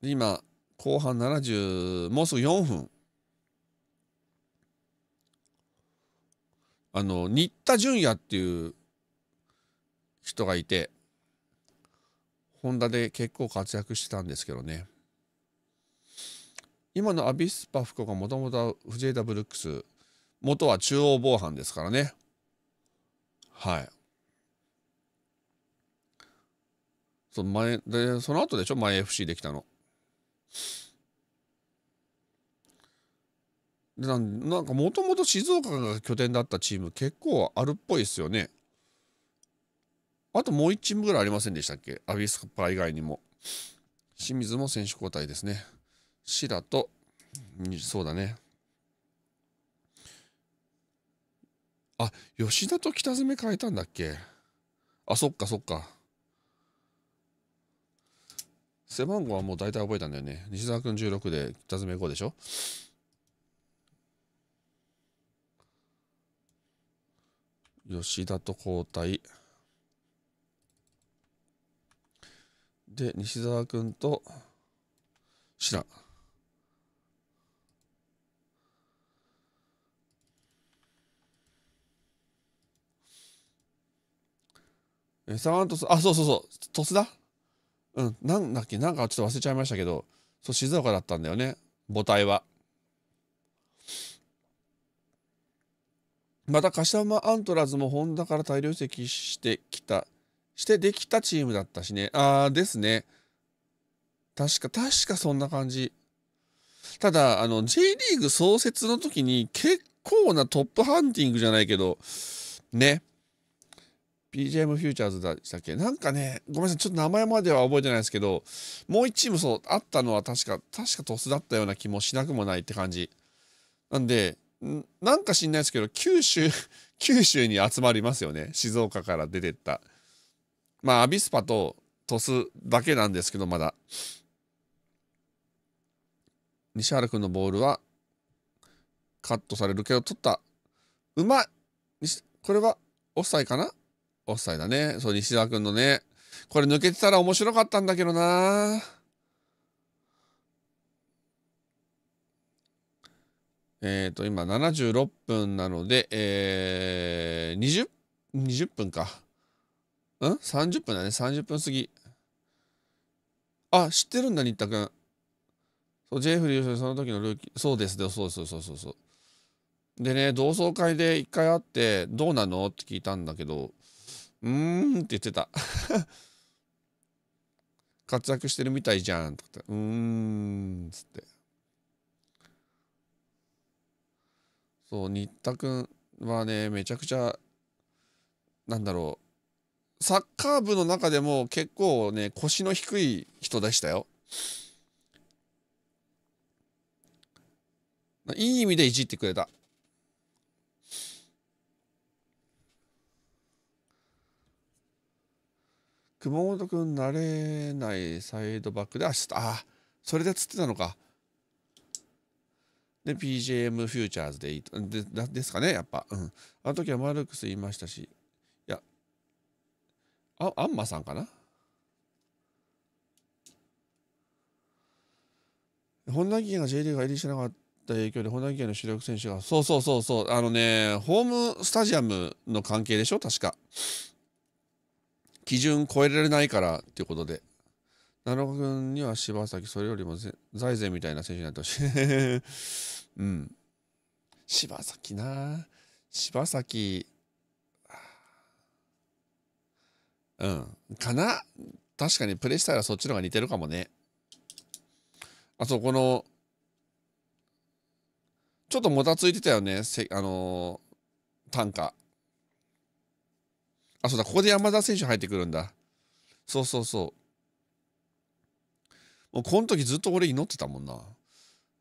今、後半70、もうすぐ4分。あの、新田淳也っていう人がいて、ホンダで結構活躍してたんですけどね。今のアビスパ福岡もともと藤枝ブルックス、元は中央防犯ですからね。はい。その前で、その後でしょ、前 FC できたの。でなんかもともと静岡が拠点だったチーム結構あるっぽいですよね。あともう1チームぐらいありませんでしたっけアビスパ以外にも。清水も選手交代ですね。志田と、そうだね。あ、吉田と北詰変えたんだっけあ、そっかそっか。背番号はもう大体覚えたんだよね。西澤君16で北こ5でしょ吉田と交代。で、西澤君と知らん。え、サガン鳥栖、あ、そうそうそう、鳥栖だ。うん、なんだっけ、なんかちょっと忘れちゃいましたけど、そう、静岡だったんだよね、母体は。また、柏山アントラーズもホンダから大量移籍してきた、してできたチームだったしね。あーですね。確か、確かそんな感じ。ただ、あの、J リーグ創設の時に結構なトップハンティングじゃないけど、ね、BGM フューチャーズでしたっけなんかね、ごめんなさい、ちょっと名前までは覚えてないですけど、もう一チームそう、あったのは確か、確かトスだったような気もしなくもないって感じ。なんで、なんか知んないですけど、九州、九州に集まりますよね。静岡から出てった。まあ、アビスパと鳥栖だけなんですけど、まだ。西原君のボールはカットされるけど、取った。うまいこれはオフサイかなオフサイだね。そう、西澤君のね。これ抜けてたら面白かったんだけどな。えっ、ー、と、今76分なので、えー、20、20分か。ん ?30 分だね。30分過ぎ。あ、知ってるんだ、新田君。そう、ジェイフリ優勝その時のルーキー。そうですね、そうそうそうそうそう。でね、同窓会で一回会って、どうなのって聞いたんだけど、うーんって言ってた 活躍してるみたいじゃんとかってうーんっつってそう新田君はねめちゃくちゃなんだろうサッカー部の中でも結構ね腰の低い人でしたよいい意味でいじってくれた熊本くん慣れないサイドバックで、あ、あ、それでつってたのか。で、PJM フューチャーズでいいでですかね、やっぱ。うん。あの時はマルクス言いましたし。いや、あ、アンマさんかな本田家が J リーグ入りしなかった影響で本田家の主力選手が、そうそうそうそう、あのね、ホームスタジアムの関係でしょ、確か。基準超えられないからっていうことで。奈良君には柴崎、それよりも財前みたいな選手になってほしい。うん。柴崎な柴崎、うん。かな確かにプレイしたらそっちのが似てるかもね。あそこの、ちょっともたついてたよね、せあのー、単価。あ、そうだ、ここで山田選手入ってくるんだ。そうそうそう。もうこの時ずっと俺祈ってたもんな。も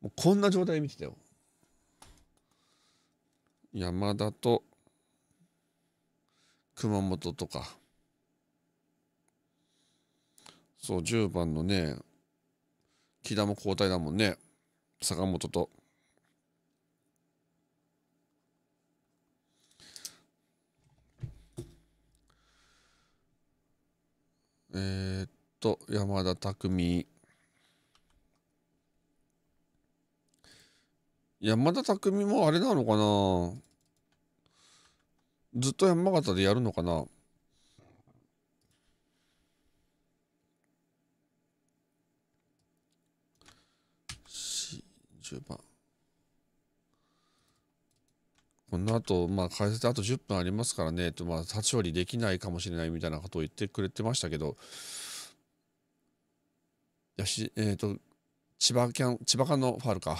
うこんな状態見てたよ。山田と熊本とか。そう、10番のね、木田も交代だもんね。坂本と。えー、っと、山田拓山田拓もあれなのかなずっと山形でやるのかなし、10番。この後、まあ、解説あと10分ありますからね、とまあ、立ち寄りできないかもしれないみたいなことを言ってくれてましたけど、やしえっ、ー、と、千葉県、千葉間のファールか。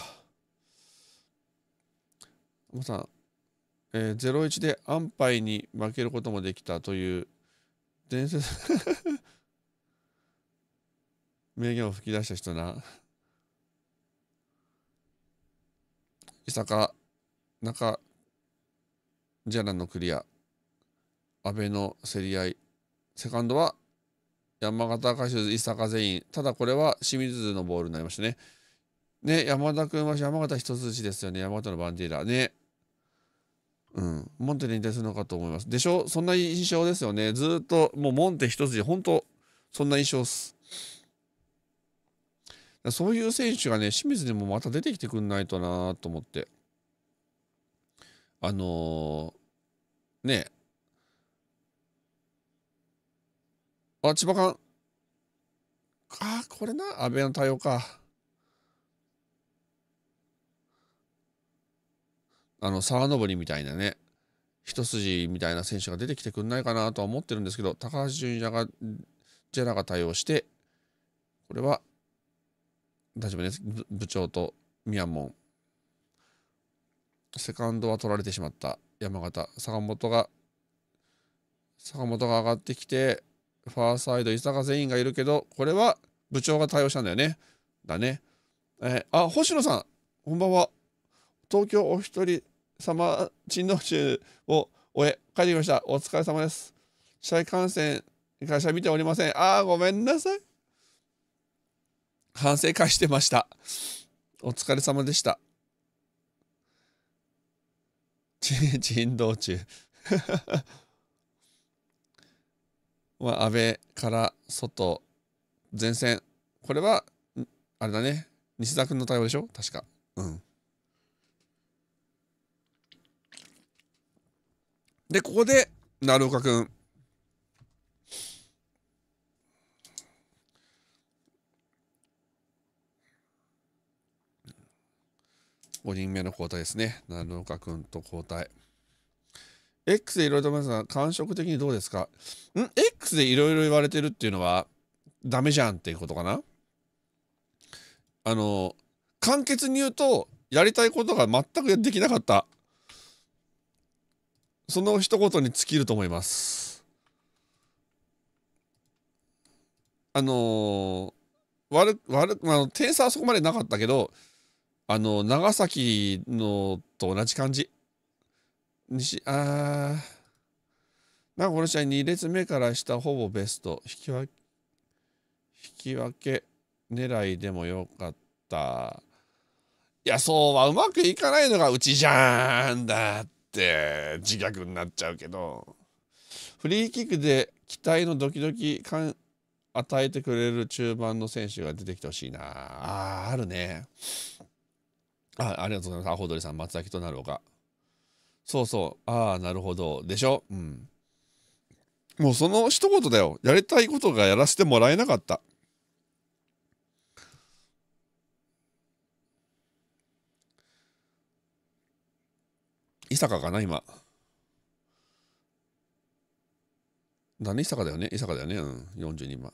また、えー、0-1で安牌に負けることもできたという伝説 名言を吹き出した人な。伊坂中ジャラのクリア阿部の競り合いセカンドは山形歌手伊坂全員ただこれは清水のボールになりましたねね山田君は山形一筋ですよね山形のバンディーラー。ねうん、モンテに引するのかと思います。でしょそんな印象ですよね。ずっと、もうモンテ一筋、本当そんな印象っす。そういう選手がね、清水でもまた出てきてくんないとなと思って。あのー、ねえ。あ、千葉館。あ、これな。安倍の対応か。あの、沢登りみたいなね。一筋みたいな選手が出てきてくんないかなとは思ってるんですけど、高橋純也が、ジェラが対応して、これは大丈夫です。部長とミヤモン。セカンドは取られてしまった。山形坂本が坂本が上がってきてファーサイド伊坂全員がいるけどこれは部長が対応したんだよねだねえー、あ星野さんこんばんは東京お一人様珍道中を終え帰ってきましたお疲れ様です試合観戦会社見ておりませんあーごめんなさい反省会してましたお疲れ様でした 人道中 まあ、安倍から外、前線。これは、あれだね。西田君の対応でしょ確か。うん。で、ここで、鳴岡君。5人目の交代ですね。七岡君と交代。X でいろいろと思いますが、感触的にどうですかん ?X でいろいろ言われてるっていうのは、ダメじゃんっていうことかなあの、簡潔に言うと、やりたいことが全くできなかった。その一言に尽きると思います。あのー、悪、悪、まあ、点差はそこまでなかったけど、あの、長崎のと同じ感じ。西、あー。なんかこの試合2列目から下ほぼベスト。引き分け、引き分け狙いでもよかった。いや、そうはうまくいかないのがうちじゃんだって自虐になっちゃうけど。フリーキックで期待のドキドキ感与えてくれる中盤の選手が出てきてほしいなああるねあありがとうございます。アホドリさん、松崎となるおか。そうそう。ああ、なるほど。でしょうん。もうその一言だよ。やりたいことがやらせてもらえなかった。伊坂かな、今。だね、伊坂だよね。伊坂だよね。うん。42万。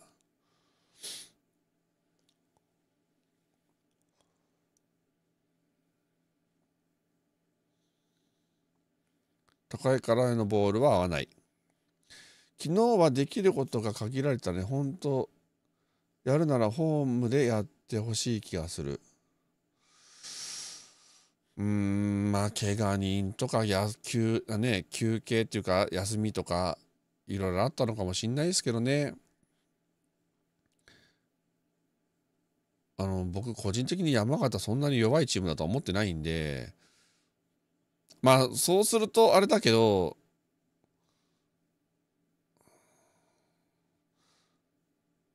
高いからへのボールは合わない昨日はできることが限られたね本当やるならホームでやってほしい気がするうんまあ怪我人とか球休,、ね、休憩っていうか休みとかいろいろあったのかもしんないですけどねあの僕個人的に山形そんなに弱いチームだとは思ってないんでまあそうするとあれだけど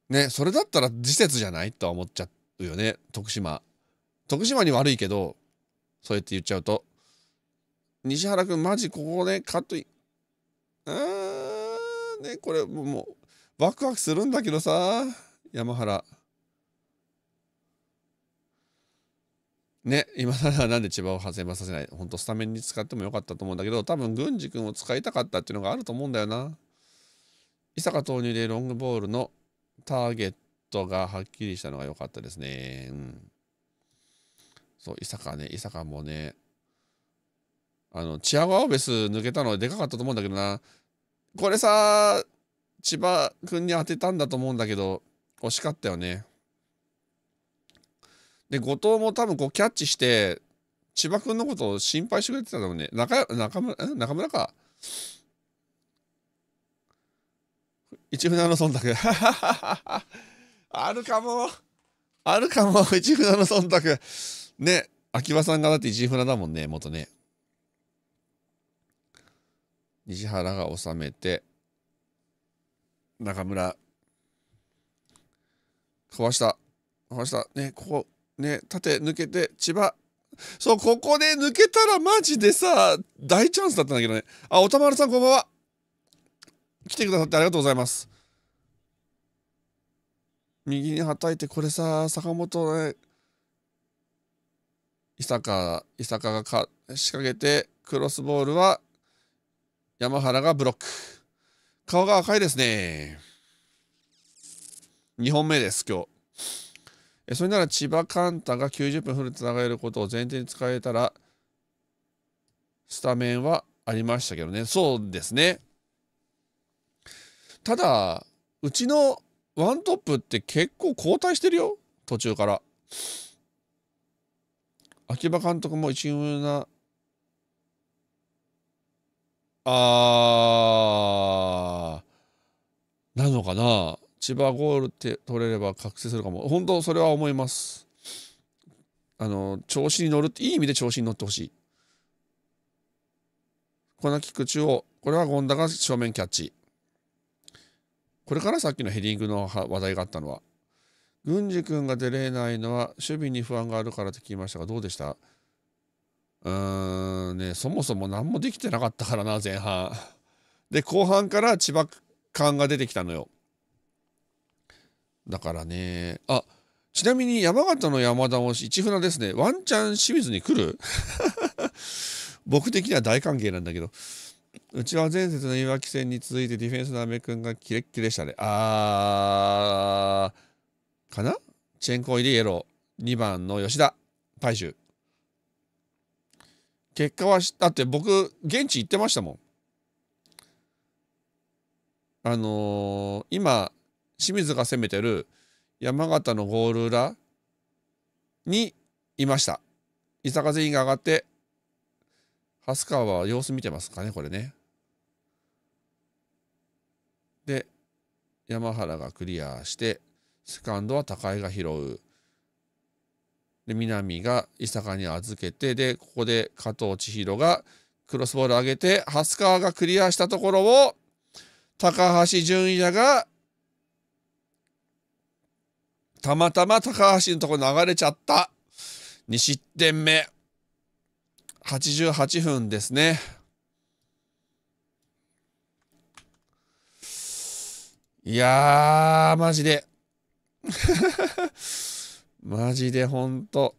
ねそれだったら自説じゃないとは思っちゃうよね徳島徳島に悪いけどそうやって言っちゃうと西原君マジここねカットインあーねこれもうワクワクするんだけどさ山原。ね、今更はなんで千葉を外れさせないほんとスタメンに使ってもよかったと思うんだけど多分郡司君を使いたかったっていうのがあると思うんだよな伊坂投入でロングボールのターゲットがはっきりしたのが良かったですねうんそう伊坂ね伊坂もねあのチアゴ・アオベス抜けたのでかかったと思うんだけどなこれさ千葉君に当てたんだと思うんだけど惜しかったよねで後藤も多分こうキャッチして千葉君のことを心配してくれてたんだもんね中中村中村か一船の忖度 あるかもあるかも一船の忖度ね秋葉さんがだって一船だもんね元ね西原が収めて中村かわしたかわしたねここね縦抜けて千葉そうここで抜けたらマジでさ大チャンスだったんだけどねあおたまるさんこんばんは来てくださってありがとうございます右にはたいてこれさ坂本ね伊坂伊坂がか仕掛けてクロスボールは山原がブロック顔が赤いですね2本目です今日それなら千葉カンタが90分フルで戦えることを前提に使えたらスタメンはありましたけどねそうですねただうちのワントップって結構交代してるよ途中から秋葉監督も一軍なあなのかな千葉ゴールって取れれば覚醒するかも本当それは思いますあの調子に乗るっていい意味で調子に乗ってほしいコナキック中央これは権田が正面キャッチこれからさっきのヘディングの話題があったのは郡司君が出れないのは守備に不安があるからって聞きましたがどうでしたうーんねそもそも何もできてなかったからな前半で後半から千葉感が出てきたのよだからねあちなみに山形の山田も市船ですねワンチャン清水に来る 僕的には大歓迎なんだけどうちは前節のいわき戦に続いてディフェンスの阿部君がキレッキレしたねあーかなチェンコ入りイエロー2番の吉田大衆結果はだって僕現地行ってましたもんあのー、今清水が攻めてる山形のゴール裏にいました。伊坂全員が上がって、蓮川は様子見てますかね、これね。で、山原がクリアして、セカンドは高井が拾う。で、南が伊坂に預けて、で、ここで加藤千尋がクロスボール上げて、蓮川がクリアしたところを、高橋純也がたまたま高橋のとこ流れちゃった。2失点目。88分ですね。いやー、マジで。マジでほんと。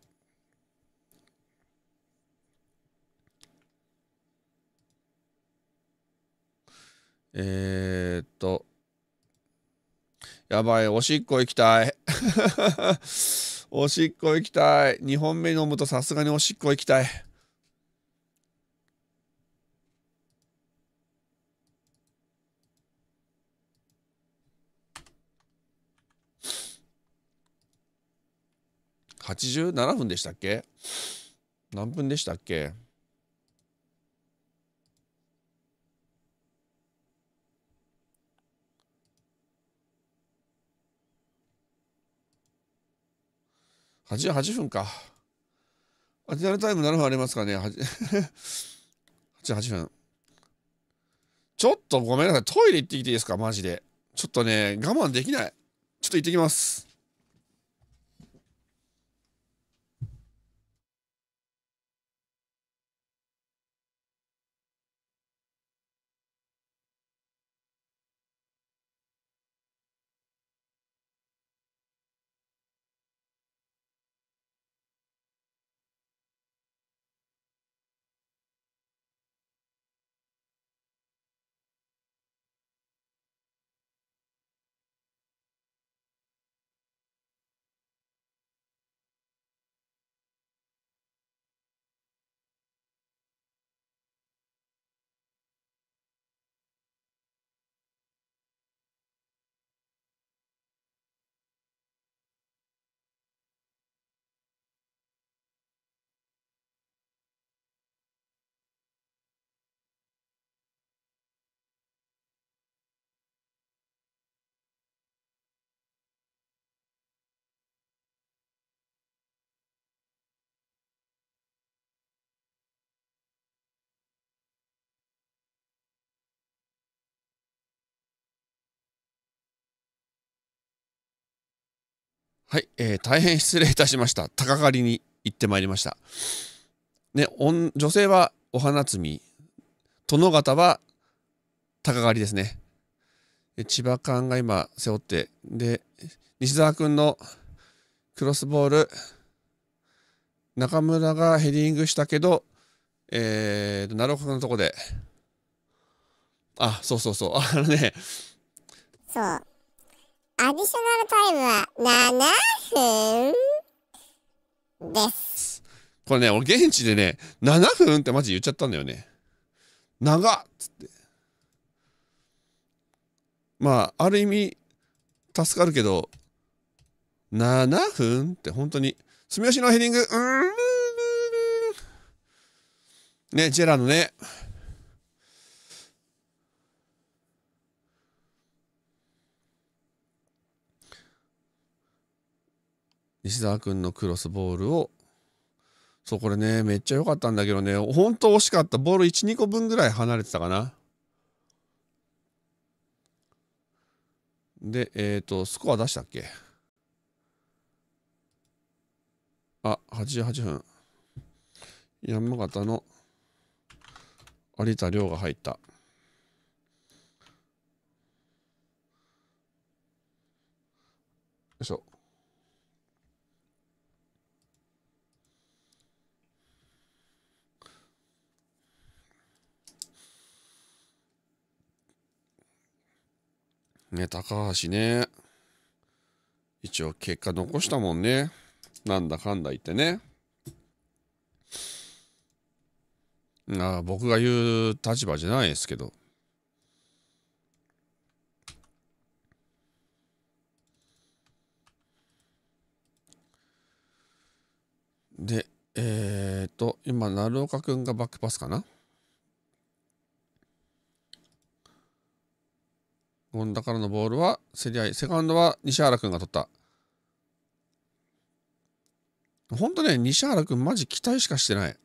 えー、っと。やばい、おしっこ行きたい。おしっこ行きたい。2本目飲むとさすがにおしっこ行きたい。87分でしたっけ何分でしたっけ8 8分か。アテナルタイム7分ありますかね。8, 8分。ちょっとごめんなさい。トイレ行ってきていいですかマジで。ちょっとね、我慢できない。ちょっと行ってきます。はい、えー、大変失礼いたしました。鷹狩りに行ってまいりました。ね、女性はお花摘み、殿方は鷹狩りですね。千葉館が今背負って、で、西澤君のクロスボール、中村がヘディングしたけど、えー、奈良岡のとこで、あ、そうそうそう、あのね、そう、アディショナルタイムは7分です。これね、俺現地でね、7分ってマジ言っちゃったんだよね。長っつって。まあ、ある意味、助かるけど、7分って本当に、住吉のヘディング、うーん。ね、ジェラのね、西澤君のクロスボールをそうこれねめっちゃ良かったんだけどねほんと惜しかったボール12個分ぐらい離れてたかなでえっ、ー、とスコア出したっけあ88分山形の有田亮が入ったよいしょね、高橋ね。一応結果残したもんね。なんだかんだ言ってね。ああ僕が言う立場じゃないですけど。で、えっ、ー、と、今、鳴岡君がバックパスかな権田からのボールは競り合いセカンドは西原君が取った本当ね西原君マジ期待しかしてない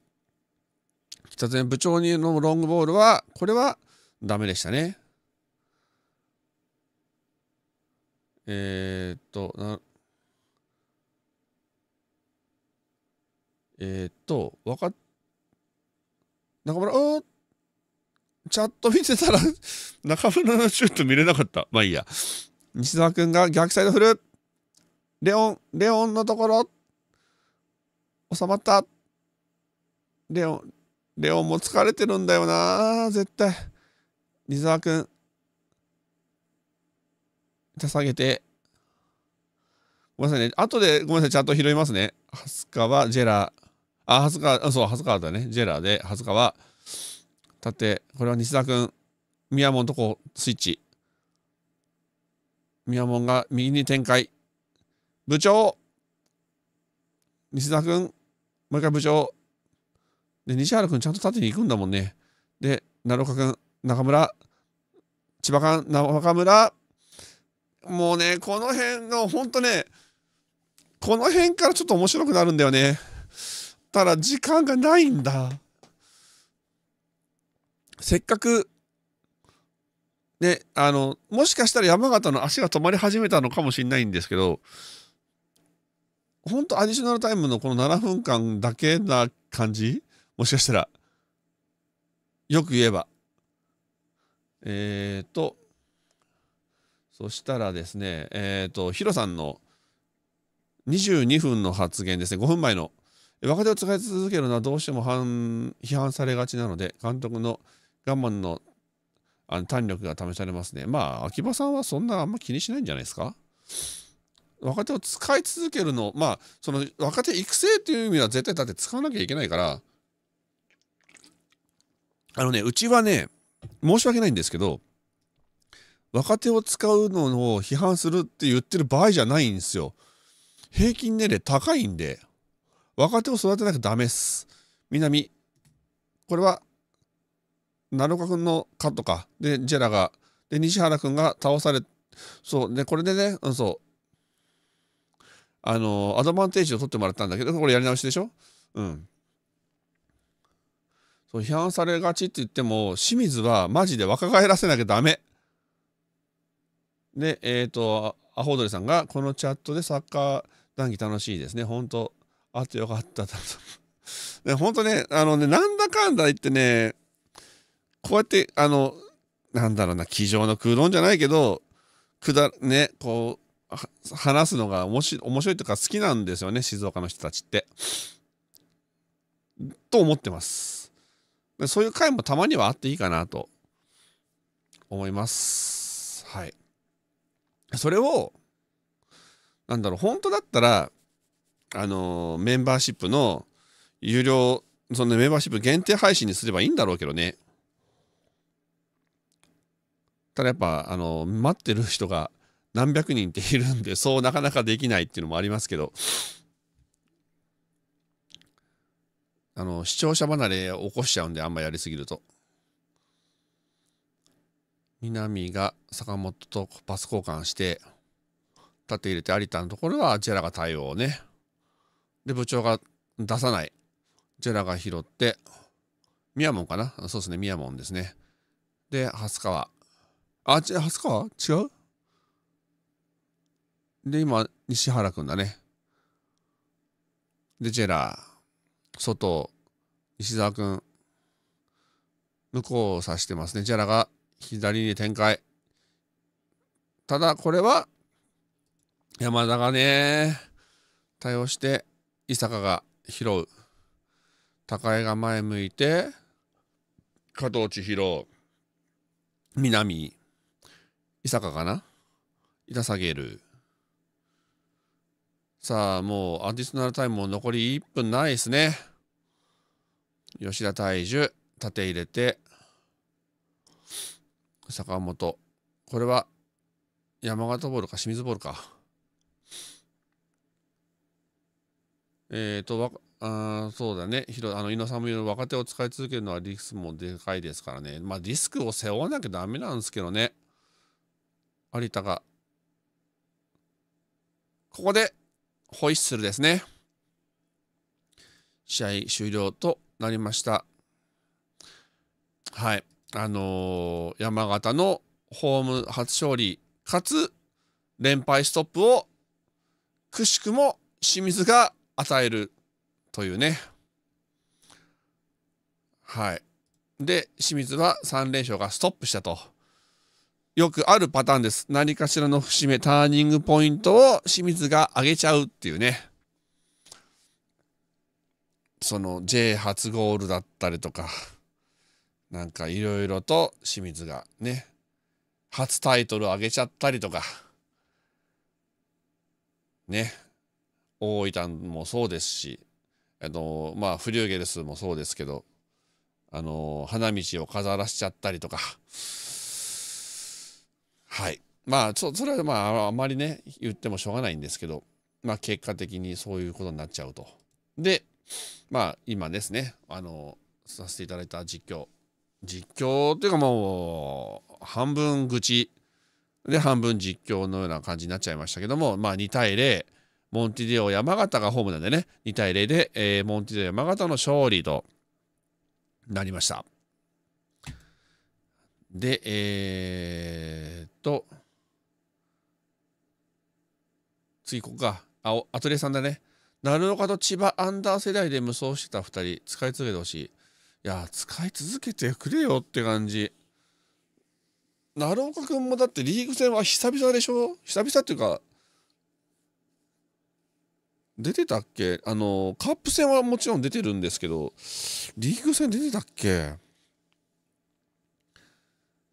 北前部長にのロングボールはこれはダメでしたねえー、っとなえー、っとわかっ中村おーっチャット見てたら 中村のシュート見れなかった。まあいいや。西澤君が逆サイド振る。レオン、レオンのところ。収まった。レオン、レオンも疲れてるんだよな、絶対。西澤君。手下げて。ごめんなさいね。後で、ごめんなさい。ちゃんと拾いますね。はすかは、ジェラー。あ、はすか、そう、はすかだね。ジェラーで、はすかは、さて、これは西田君、宮門とこスイッチ。宮門が右に展開。部長西田君、もう一回部長。で、西原君、ちゃんと縦に行くんだもんね。で、奈岡君、中村、千葉館、中村。もうね、この辺が、ほんとね、この辺からちょっと面白くなるんだよね。ただ、時間がないんだ。せっかくねあのもしかしたら山形の足が止まり始めたのかもしれないんですけど本当アディショナルタイムのこの7分間だけな感じもしかしたらよく言えばえっ、ー、とそしたらですねえっ、ー、とヒロさんの22分の発言ですね5分前の若手を使い続けるのはどうしても批判されがちなので監督の「我慢のあの胆力が試されますね。まあ、秋葉さんはそんなあんま気にしないんじゃないですか若手を使い続けるの、まあ、その若手育成っていう意味は絶対だって使わなきゃいけないから、あのね、うちはね、申し訳ないんですけど、若手を使うのを批判するって言ってる場合じゃないんですよ。平均年齢高いんで、若手を育てなきゃダメっす。南、これは鳴岡君のカットかでジェラがで西原君が倒されそうでこれでね、うん、そうあのアドバンテージを取ってもらったんだけどこれやり直しでしょうんそう批判されがちって言っても清水はマジで若返らせなきゃダメでえっ、ー、とアホドリさんがこのチャットでサッカー談義楽しいですね本当あってよかったね 本当ねあのねなんだかんだ言ってねこうやってあのなんだろうな机上の空論じゃないけどくだねこう話すのが面白面白いというか好きなんですよね静岡の人たちって。と思ってます。そういう回もたまにはあっていいかなと思います。はい。それを、なんだろう、本当だったら、あのー、メンバーシップの有料、そのメンバーシップ限定配信にすればいいんだろうけどね。ただやっぱあの待ってる人が何百人っているんでそうなかなかできないっていうのもありますけどあの視聴者離れ起こしちゃうんであんまやりすぎると。南が坂本とパス交換して縦入れて有田のところはジェラが対応ね。で部長が出さない。ジェラが拾ってもんかなそうですねもんですね。で、蓮川。あ、20日違うで、今、西原くんだね。で、ジェラー、外、西澤くん、向こうを指してますね。ジェラが左に展開。ただ、これは、山田がね、対応して、伊坂が拾う。高江が前向いて、加藤千尋、南、伊坂かな板下げる。さあ、もうアディショナルタイムも残り1分ないですね。吉田大樹、縦入れて、坂本。これは山形ボールか清水ボールか。えっ、ー、と、わあそうだね、あの井野さんも言う若手を使い続けるのはリスクもでかいですからね、まあ、リスクを背負わなきゃだめなんですけどね。有田が、ここでホイッスルですね。試合終了となりました。はい。あのー、山形のホーム初勝利、かつ連敗ストップを、くしくも清水が与えるというね。はい。で、清水は3連勝がストップしたと。よくあるパターンです。何かしらの節目、ターニングポイントを清水が上げちゃうっていうね。その J 初ゴールだったりとか、なんかいろいろと清水がね、初タイトル上げちゃったりとか、ね、大分もそうですし、あの、まあ、フリューゲルスもそうですけど、あの、花道を飾らしちゃったりとか、はい。まあ、それはまあ、あまりね、言ってもしょうがないんですけど、まあ、結果的にそういうことになっちゃうと。で、まあ、今ですね、あの、させていただいた実況。実況っていうかもう、半分愚痴で、半分実況のような感じになっちゃいましたけども、まあ、2対0、モンティデオ山形がホームなんでね、2対0で、えー、モンティデオ山形の勝利となりました。で、えーと、次ここか。あ、アトリエさんだね。鳴岡と千葉アンダー世代で無双してた2人、使い続けてほしい。いや、使い続けてくれよって感じ。鳴岡君もだってリーグ戦は久々でしょ久々っていうか、出てたっけあの、カップ戦はもちろん出てるんですけど、リーグ戦出てたっけ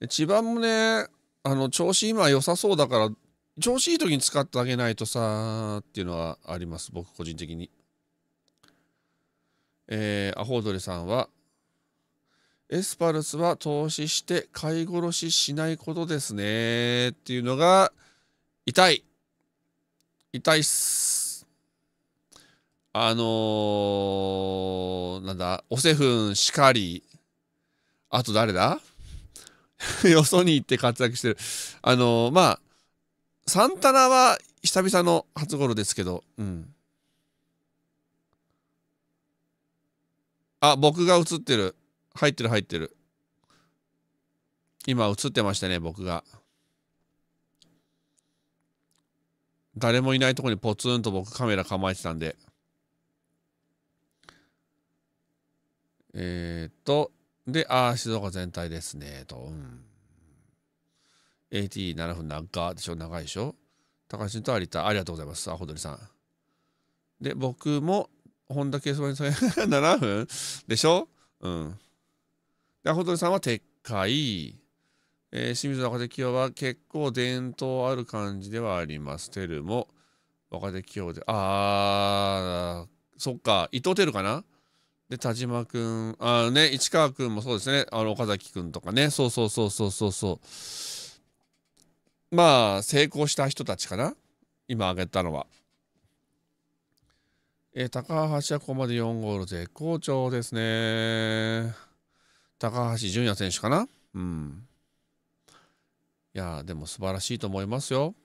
千葉もね、あの調子今良さそうだから調子いい時に使ってあげないとさっていうのはあります僕個人的にえー、アホードレさんはエスパルスは投資して買い殺ししないことですねっていうのが痛い痛いっすあのー、なんだおせふんしかりあと誰だ よそに行って活躍してる。あのー、まあ、サンタナは久々の初頃ですけど、うん。あ、僕が映ってる。入ってる入ってる。今映ってましたね、僕が。誰もいないとこにポツンと僕カメラ構えてたんで。えー、っと、で、ああ、静岡全体ですね、と。うん。AT7 分かでしょ長いでしょ高橋と有田、ありがとうございます。あ、ほドりさん。で、僕も、本田圭佑ん、7 分でしょうん。で、ほドりさんは撤回。えー、清水若手企業は結構伝統ある感じではあります。テルも若手企業で、あー、そっか、伊藤テルかなで、田島くん、あね、市川くんもそうですね。あの、岡崎くんとかね。そうそうそうそうそうそう。まあ、成功した人たちかな。今挙げたのは。えー、高橋はここまで4ゴール絶好調ですね。高橋純也選手かな。うん。いやでも素晴らしいと思いますよ。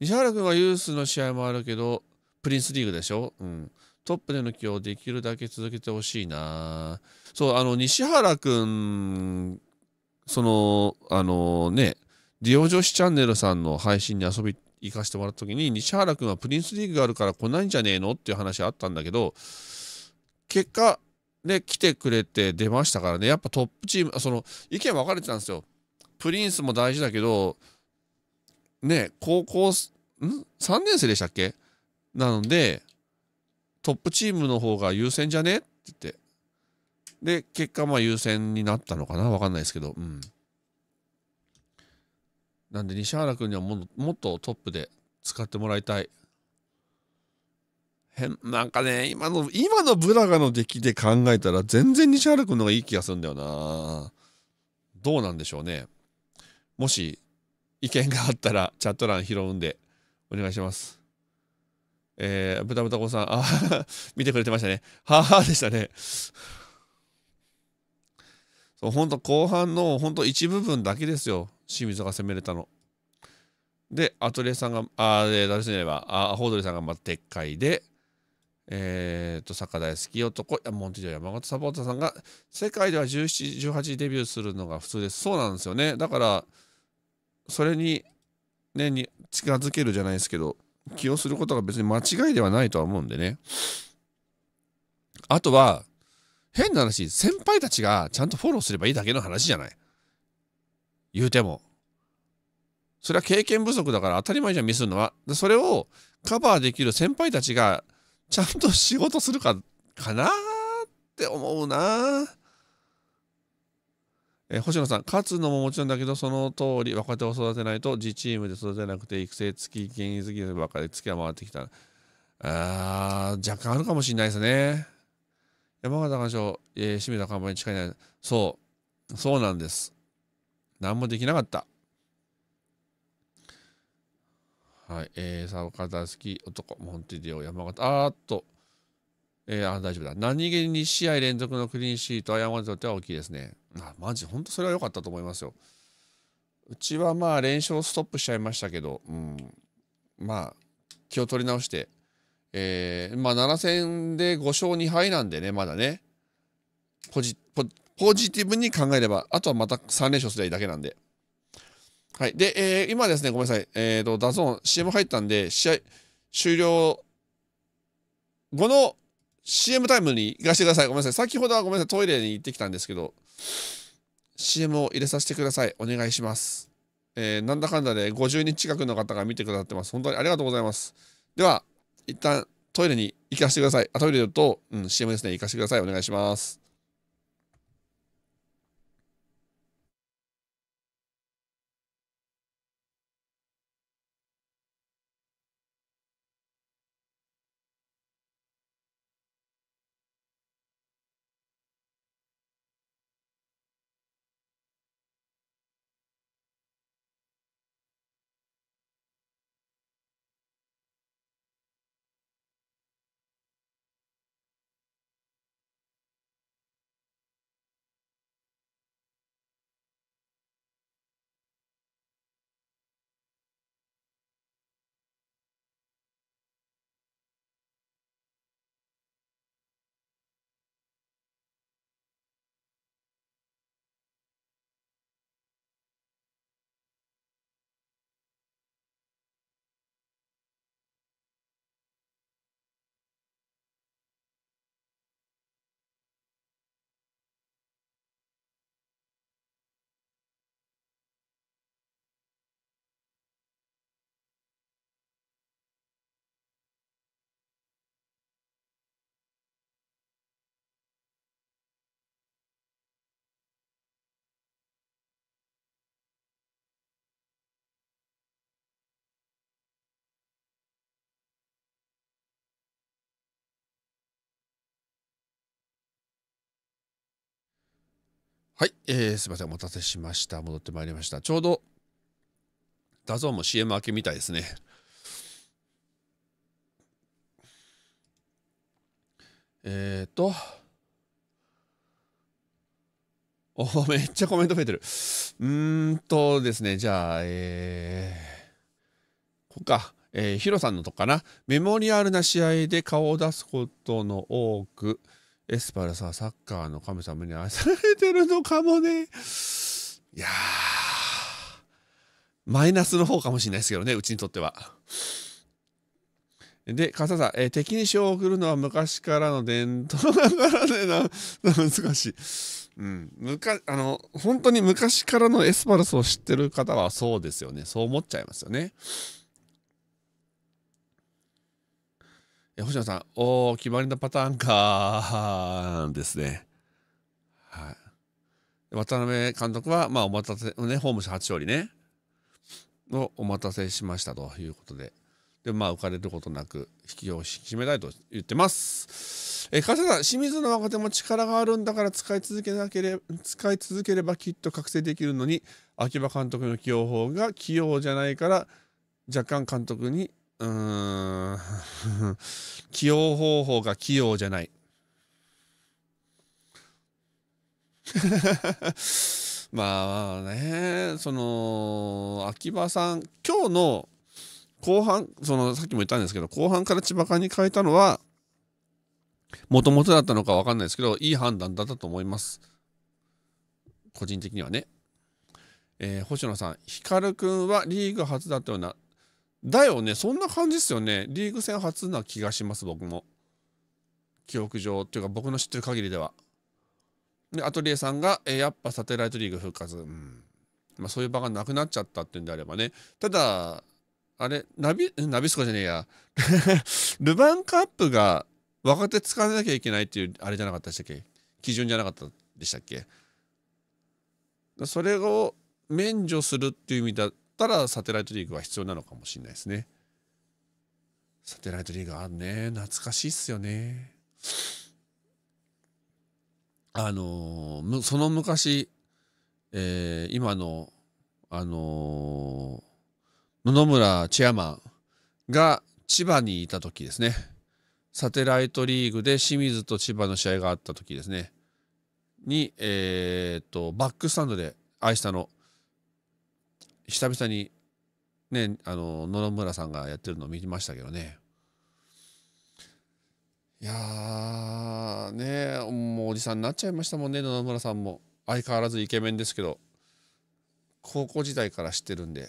西原君はユースの試合もあるけど、プリンスリーグでしょ。うん。トップでの起用できるだけ続けてほしいな。そう、あの、西原くん、その、あのね、ディオ女子チャンネルさんの配信に遊び行かせてもらった時に、西原くんはプリンスリーグがあるから来ないんじゃねえのっていう話あったんだけど、結果、ね、来てくれて出ましたからね、やっぱトップチーム、その、意見分かれてたんですよ。プリンスも大事だけど、ね、高校、ん ?3 年生でしたっけなので、トップチームの方が優先じゃねって言って。で、結果、まあ優先になったのかなわかんないですけど、うん。なんで、西原君にはももっとトップで使ってもらいたい。変、なんかね、今の、今のブラガの出来で考えたら、全然西原くんの方がいい気がするんだよな。どうなんでしょうね。もし、意見があったら、チャット欄拾うんで、お願いします。えー、ブタ子さん、あ見てくれてましたね。ははでしたね。そう、本当後半の、本当一部分だけですよ。清水が攻めれたの。で、アトリエさんが、あ、で、誰しねば、あ、ホードリさんがま撤回で、えっ、ー、と、坂大好き男、モンティジョ山形サポーターさんが、世界では17、18デビューするのが普通です。そうなんですよね。だから、それに、ね、に近づけるじゃないですけど、起用することが別に間違いではないとは思うんでね。あとは、変な話、先輩たちがちゃんとフォローすればいいだけの話じゃない。言うても。それは経験不足だから当たり前じゃん、ミスるのは。でそれをカバーできる先輩たちがちゃんと仕事するか、かなって思うな。えー、星野さん勝つのももちろんだけどその通り若手を育てないと自チームで育てなくて育成付き現役付きばかりきは回ってきたあ若干あるかもしれないですね山形鑑賞、えー、清水の看板に近いないそうそうなんです何もできなかったはい、えー、沢方好き男、モンテディオ、山形、あーっと、えー、あ大丈夫だ。何気に2試合連続のクリーンシート、謝るアにとっては大きいですね。あマジ、本当それは良かったと思いますよ。うちはまあ、連勝ストップしちゃいましたけど、うん、まあ、気を取り直して、えー、まあ、7戦で5勝2敗なんでね、まだね、ポジポジティブに考えれば、あとはまた3連勝すればいいだけなんで。はい。で、えー、今ですね、ごめんなさい。えっ、ー、と、ダゾーン、CM 入ったんで、試合終了後の CM タイムに行かせてください。ごめんなさい。先ほどはごめんなさい。トイレに行ってきたんですけど、CM を入れさせてください。お願いします。えー、なんだかんだで50人近くの方が見てくださってます。本当にありがとうございます。では、一旦トイレに行かせてください。あ、トイレと、うん、CM ですね。行かせてください。お願いします。はい、えー、すみません、お待たせしました。戻ってまいりました。ちょうど、ダゾーンも CM 明けみたいですね。えっ、ー、と、お、お、めっちゃコメント増えてる。うーんとですね、じゃあ、えー、こうか。えー、ヒロさんのとこかな。メモリアルな試合で顔を出すことの多く、エスパルさサッカーの神様に愛されてるのかもねいやマイナスの方かもしれないですけどねうちにとっては。で、笠さん、えー、敵に賞を送るのは昔からの伝統だからねな、難しい。うん、昔、あの本当に昔からのエスパルスを知ってる方はそうですよねそう思っちゃいますよね。星野さん、おお、決まりのパターンか ですね。はい。渡辺監督は、まあ、お待たせ、ね、ホーム初勝利ね、のお待たせしましたということで。で、まあ、浮かれることなく、引きを引き締めたいと言ってます。え加瀬さん、清水の若手も力があるんだから使い続けなければ、使い続ければきっと覚醒できるのに、秋葉監督の起用法が器用じゃないから、若干監督にうーん 起用方法が器用じゃない まあねその秋葉さん今日の後半そのさっきも言ったんですけど後半から千葉館に変えたのはもともとだったのか分かんないですけどいい判断だったと思います個人的にはね、えー、星野さん光くんはリーグ初だったようなだよねそんな感じっすよねリーグ戦初な気がします僕も記憶上っていうか僕の知ってる限りではでアトリエさんが、えやっぱサテライトリーグ復活、うんまあ、そういう場がなくなっちゃったってんであればねただあれナビナビスコじゃねえや ルヴァンカップが若手使わなきゃいけないっていうあれじゃなかったでしたっけ基準じゃなかったでしたっけそれを免除するっていう意味だったらサテライトリーグは必要なのかもしれないですね。サテライトリーグあるね。懐かしいっすよね。あのー、その昔、えー、今の、あのー、野々村チェアマンが千葉にいた時ですね。サテライトリーグで清水と千葉の試合があった時ですね。に、えー、っと、バックスタンドで愛したの久々にねあの野々村さんがやってるのを見ましたけどねいやねもうおじさんになっちゃいましたもんね野々村さんも相変わらずイケメンですけど高校時代から知ってるんで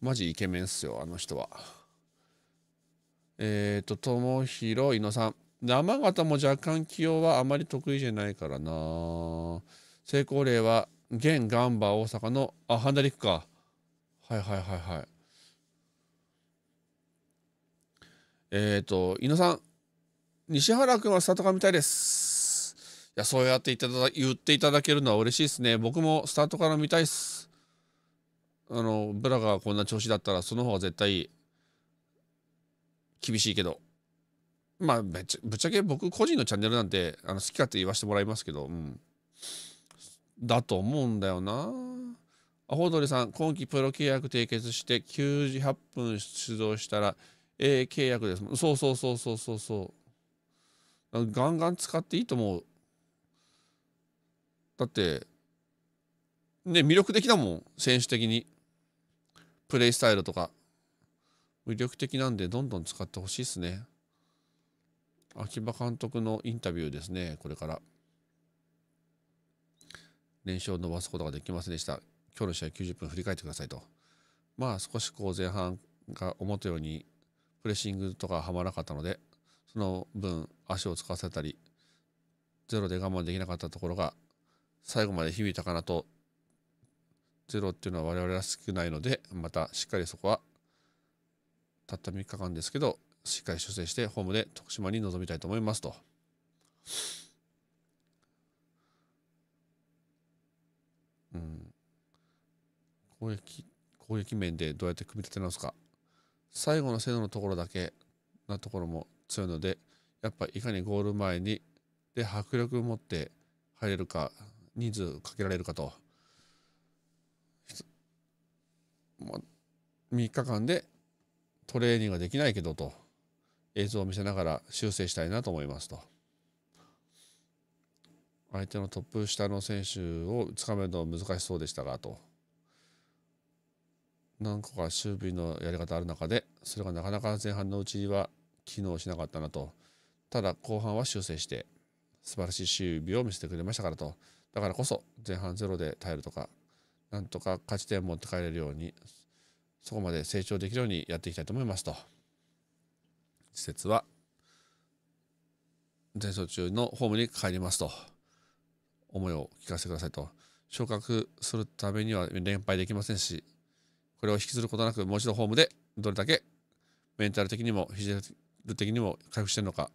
マジイケメンっすよあの人はえっ、ー、と友広伊野さん山形も若干起用はあまり得意じゃないからな成功例は現ガンバ大阪のあハンダリックかはいはいはいはいえっ、ー、と伊野さん西原君はスタートから見たいですいやそうやってっただ言っていただけるのは嬉しいですね僕もスタートから見たいっすあのブラがこんな調子だったらその方が絶対厳しいけどまあぶっちゃけ僕個人のチャンネルなんてあの好き勝手言わせてもらいますけどうんだと思うんだよな。アホドリさん、今期プロ契約締結して98分出動したら、A 契約ですもん。そうそうそうそうそうそう。ガンガン使っていいと思う。だって、ね、魅力的だもん、選手的に。プレイスタイルとか。魅力的なんで、どんどん使ってほしいっすね。秋葉監督のインタビューですね、これから。練習を伸ばすことができませんでした。今日の試合90分振り返ってくださいと。まあ少しこう前半が思ったようにプレッシングとかはまらなかったので、その分足を使わせたり、ゼロで我慢できなかったところが最後まで響いたかなと、ゼロっていうのは我々は少ないので、またしっかりそこはたった3日間ですけど、しっかり修正してホームで徳島に臨みたいと思いますと。うん、攻撃攻撃面でどうやって組み立て直すか最後の精度のところだけなところも強いのでやっぱいかにゴール前にで迫力を持って入れるか人数かけられるかと、ま3日間でトレーニングができないけどと映像を見せながら修正したいなと思いますと。相手のトップ下の選手をつかめるのは難しそうでしたがと何個か守備のやり方ある中でそれがなかなか前半のうちは機能しなかったなとただ後半は修正して素晴らしい守備を見せてくれましたからとだからこそ前半ゼロで耐えるとかなんとか勝ち点を持って帰れるようにそこまで成長できるようにやっていきたいと思いますと施設は前走中のホームに帰りますと。思いを聞かせてくださいと。昇格するためには連敗できませんし、これを引きずることなく、もう一度ホームでどれだけメンタル的にもフィジカル的にも回復してるのか、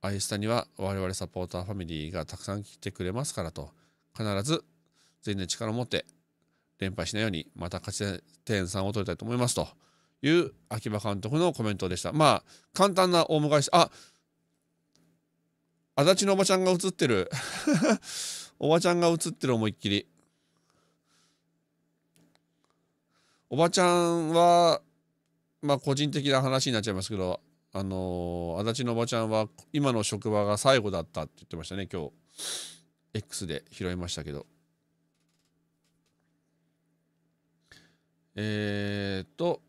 アイスタには我々サポーターファミリーがたくさん来てくれますからと、必ず全然力を持って連敗しないように、また勝ち点3を取りたいと思いますという秋葉監督のコメントでした。まあ、簡単な大迎えし、あ足立のおばちゃんが映ってる おばちゃんが映ってる思いっきりおばちゃんはまあ個人的な話になっちゃいますけどあのー、足立のおばちゃんは今の職場が最後だったって言ってましたね今日 X で拾いましたけどえー、っと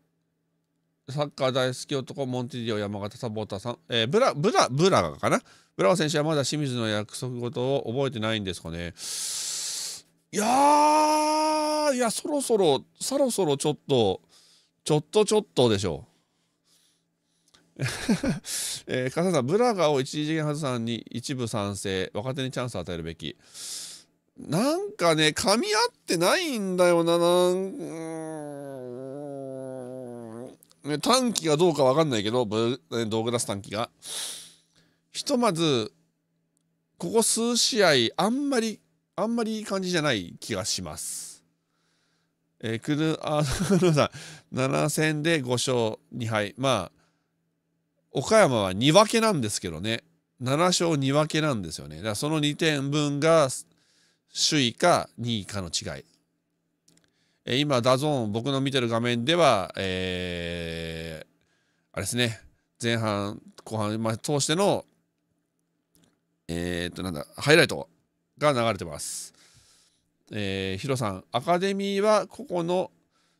サッカー大好き男、モンティディオ、山形サポーターさん、えー、ブラ、ブラ、ブラかなブラワ選手はまだ清水の約束事を覚えてないんですかね。いやいや、そろそろ、そろそろちょっと、ちょっとちょっとでしょう。えー、笠さん、ブラガを一次元さんに一部賛成、若手にチャンスを与えるべき。なんかね、噛み合ってないんだよな、なん、短期がどうかわかんないけど、ブドーグラス短期が。ひとまず、ここ数試合、あんまり、あんまりいい感じじゃない気がします。えー、クルアーさん、7戦で5勝2敗。まあ、岡山は2分けなんですけどね。7勝2分けなんですよね。だからその2点分が首位か2位かの違い。今、ダゾーン、僕の見てる画面では、えー、あれですね、前半、後半、まあ、通しての、えー、っと、なんだ、ハイライトが流れてます。えー、ヒロさん、アカデミーは個々の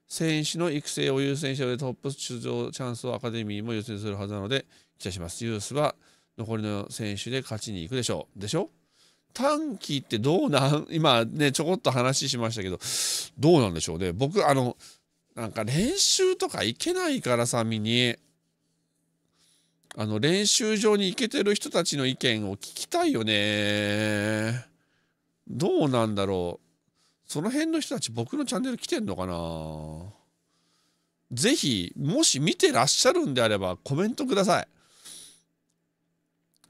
選手の育成を優先してトップ出場チャンスをアカデミーも優先するはずなので、期待します。ユースは残りの選手で勝ちに行くでしょう。でしょ短期ってどうなん今ねちょこっと話しましたけどどうなんでしょうね僕あのなんか練習とか行けないからさみにあの練習場に行けてる人たちの意見を聞きたいよねどうなんだろうその辺の人たち僕のチャンネル来てんのかなぜひもし見てらっしゃるんであればコメントください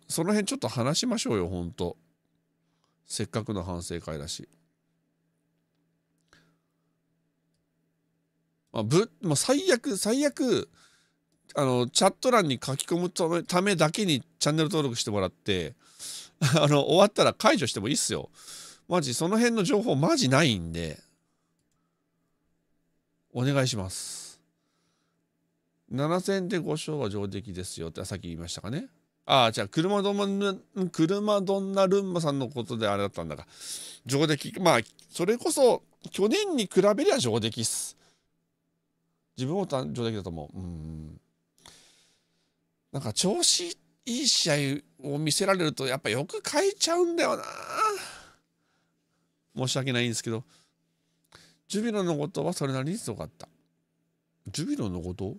その辺ちょっと話しましょうよほんと。せっかくの反省会だし。まあ、ぶまあ、最悪、最悪、あの、チャット欄に書き込むためだけにチャンネル登録してもらって、あの、終わったら解除してもいいっすよ。マジ、その辺の情報マジないんで、お願いします。7000で5勝は上出来ですよってさっき言いましたかね。ああ、じゃあ車どん、車どんなルンバさんのことであれだったんだが、上出来、まあ、それこそ、去年に比べりゃ上出来っす。自分も上出来だと思う。うん。なんか調子いい試合を見せられると、やっぱよく変えちゃうんだよな。申し訳ないんですけど、ジュビロのことはそれなりにすごかった。ジュビロのこと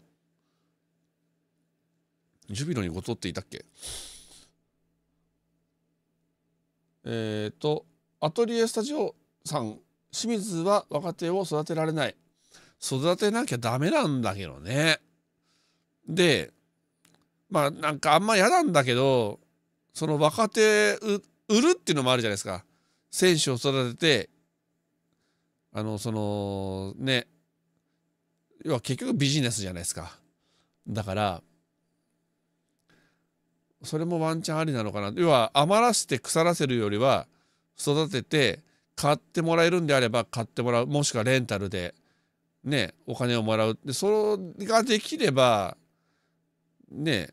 ジュビロに劣っていたっけえっ、ー、と、アトリエスタジオさん、清水は若手を育てられない。育てなきゃダメなんだけどね。で、まあなんかあんま嫌なんだけど、その若手売るっていうのもあるじゃないですか。選手を育てて、あの、その、ね、要は結局ビジネスじゃないですか。だから、それもワンチャンありなのかな要は余らせて腐らせるよりは育てて買ってもらえるんであれば買ってもらうもしくはレンタルでねお金をもらうでそれができればね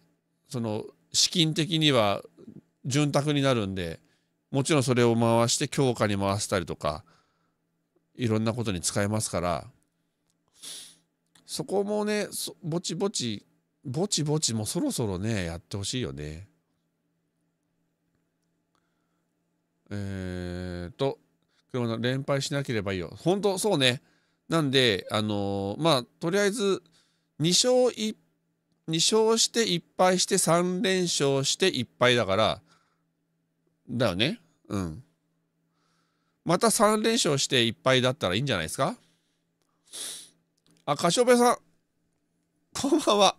その資金的には潤沢になるんでもちろんそれを回して強化に回したりとかいろんなことに使えますからそこもねぼちぼちぼちぼちもうそろそろねやってほしいよねえー、っと車の連敗しなければいいよ本当そうねなんであのー、まあとりあえず2勝 1, 2勝して1敗して3連勝して1敗だからだよねうんまた3連勝して1敗だったらいいんじゃないですかあ、カシオペさん、こんばんは。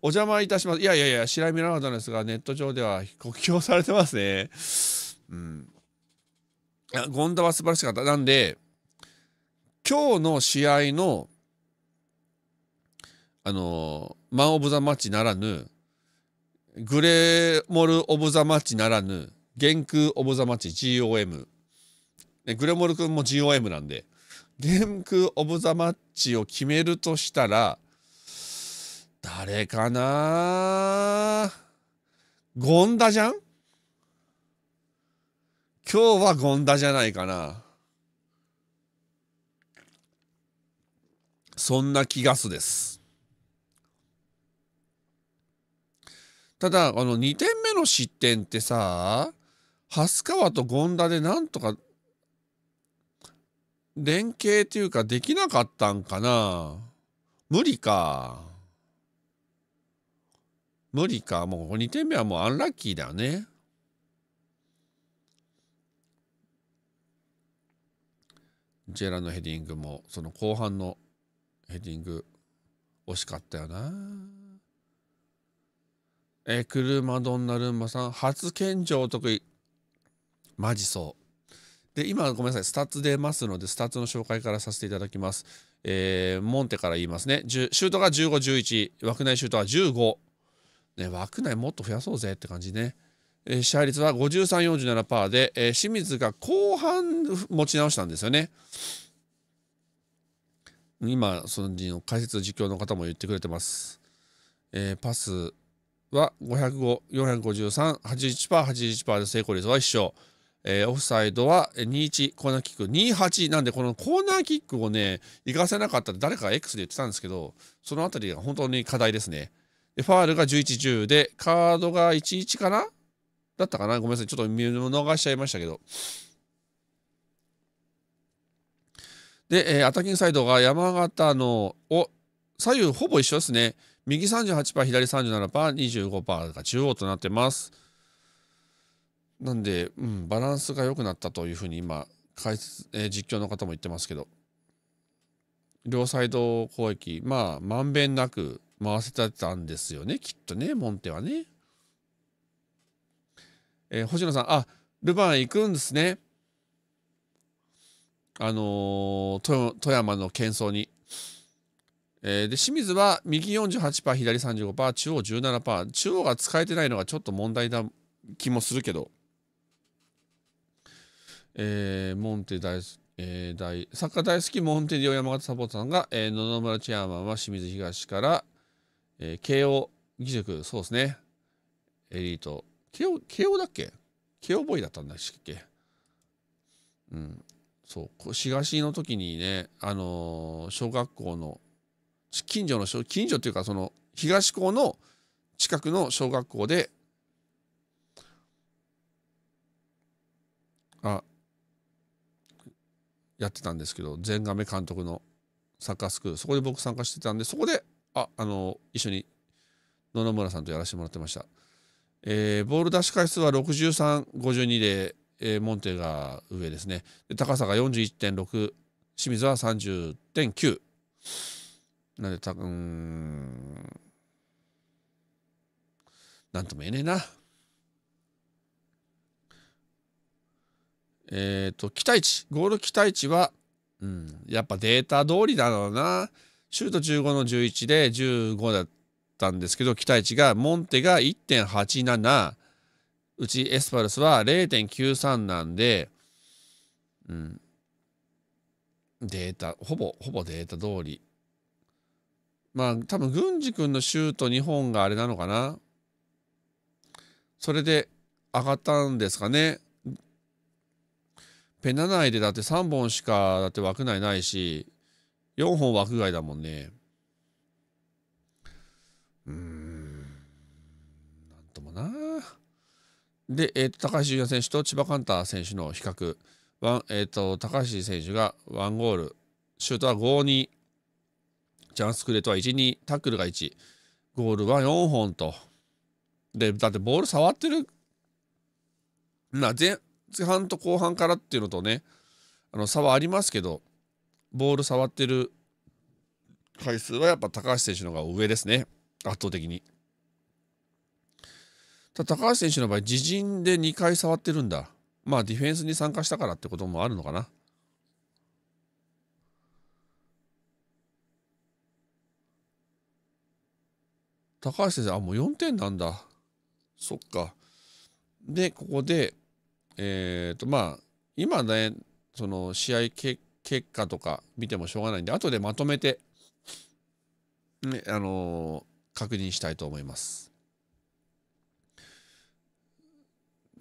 お邪魔いたします。いやいやいや、白見なかったんですが、ネット上では酷 評されてますね。うん。権田は素晴らしかった。なんで、今日の試合の、あの、マン・オブ・ザ・マッチならぬ、グレーモル・オブ・ザ・マッチならぬ、元空オブ・ザ・マッチ GOM。ね、グレモル君も GOM なんで、元空オブ・ザ・マッチを決めるとしたら、誰かな権田じゃん今日は権田じゃないかなそんな気がすですただあの2点目の失点ってさ蓮川と権田でなんとか連携っていうかできなかったんかな無理か。無理か。もう2点目はもうアンラッキーだよね。ジェラのヘディングもその後半のヘディング惜しかったよな。え車クルマドンナルンマさん、初献上得意。マジそう。で、今ごめんなさい、スタッツ出ますので、スタッツの紹介からさせていただきます。えー、モンテから言いますね。シュートが15、11、枠内シュートは15。ね、枠内もっと増やそうぜって感じね。え支配率は5347%で、えー、清水が後半持ち直したんですよね。今、その解説実況の方も言ってくれてます。えー、パスは505、453、81%、81%で成功率は一緒。えー、オフサイドは21、コーナーキック28なんで、このコーナーキックをね、行かせなかったって誰かが X で言ってたんですけど、そのあたりが本当に課題ですね。ファールが11、10で、カードが11かなだったかなごめんなさい。ちょっと見逃しちゃいましたけど。で、えー、アタキンサイドが山形の、お、左右ほぼ一緒ですね。右38%、左37%、25%が中央となってます。なんで、うん、バランスが良くなったというふうに今、解説、えー、実況の方も言ってますけど、両サイド攻撃、まあ、まんべんなく回せてたんですよねきっとねモンテはね。えー、星野さんあルヴァン行くんですね。あのー、富山の喧騒に。えー、で清水は右48%左35%中央17%中央が使えてないのがちょっと問題だ気もするけど、えー、モンテ大,、えー、大サッカー大好きモンテディオ山形サポーターさんが、えー、野々村チェアマンは清水東からえー、慶応義塾、そうですね。エリート。慶応、慶応だっけ慶応ボーイだったんだっけうん。そう。東の時にね、あのー、小学校の、近所の小、近所っていうか、その、東校の近くの小学校で、あ、やってたんですけど、全亀監督のサッカースクール、そこで僕参加してたんで、そこであ、あの、一緒に野々村さんとやらせてもらってました。えー、ボール出し回数は63、52で、えー、モンテが上ですね。高さが41.6、清水は30.9。なんで、たうん、なんとも言えねえな。えっ、ー、と、期待値、ゴール期待値は、うん、やっぱデータ通りだろうな。シュート15の11で15だったんですけど、期待値が、モンテが1.87、うちエスパルスは0.93なんで、うん、データ、ほぼ、ほぼデータ通り。まあ、多分、郡司君のシュート2本があれなのかな。それで上がったんですかね。ペナ内でだって3本しかだって枠内ないし4本枠外だもんね。うーん、なんともな。で、えーと、高橋純也選手と千葉カンター選手の比較。ワンえーと、と高橋選手が1ゴール、シュートは5、2、チャンスクレートは1、2、タックルが1、ゴールは4本と。で、だってボール触ってる、な前半と後半からっていうのとね、あの差はありますけど、ボール触ってる回数はやっぱ高橋選手の方が上ですね圧倒的にただ高橋選手の場合自陣で2回触ってるんだまあディフェンスに参加したからってこともあるのかな高橋先生あもう4点なんだそっかでここでえっ、ー、とまあ今ねその試合結結果とか見てもしょうがないんで、後でまとめて、ね、あのー、確認したいと思います。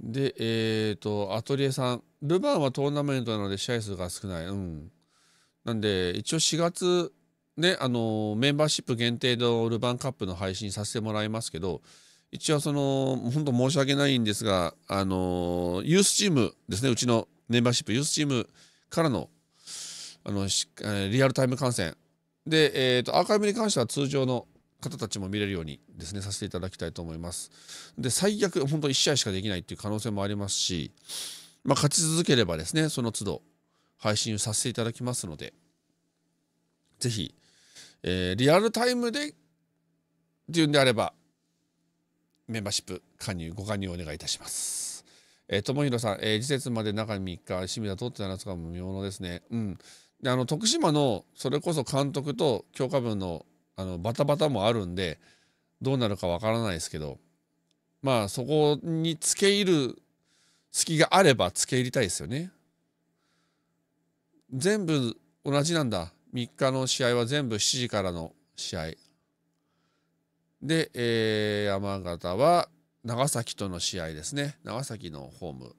で、えっ、ー、と、アトリエさん。ルヴァンはトーナメントなので試合数が少ない。うん。なんで、一応4月、ね、あのー、メンバーシップ限定のルヴァンカップの配信させてもらいますけど、一応その、本当申し訳ないんですが、あのー、ユースチームですね、うちのメンバーシップユースチームからのあのリアルタイム観戦で、えーと、アーカイブに関しては通常の方たちも見れるようにですねさせていただきたいと思いますで最悪本当1試合しかできないっていう可能性もありますし、まあ、勝ち続ければですねその都度配信させていただきますのでぜひ、えー、リアルタイムでっていうんであればメンバーシップ加入ご加入お願いいたしますえー、友弘さん、えー、時節まで中3日、清水は通って7日も見ものですね。うん。であの徳島のそれこそ監督と強化分のあのバタバタもあるんでどうなるかわからないですけどまあそこにつけ入る隙があればつけ入りたいですよね。全部同じなんだ3日の試合は全部7時からの試合で、えー、山形は長崎との試合ですね長崎のホーム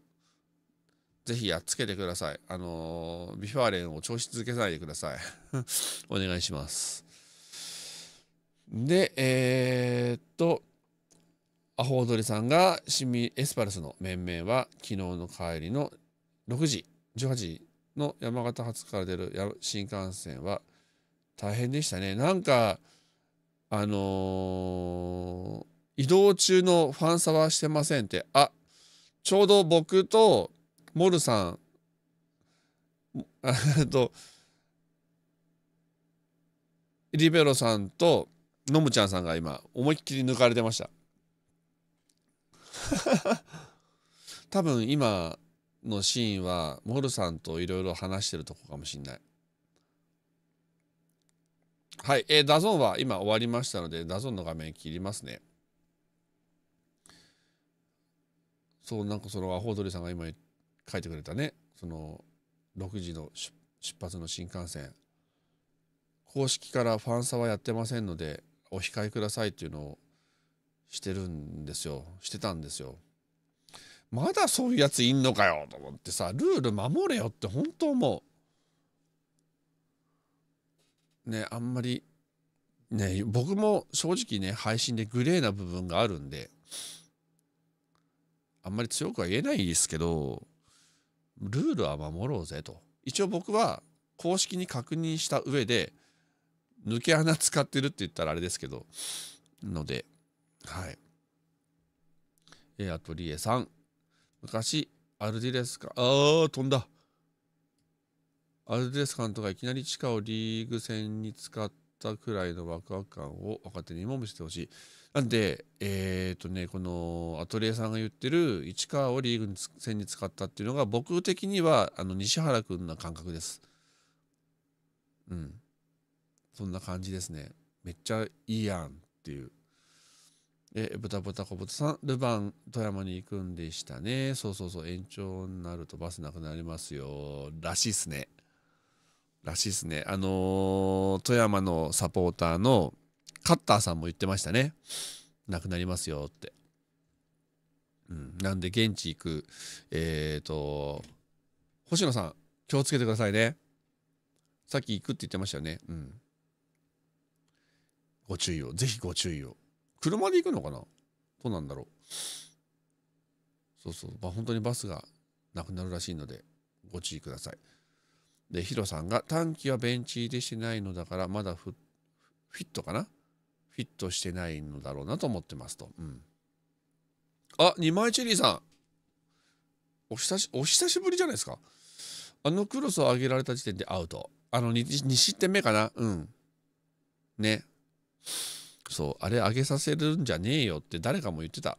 ぜひやっつけてください。あのビファーレンを調子続けないでください。お願いします。で、えー、っと、アホ踊りさんが、シミエスパルスの面々は、昨日の帰りの6時、18時の山形発から出る新幹線は大変でしたね。なんか、あのー、移動中のファンサはしてませんって、あ、ちょうど僕とモルさんえっとリベロさんとのむちゃんさんが今思いっきり抜かれてました 多分今のシーンはモルさんといろいろ話してるとこかもしんないはい、えー、ダゾンは今終わりましたのでダゾンの画面切りますねそうなんかそのアホウドリさんが今言って書いてくれたねその6時の出発の新幹線公式からファンサはやってませんのでお控えくださいっていうのをしてるんですよしてたんですよまだそういうやついんのかよと思ってさルール守れよって本当思うねあんまりね僕も正直ね配信でグレーな部分があるんであんまり強くは言えないですけどルールは守ろうぜと。一応僕は公式に確認した上で、抜け穴使ってるって言ったらあれですけど、ので、はい。えあアトリエさん。昔、アルディレスか、あー、飛んだ。アルディレス監督がいきなり地下をリーグ戦に使ったくらいのワクワク感を若手にも見せてほしい。なんで、えっ、ー、とね、このアトリエさんが言ってる市川をリーグ戦に使ったっていうのが、僕的にはあの西原君な感覚です。うん。そんな感じですね。めっちゃいいやんっていう。え、ブタブタコブタさん、ルヴァン、富山に行くんでしたね。そうそうそう、延長になるとバスなくなりますよ。らしいっすね。らしいっすね。あのー、富山のサポーターの、カッターさんも言ってましたね。なくなりますよって。うん、なんで現地行く、えっ、ー、と、星野さん、気をつけてくださいね。さっき行くって言ってましたよね。うん。ご注意を。ぜひご注意を。車で行くのかなどうなんだろう。そうそう。まあ、本当にバスがなくなるらしいので、ご注意ください。で、ヒロさんが、短期はベンチ入りしてないのだから、まだフフィットかなフィットしてないのだろうなと思ってますと。うん、あ二枚チェリーさんお久しお久しぶりじゃないですか。あのクロスを上げられた時点でアウト。あの 2, 失点目かな。うん。ね。そう、あれ上げさせるんじゃねえよって誰かも言ってた。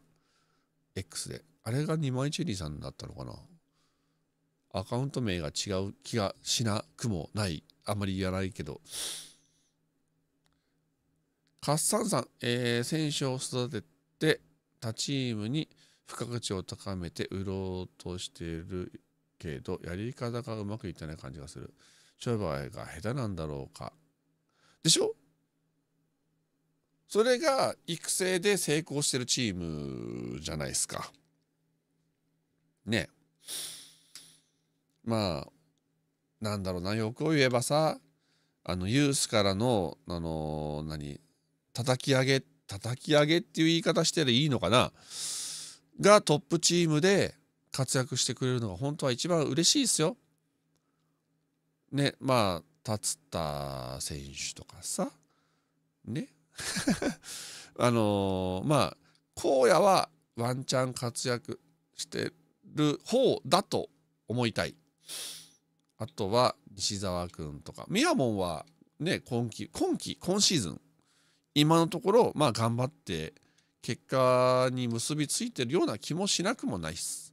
X で。あれが2枚チェリーさんだったのかな。アカウント名が違う気がしなくもない。あんまり言わないけど。カッサンさん、えー、選手を育てて他チームに付加価値を高めて売ろうとしているけど、やり方がうまくいってない感じがする。商売が下手なんだろうか。でしょそれが育成で成功してるチームじゃないですか。ねまあ、なんだろうな、欲を言えばさ、あの、ユースからの、あの、何、叩き上げ叩き上げっていう言い方してでいいのかながトップチームで活躍してくれるのが本当は一番嬉しいですよ。ねまあ立田選手とかさね あのー、まあ荒野はワンチャン活躍してる方だと思いたい。あとは西澤君とかミラモンはね今季今季今シーズン今のところまあ頑張って結果に結びついてるような気もしなくもないです。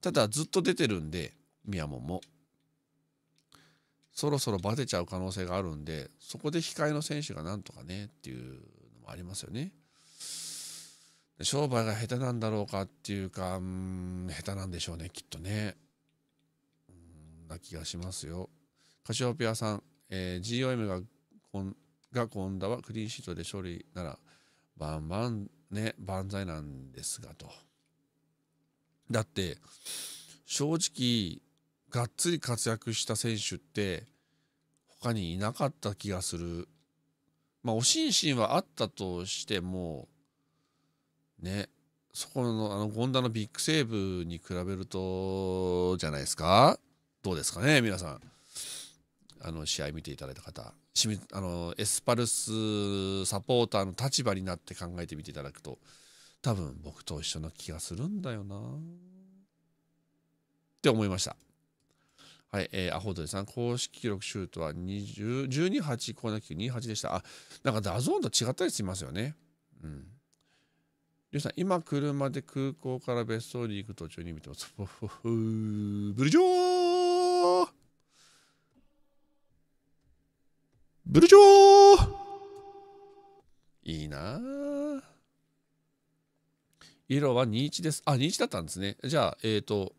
ただずっと出てるんで、宮本も。そろそろバテちゃう可能性があるんで、そこで控えの選手がなんとかねっていうのもありますよね。商売が下手なんだろうかっていうか、うん、下手なんでしょうね、きっとね。うん、な気がしますよ。カシオペアさん、えー、GOM がこんが今度はクリーンシートで勝利なら、バンバンね、万歳なんですがと。だって、正直、がっつり活躍した選手って、他にいなかった気がする。まあ、おしんしんはあったとしても、ね、そこの、あの、権田のビッグセーブに比べると、じゃないですかどうですかね、皆さん。あの、試合見ていただいた方。あのエスパルスサポーターの立場になって考えてみていただくと多分僕と一緒な気がするんだよなって思いました。はい、えー、アホドリさん、公式記録シュートは12、8、コーナーキック28でした。あ、なんかダゾーンと違ったりしますよね。うん。りょさん、今、車で空港から別荘に行く途中に見てます。ブルジョーブルジョーいいな色は21です。あ、21だったんですね。じゃあ、えっ、ー、と、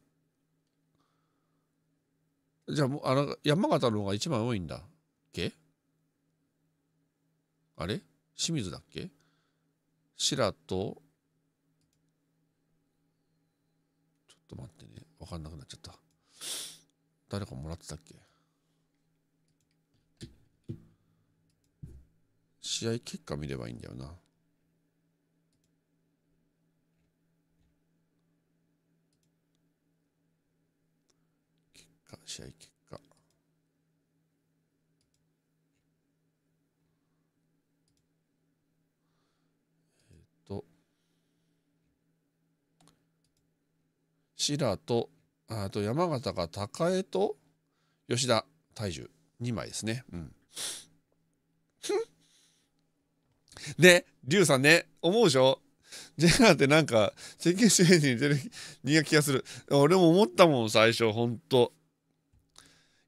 じゃあもう、あの、山形の方が一番多いんだっけあれ清水だっけ白と、ちょっと待ってね。わかんなくなっちゃった。誰かもらってたっけ試合結果見ればいいんだよな。結果、試合結果。えっ、ー、と、シラと、あと山形が高江と吉田体重、2枚ですね。うん。で、リュウさんね、思うでしょジェラってなんか、世間主演に似てる気がする。俺も思ったもん、最初、ほんと。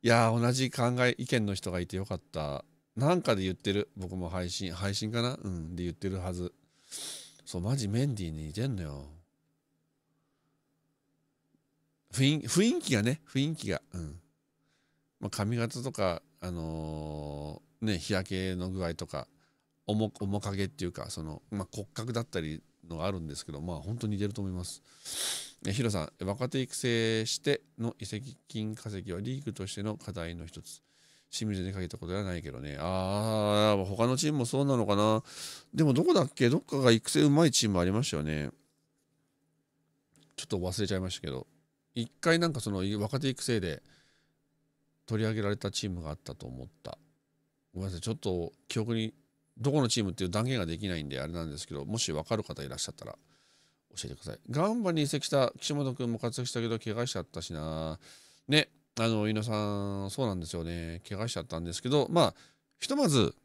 いや同じ考え、意見の人がいてよかった。なんかで言ってる。僕も配信、配信かなうん、で言ってるはず。そう、マジメンディーに似てんのよ。雰雰囲気がね、雰囲気が。うん。まあ、髪型とか、あのー、ね、日焼けの具合とか。面影っていうかその、まあ、骨格だったりのがあるんですけどまあ本当に似てると思います。えヒロさん若手育成しての移籍金稼ぎはリーグとしての課題の一つ。清水にかけたことではないけどね。ああ、他のチームもそうなのかな。でもどこだっけどっかが育成うまいチームありましたよね。ちょっと忘れちゃいましたけど。一回なんかその若手育成で取り上げられたチームがあったと思った。ごめんなさい。ちょっと記憶にどこのチームっていう断言ができないんであれなんですけどもし分かる方いらっしゃったら教えてくださいガンバに移籍した岸本君も活躍したけど怪我しちゃったしなねあの飯野さんそうなんですよね怪我しちゃったんですけどまあひとまず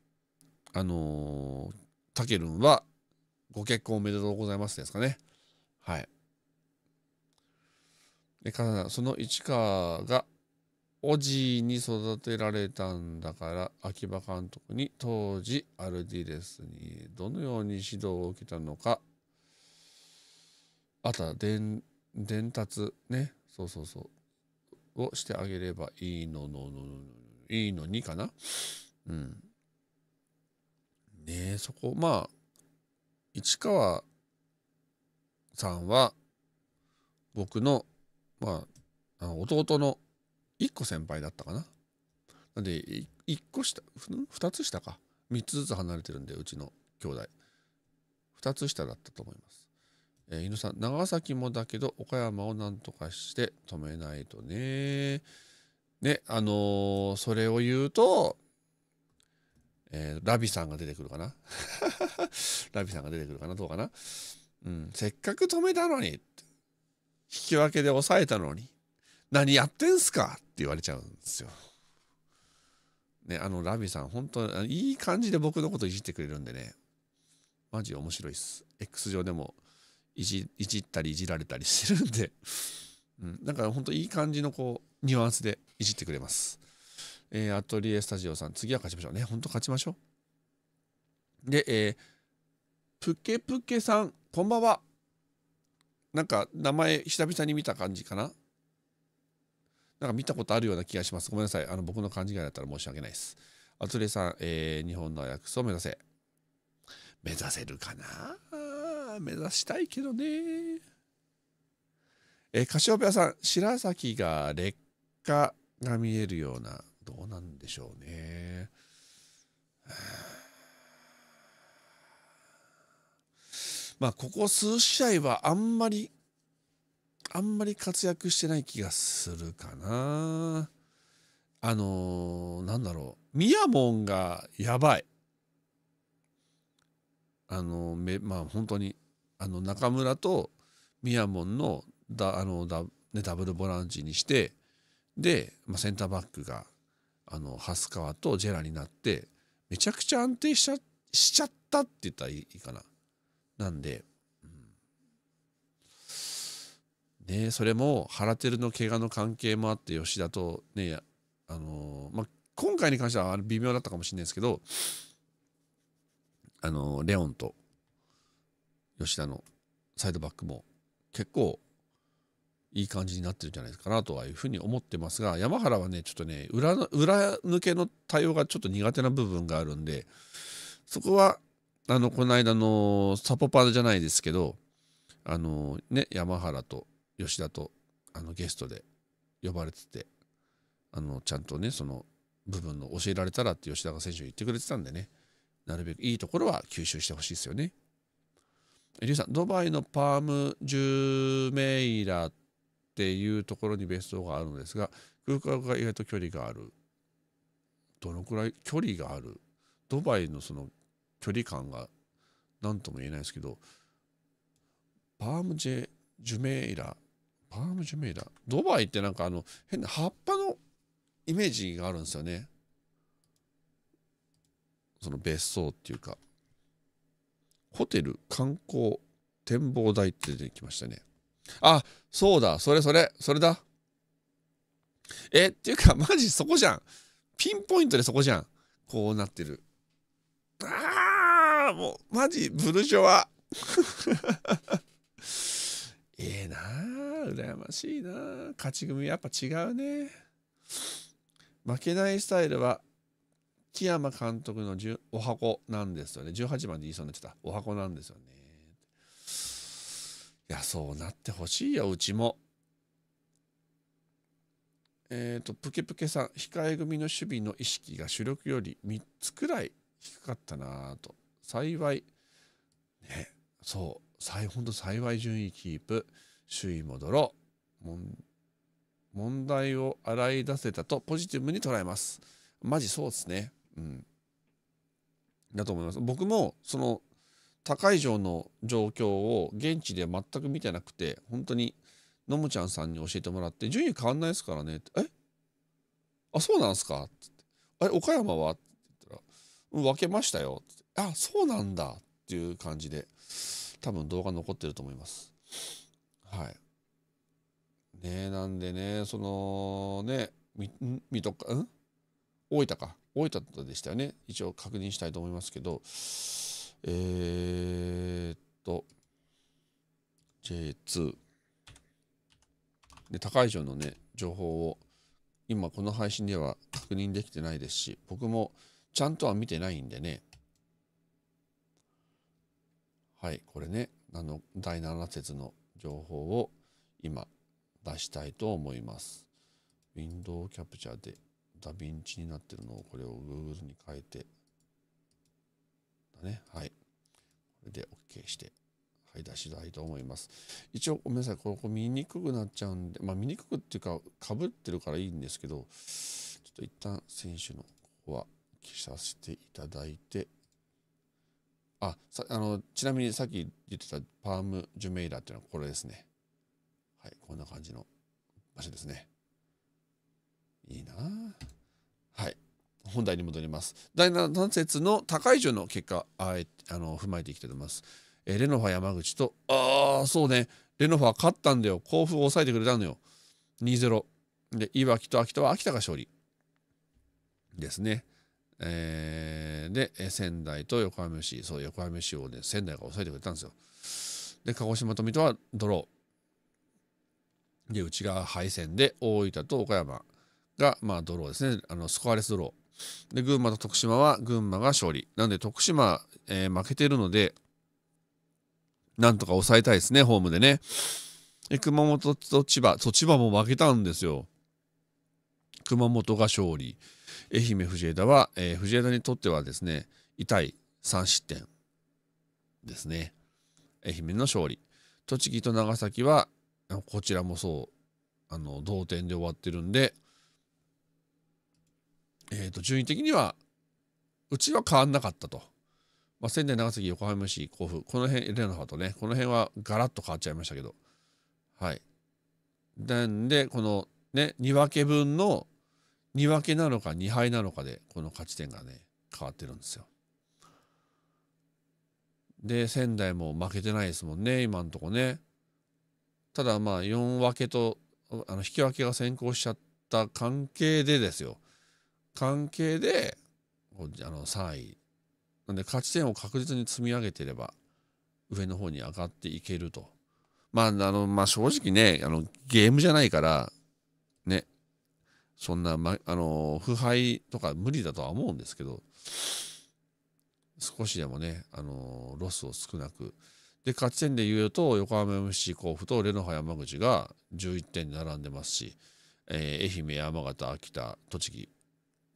あのたけるんはご結婚おめでとうございますですかねはいでその市川がおじいに育てられたんだから秋葉監督に当時アルディレスにどのように指導を受けたのかあとは伝伝達ねそうそうそうをしてあげればいいのののいいのにかなうんねえそこまあ市川さんは僕のまあ弟の1個先輩だったかな。なんで、1個下、2つ下か。3つずつ離れてるんで、うちの兄弟。2つ下だったと思います。えー、犬さん、長崎もだけど、岡山をなんとかして止めないとね。ね、あのー、それを言うと、えー、ラビさんが出てくるかな。ラビさんが出てくるかな、どうかな。うん、せっかく止めたのに、引き分けで抑えたのに、何やってんすか言われちゃうんですよ。ね、あのラビさん、本当いい感じで僕のこといじってくれるんでね、マジ面白いっす。X 上でもいじいじったりいじられたりしてるんで、うん、だから本当いい感じのこう、ニュアンスでいじってくれます。えー、アトリエスタジオさん、次は勝ちましょうね。本当勝ちましょう。で、えー、プケプケさん、こんばんは。なんか名前久々に見た感じかななんか見たことあるような気がします。ごめんなさい。あの僕の勘違いだったら申し訳ないです。アトレさん、えー、日本のアヤックスを目指せ。目指せるかな目指したいけどね。えー、カシオペアさん、白崎が劣化が見えるような、どうなんでしょうね。まあ、ここ数試合はあんまりあんまり活躍してない気がするかな。あのー、なんだろう。ミヤモンがやばい。あのめまあ本当にあの中村とミヤモンのダあのダ,、ね、ダブルボランチにしてで、まあ、センターバックがあの蓮川とジェラになってめちゃくちゃ安定しちゃしちゃったって言ったらいいかな。なんでね、それも原照の怪我の関係もあって吉田とねあのー、まあ、今回に関しては微妙だったかもしれないですけどあのー、レオンと吉田のサイドバックも結構いい感じになってるんじゃないかなとはいうふうに思ってますが山原はねちょっとね裏裏抜けの対応がちょっと苦手な部分があるんでそこはあのこの間のサポパーじゃないですけどあのー、ね山原と吉田とあのゲストで呼ばれててあのちゃんとねその部分の教えられたらって吉田が選手言ってくれてたんでねなるべくいいところは吸収してほしいですよね。リュウさんドバイのパーム・ジュメイラっていうところに別荘があるのですが空間が意外と距離がある。どのくらい距離があるドバイのその距離感が何とも言えないですけどパームジェ・ジュメイラパームジュメイラ。ドバイってなんかあの、変な葉っぱのイメージがあるんですよね。その別荘っていうか。ホテル、観光、展望台って出てきましたね。あ、そうだ、それそれ、それだ。え、っていうか、マジそこじゃん。ピンポイントでそこじゃん。こうなってる。あーもう、マジ、ブルジョワ。ええなあ、羨ましいなあ。勝ち組やっぱ違うね。負けないスタイルは、木山監督のお箱なんですよね。18番で言いそうになってた。お箱なんですよね。いや、そうなってほしいよ、うちも。えっ、ー、と、プケプケさん、控え組の守備の意識が主力より3つくらい低かったなぁと。幸い、ね、そう、本当幸い順位キープ、首位戻ろう。問題を洗い出せたとポジティブに捉えます。マジそうですね。うん。だと思います。僕もその高い城の状況を現地で全く見てなくて、本当にのむちゃんさんに教えてもらって、順位変わんないですからねって、えあ、そうなんすかって。あれ、岡山はって言ったら、分けましたよって。あ、そうなんだっていう感じで。多分動画残ってると思います。はい。ねなんでね、そのね、見みとか、ん大分か。大分でしたよね。一応確認したいと思いますけど、えー、っと、J2。で、高い城のね、情報を今この配信では確認できてないですし、僕もちゃんとは見てないんでね、はいこれねあの第7節の情報を今出したいと思います。ウィンドウキャプチャーでダヴィンチになってるのをこれを Google に変えてだねはいこれで OK してはい出したいと思います一応ごめんなさいここ見にくくなっちゃうんでまあ見にくくっていうかかぶってるからいいんですけどちょっと一旦選手のここは消させていただいてあさあのちなみにさっき言ってたパーム・ジュメイラっていうのはこれですねはいこんな感じの場所ですねいいなはい本題に戻ります第7節の高い順の結果あえあの踏まえていきたいと思います、えレノファ山口とああそうねレノファ勝ったんだよ甲府を抑えてくれたのよ2-0でいわきと秋田は秋田が勝利ですねえー、で、仙台と横浜市、そう、横浜市をね、仙台が抑えてくれたんですよ。で、鹿児島と水戸はドロー。で、うちが敗戦で、大分と岡山が、まあ、ドローですね。あの、スコアレスドロー。で、群馬と徳島は、群馬が勝利。なんで、徳島、えー、負けてるので、なんとか抑えたいですね、ホームでね。で、熊本と千葉。そう、千葉も負けたんですよ。熊本が勝利。愛媛藤枝は、えー、藤枝にとってはですね、痛い3失点ですね。愛媛の勝利。栃木と長崎は、こちらもそう、あの、同点で終わってるんで、えっ、ー、と、順位的には、うちは変わんなかったと。まあ、仙台、長崎、横浜市、甲府、この辺、レノフとね、この辺はガラッと変わっちゃいましたけど、はい。なんで、このね、2分け分の2分けなのか2敗なのかでこの勝ち点がね変わってるんですよ。で仙台も負けてないですもんね今んとこね。ただまあ4分けとあの引き分けが先行しちゃった関係でですよ関係であの3位なんで勝ち点を確実に積み上げてれば上の方に上がっていけると。まあ、あの、まあ、正直ね、あの、ゲームじゃないから、そんな、ま、あの、腐敗とか無理だとは思うんですけど、少しでもね、あの、ロスを少なく。で、勝ち点で言うと、横浜 MC 甲府とレノハ山口が11点並んでますし、えー、愛媛、山形、秋田、栃木、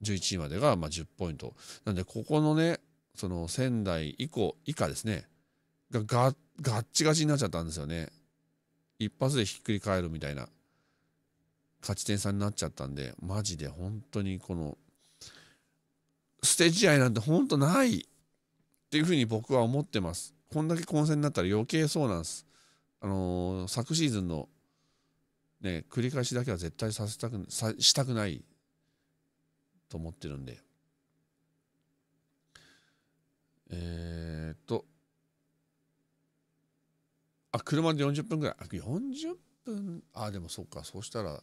11位までが、まあ、10ポイント。なんで、ここのね、その仙台以降、以下ですね、が、が、がっちがちになっちゃったんですよね。一発でひっくり返るみたいな。勝ち点差になっちゃったんで、マジで本当にこの、捨て試合なんて本当ないっていうふうに僕は思ってます。こんだけ混戦になったら余計そうなんです。あのー、昨シーズンの、ね、繰り返しだけは絶対させたくさしたくないと思ってるんで。えー、っと、あ、車で40分ぐらい。40分あ、でもそっか、そうしたら、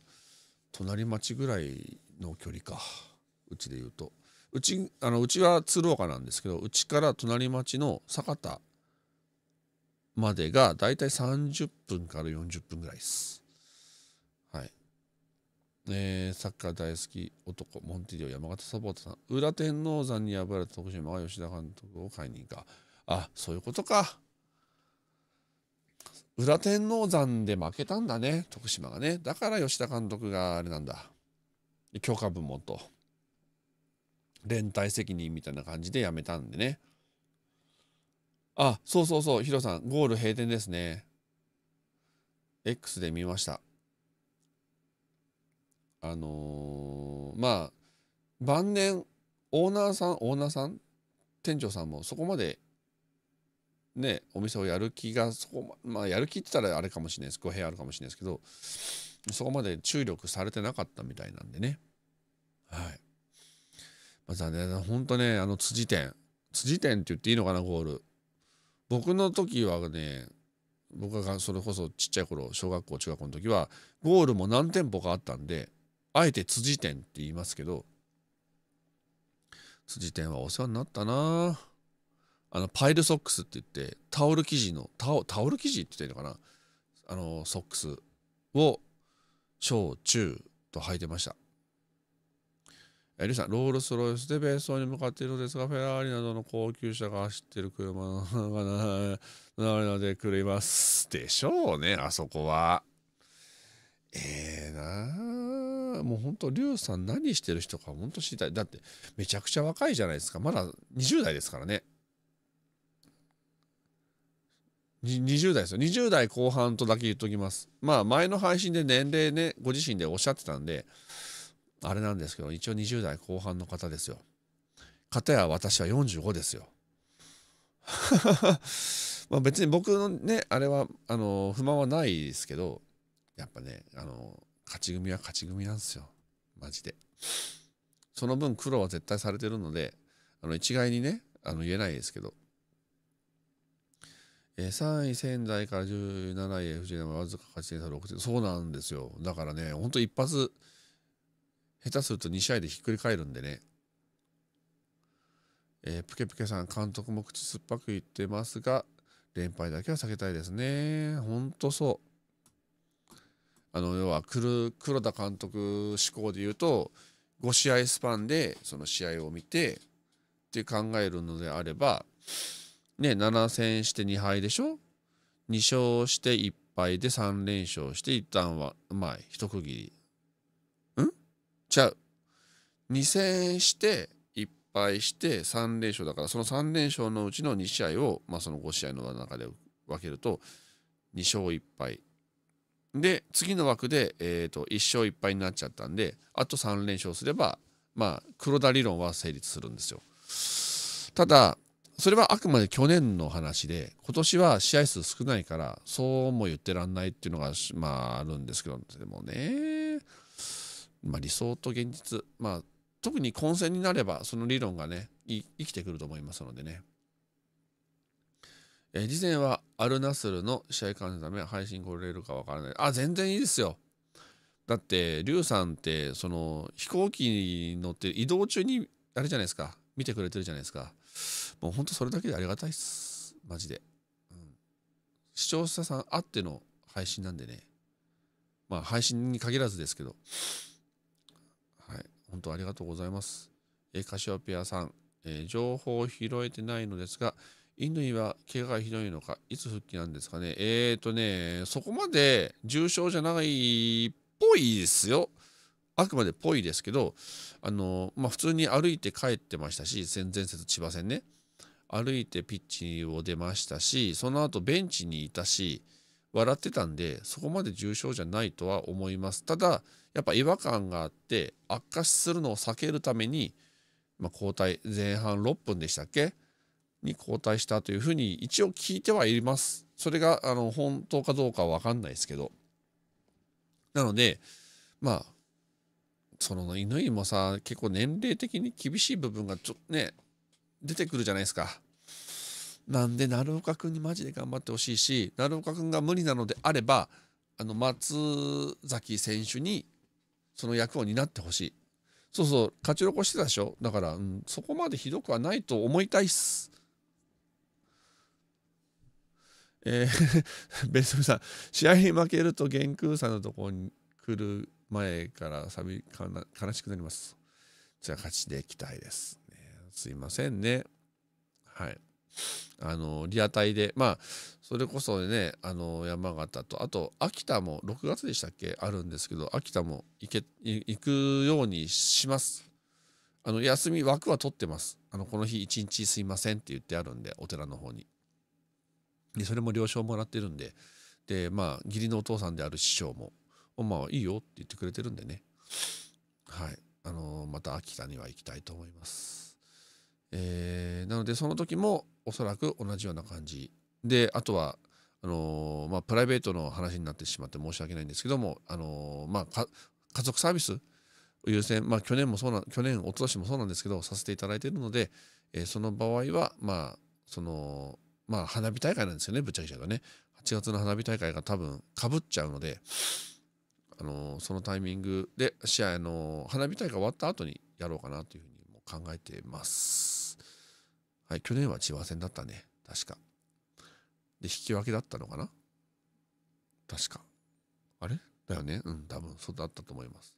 隣町ぐらいの距離かうちで言うとうちあのうちは鶴岡なんですけどうちから隣町の酒田までが大体30分から40分ぐらいです。はい。えー、サッカー大好き男、モンティディオ山形サポートさん。裏天王山に敗れた徳島が吉田監督を解任か。あ、そういうことか。裏天王山で負けたんだね、徳島がね。だから吉田監督があれなんだ。許可部門と。連帯責任みたいな感じで辞めたんでね。あ、そうそうそう、ヒロさん、ゴール閉店ですね。X で見ました。あのー、まあ、晩年、オーナーさん、オーナーさん、店長さんもそこまでねお店をやる気がそこまあやる気って言ったらあれかもしれないです語弊あるかもしれないですけどそこまで注力されてなかったみたいなんでねはいまずはねほんとねあの辻店、辻店って言っていいのかなゴール僕の時はね僕がそれこそちっちゃい頃小学校中学校の時はゴールも何店舗かあったんであえて辻店って言いますけど辻店はお世話になったなあのパイルソックスって言ってタオル生地のタオタオル生地って言ってるのかなあのソックスを小中と履いてました。えー、リさん、ロールスロイスでベースに向かっているのですが、フェラーリなどの高級車が走ってる車がなれなので狂います。でしょうね、あそこは。ええー、なーもうほんと、リュウさん何してる人かほんと知りたい。だって、めちゃくちゃ若いじゃないですか。まだ20代ですからね。20代ですよ20代後半とだけ言っときますまあ前の配信で年齢ねご自身でおっしゃってたんであれなんですけど一応20代後半の方ですよたや私は45ですよ まあ別に僕のねあれはあの不満はないですけどやっぱねあの勝ち組は勝ち組なんですよマジでその分苦労は絶対されてるのであの一概にねあの言えないですけど3位仙台から17位 FJ はわずか勝ち点差6点そうなんですよだからねほんと一発下手すると2試合でひっくり返るんでねえー、プケプケさん監督も口酸っぱく言ってますが連敗だけは避けたいですねほんとそうあの要は黒田監督思考で言うと5試合スパンでその試合を見てって考えるのであればね、7戦して2敗でしょ ?2 勝して1敗で3連勝して、一旦は、うまい、一区切り。んちゃう。2戦して1敗して3連勝だから、その3連勝のうちの2試合を、まあ、その5試合の中で分けると、2勝1敗。で、次の枠で、えーと1勝1敗になっちゃったんで、あと3連勝すれば、まあ、黒田理論は成立するんですよ。ただ、それはあくまで去年の話で今年は試合数少ないからそうも言ってらんないっていうのがまああるんですけどでもね、まあ、理想と現実まあ特に混戦になればその理論がね生きてくると思いますのでね、えー、以前はアルナスルの試合戦のため配信来れるかわからないあ全然いいですよだってリさんってその飛行機に乗って移動中にあれじゃないですか見てくれてるじゃないですかもうほんとそれだけでありがたいっす。マジで。うん。視聴者さんあっての配信なんでね。まあ、配信に限らずですけど。はい。本当ありがとうございます。えー、カシオペアさん、えー、情報を拾えてないのですが、インドは怪我がひどいのか、いつ復帰なんですかね。えーとね、そこまで重症じゃないっぽいですよ。あくまでぽいですけど、あの、まあ、普通に歩いて帰ってましたし、前前節千葉線ね。歩いてピッチを出ましたし、その後ベンチにいたし、笑ってたんで、そこまで重症じゃないとは思います。ただ、やっぱ違和感があって、悪化するのを避けるために、まあ、交代、前半6分でしたっけに交代したというふうに一応聞いてはいます。それがあの本当かどうかは分かんないですけど。なので、まあ、その乾もさ、結構年齢的に厳しい部分がちょっとね、出てくるじゃないですか。なんで、鳴岡君にマジで頑張ってほしいし、鳴岡君が無理なのであれば、あの、松崎選手に、その役を担ってほしい。そうそう、勝ち残してたでしょだから、うん、そこまでひどくはないと思いたいっす。えー、ベストミさん、試合に負けると玄空さんのところに来る前から寂かな悲しくなります。じゃあ勝ちでいきたいです。すいませんね。はい。あの、リアタイで、まあ、それこそね、あの、山形と、あと、秋田も、6月でしたっけあるんですけど、秋田も行け、行くようにします。あの、休み枠は取ってます。あの、この日一日すいませんって言ってあるんで、お寺の方に。で、それも了承もらってるんで、で、まあ、義理のお父さんである師匠も、まあ、いいよって言ってくれてるんでね。はい。あの、また秋田には行きたいと思います。えー、なのでその時もおそらく同じような感じであとはあのー、まあ、プライベートの話になってしまって申し訳ないんですけども、あのー、まあ、家族サービス優先、まあ、去年もそうな去年もそうなんですけどさせていただいているので、えその場合は、まあそのまあ、花火大会なんですよねぶっちゃけちゃうね8月の花火大会が多分かぶっちゃうので、あのそのタイミングで試合、の花火大会終わった後にやろうかなというふうに考えています。はい、去年は千葉戦だったね。確か。で、引き分けだったのかな確か。あれだよね。うん、多分、そうだったと思います。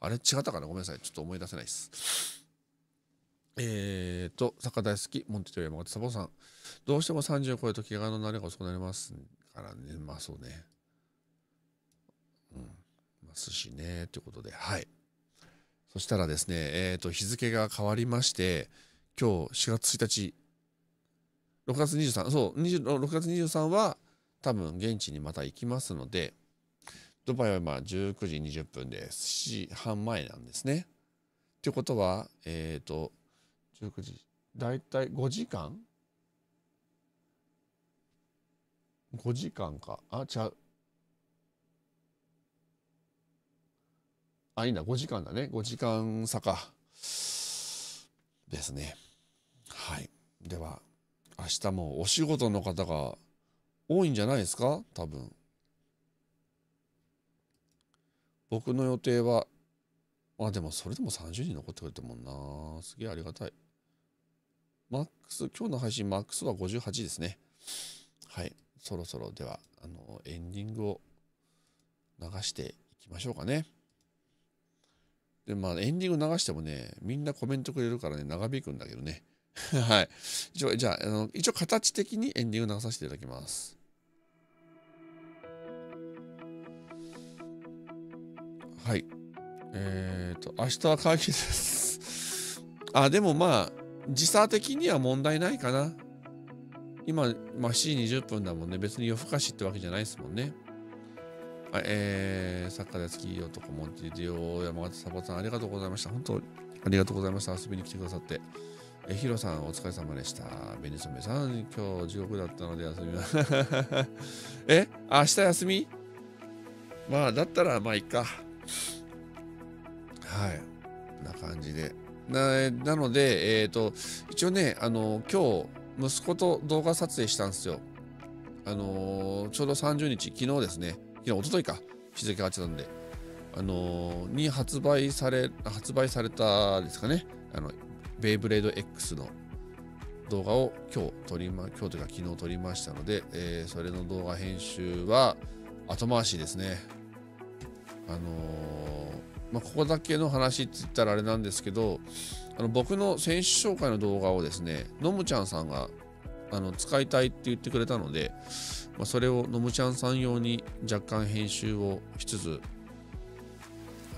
あれ違ったかなごめんなさい。ちょっと思い出せないです。えーと、サッカー大好き、モンティと山形サボさん。どうしても30を超えると怪我の慣れが遅くなりますからね。まあそうね。うん。ますしね。ということで、はい。そしたらですね、えっ、ー、と、日付が変わりまして、今日4月1日、6月23、そう、6月23は多分現地にまた行きますので、ドバイは今19時20分で7時半前なんですね。ってことは、えっ、ー、と、19時、だいたい5時間 ?5 時間か。あ、ちゃう。あ、いいな、5時間だね。5時間差か。ですね。はい。では、明日もお仕事の方が多いんじゃないですか多分。僕の予定は、まあでもそれでも30人残ってくれてもんな。すげえありがたい。マックス、今日の配信マックスは58ですね。はい。そろそろでは、あの、エンディングを流していきましょうかね。で、まあエンディング流してもね、みんなコメントくれるからね、長引くんだけどね。はい。一応、じゃあ、あの一応形的にエンディング流させていただきます。はい。えっ、ー、と、明日は会議です あ、でもまあ、時差的には問題ないかな。今、まあ、7時20分だもんね。別に夜更かしってわけじゃないですもんね。はい、えー、サッカーで好き男、モンティディオ、山形サボさん、ありがとうございました。本当、ありがとうございました。遊びに来てくださって。えひろさん、お疲れ様でした。ベニソメさん、今日地獄だったので休みます。え明日休みまあ、だったら、まあ、いっか。はい。な感じで。ななので、えっ、ー、と、一応ね、あの、今日、息子と動画撮影したんですよ。あのちょうど30日、昨日ですね。昨日、おとといか。日付変わっちゃったんで。あのに発売され、発売されたですかね。あの、ベイブレード X の動画を今日撮りま、今日というか昨日撮りましたので、えー、それの動画編集は後回しですね。あのー、まあ、ここだけの話って言ったらあれなんですけど、あの僕の選手紹介の動画をですね、のむちゃんさんがあの使いたいって言ってくれたので、まあ、それをのむちゃんさん用に若干編集をしつつ、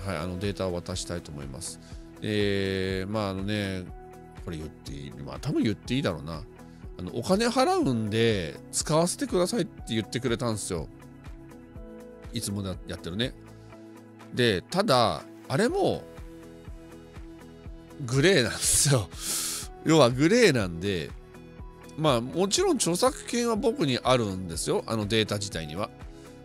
はい、あのデータを渡したいと思います。えー、まああのね、これ言っていい、まあ多分言っていいだろうな。あの、お金払うんで使わせてくださいって言ってくれたんですよ。いつもやってるね。で、ただ、あれも、グレーなんですよ。要はグレーなんで、まあもちろん著作権は僕にあるんですよ。あのデータ自体には。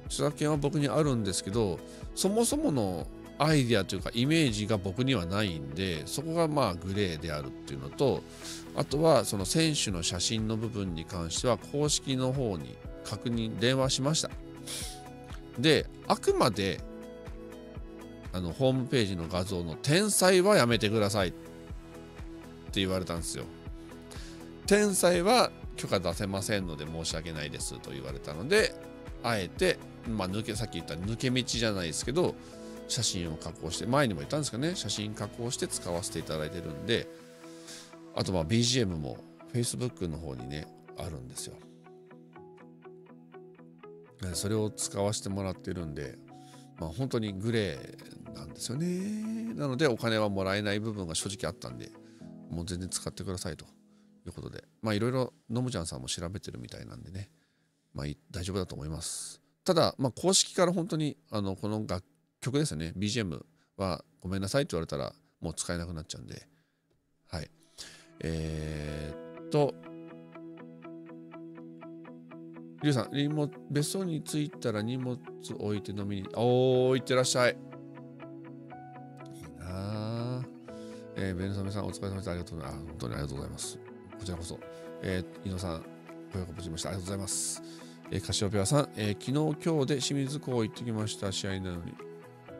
著作権は僕にあるんですけど、そもそものアイデアというかイメージが僕にはないんでそこがまあグレーであるっていうのとあとはその選手の写真の部分に関しては公式の方に確認電話しましたであくまであのホームページの画像の「天才はやめてください」って言われたんですよ天才は許可出せませんので申し訳ないですと言われたのであえて、まあ、抜けさっき言った抜け道じゃないですけど写真を加工して、前にも言ったんですけどね、写真加工して使わせていただいてるんで、あとまあ BGM も Facebook の方にね、あるんですよ。それを使わせてもらってるんで、まあ、本当にグレーなんですよね。なのでお金はもらえない部分が正直あったんで、もう全然使ってくださいということで、まあいろいろのむちゃんさんも調べてるみたいなんでね、まあ大丈夫だと思います。ただ、まあ、公式から本当にあのこの楽曲ですね BGM はごめんなさいって言われたらもう使えなくなっちゃうんではいえー、っとりゅうさん、荷物、別荘に着いたら荷物置いて飲みに、おー、いってらっしゃい。いいなえー、ベルサメさん、お疲れ様でした。ありがとうございます。本当にありがとうございます。こちらこそ。えー、井野さん、ご予告しました。ありがとうございます。えー、カシオペアさん、えー、昨日、今日で清水港行ってきました。試合なのに。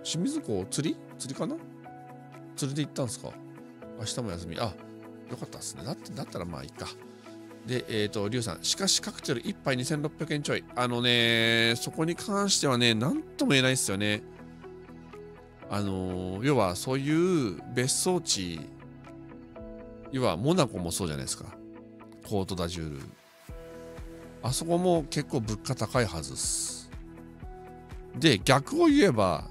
清水港釣り釣りかな釣りで行ったんですか明日も休み。あ、よかったですね。だって、だったらまあいいか。で、えっ、ー、と、リュウさん、しかしカクテル1杯2600円ちょい。あのね、そこに関してはね、なんとも言えないですよね。あのー、要はそういう別荘地、要はモナコもそうじゃないですか。コートダジュール。あそこも結構物価高いはずっす。で、逆を言えば、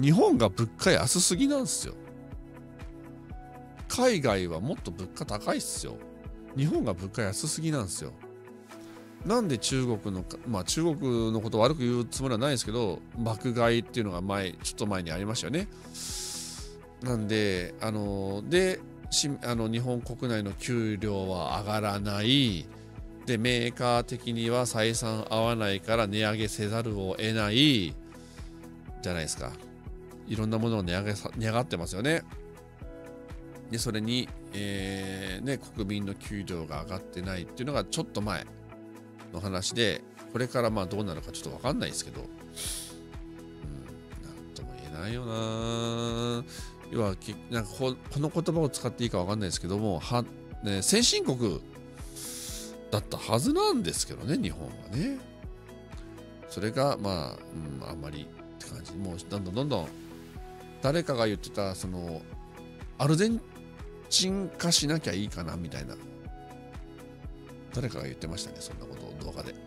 日本が物価安すぎなんですよ。海外はもっと物価高いっすよ。日本が物価安すぎなんですよ。なんで中国の、まあ中国のこと悪く言うつもりはないですけど、爆買いっていうのが前、ちょっと前にありましたよね。なんで、あの、で、しあの日本国内の給料は上がらない。で、メーカー的には採算合わないから値上げせざるを得ない。じゃないですか。いろんなものが値上げさ値上がってますよね。でそれに、えーね、国民の給料が上がってないっていうのがちょっと前の話でこれからまあどうなるかちょっとわかんないですけど、うん、なんとも言えないよな要はなんかここの言葉を使っていいかわかんないですけどもは、ね、先進国だったはずなんですけどね日本はねそれがまあ、うん、あんまりって感じもうどんどんどんどん誰かが言ってたそのアルゼンチン化しなきゃいいかなみたいな誰かが言ってましたねそんなことを動画ではい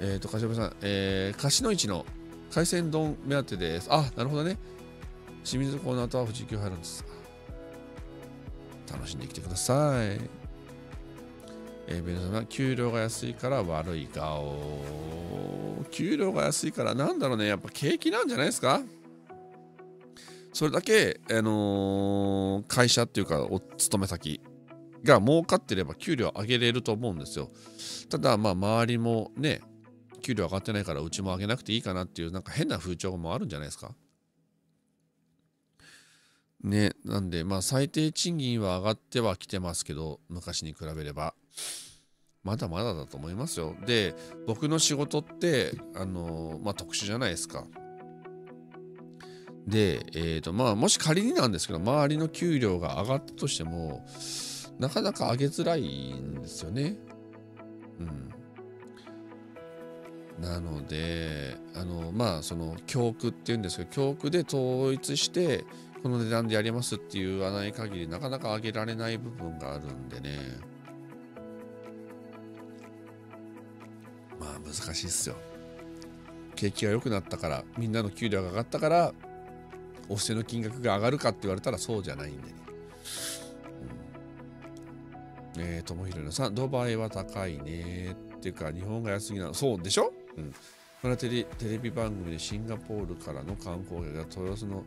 えっ、ー、と柏部さん、えー、貸しの市の海鮮丼目当てですあなるほどね清水コーナーとは富士急ハイランドです楽しんできてくださいえー、皆様、給料が安いから悪い顔給料が安いからなんだろうねやっぱ景気なんじゃないですかそれだけ、あのー、会社っていうかお勤め先が儲かってれば給料上げれると思うんですよただまあ周りもね給料上がってないからうちも上げなくていいかなっていうなんか変な風潮もあるんじゃないですかねなんでまあ最低賃金は上がってはきてますけど昔に比べればまだまだだと思いますよ。で、僕の仕事って、あのまあ、特殊じゃないですか。で、えっ、ー、と、まあ、もし仮になんですけど、周りの給料が上がったとしても、なかなか上げづらいんですよね。うん。なので、あの、まあ、その、教区っていうんですけど、教区で統一して、この値段でやりますって言わない限り、なかなか上げられない部分があるんでね。まあ難しいっすよ景気が良くなったからみんなの給料が上がったからお布施の金額が上がるかって言われたらそうじゃないんでね。うん、えともひろのさん、ドバイは高いね。っていうか、日本が安いな。そうでしょうん。これはテレテレビ番組でシンガポールからの観光客が豊洲の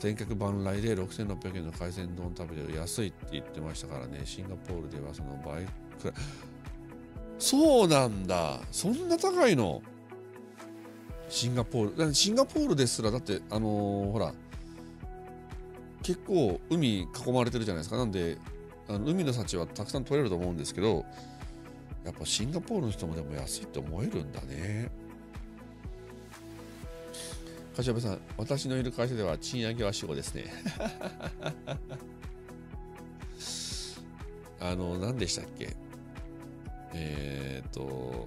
全客万来で6600円の海鮮丼食べてる安いって言ってましたからね、シンガポールではその倍くらい。そうなんだそんな高いのシンガポールシンガポールですらだってあのー、ほら結構海囲まれてるじゃないですかなんであの海の幸はたくさん取れると思うんですけどやっぱシンガポールの人もでも安いって思えるんだね柏部さん私のいる会社では賃上げは死後ですね あの何でしたっけえっ、と、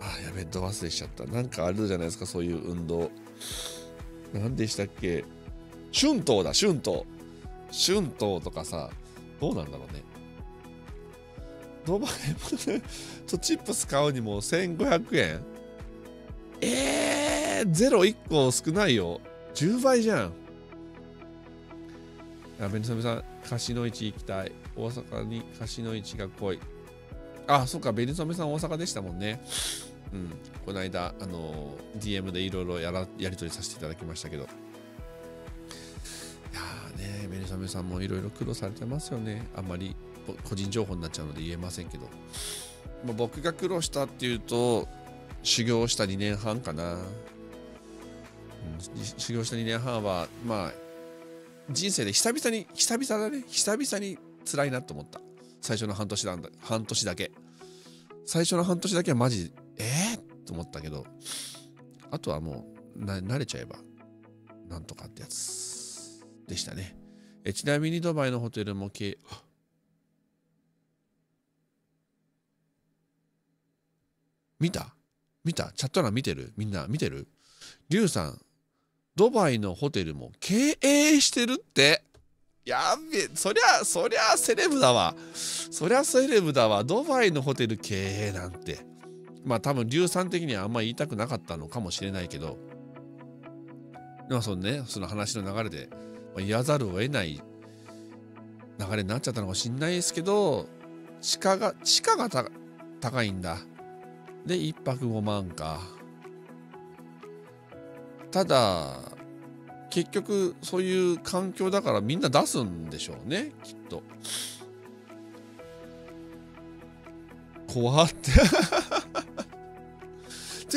あ、やべ、ど忘れしちゃった。なんかあるじゃないですか、そういう運動。何でしたっけ春闘だ、春闘。春闘とかさ、どうなんだろうね。ドバイもね、チップス買うにも1500円えー、ゼロ1個少ないよ。10倍じゃん。あ、ベニサメさん、シノの市行きたい。大阪にシノの市が来い。あ、そっか、紅染さん大阪でしたもんね。うん、この間、あの、DM でいろいろやらやり取りさせていただきましたけど。いやーね、紅染さんもいろいろ苦労されてますよね。あんまり個人情報になっちゃうので言えませんけど。まあ、僕が苦労したっていうと、修行した2年半かな。うん、修行した2年半は、まあ、人生で久々に、久々だね、久々に辛いなと思った。最初の半年だ半年だけ最初の半年だけはマジえー、と思ったけどあとはもう慣れちゃえばなんとかってやつでしたねえちなみにドバイのホテルも経見た見たチャット欄見てるみんな見てるリュウさん、ドバイのホテルも経営してるって。やべえ、そりゃ、そりゃセレブだわ。そりゃセレブだわ。ドバイのホテル経営なんて。まあ多分、硫酸的にはあんま言いたくなかったのかもしれないけど、まあそのね、その話の流れで、まあ、言わざるを得ない流れになっちゃったのかもしんないですけど、地価が、地価が高いんだ。で、1泊5万か。ただ、結局そういう環境だからみんな出すんでしょうねきっと怖って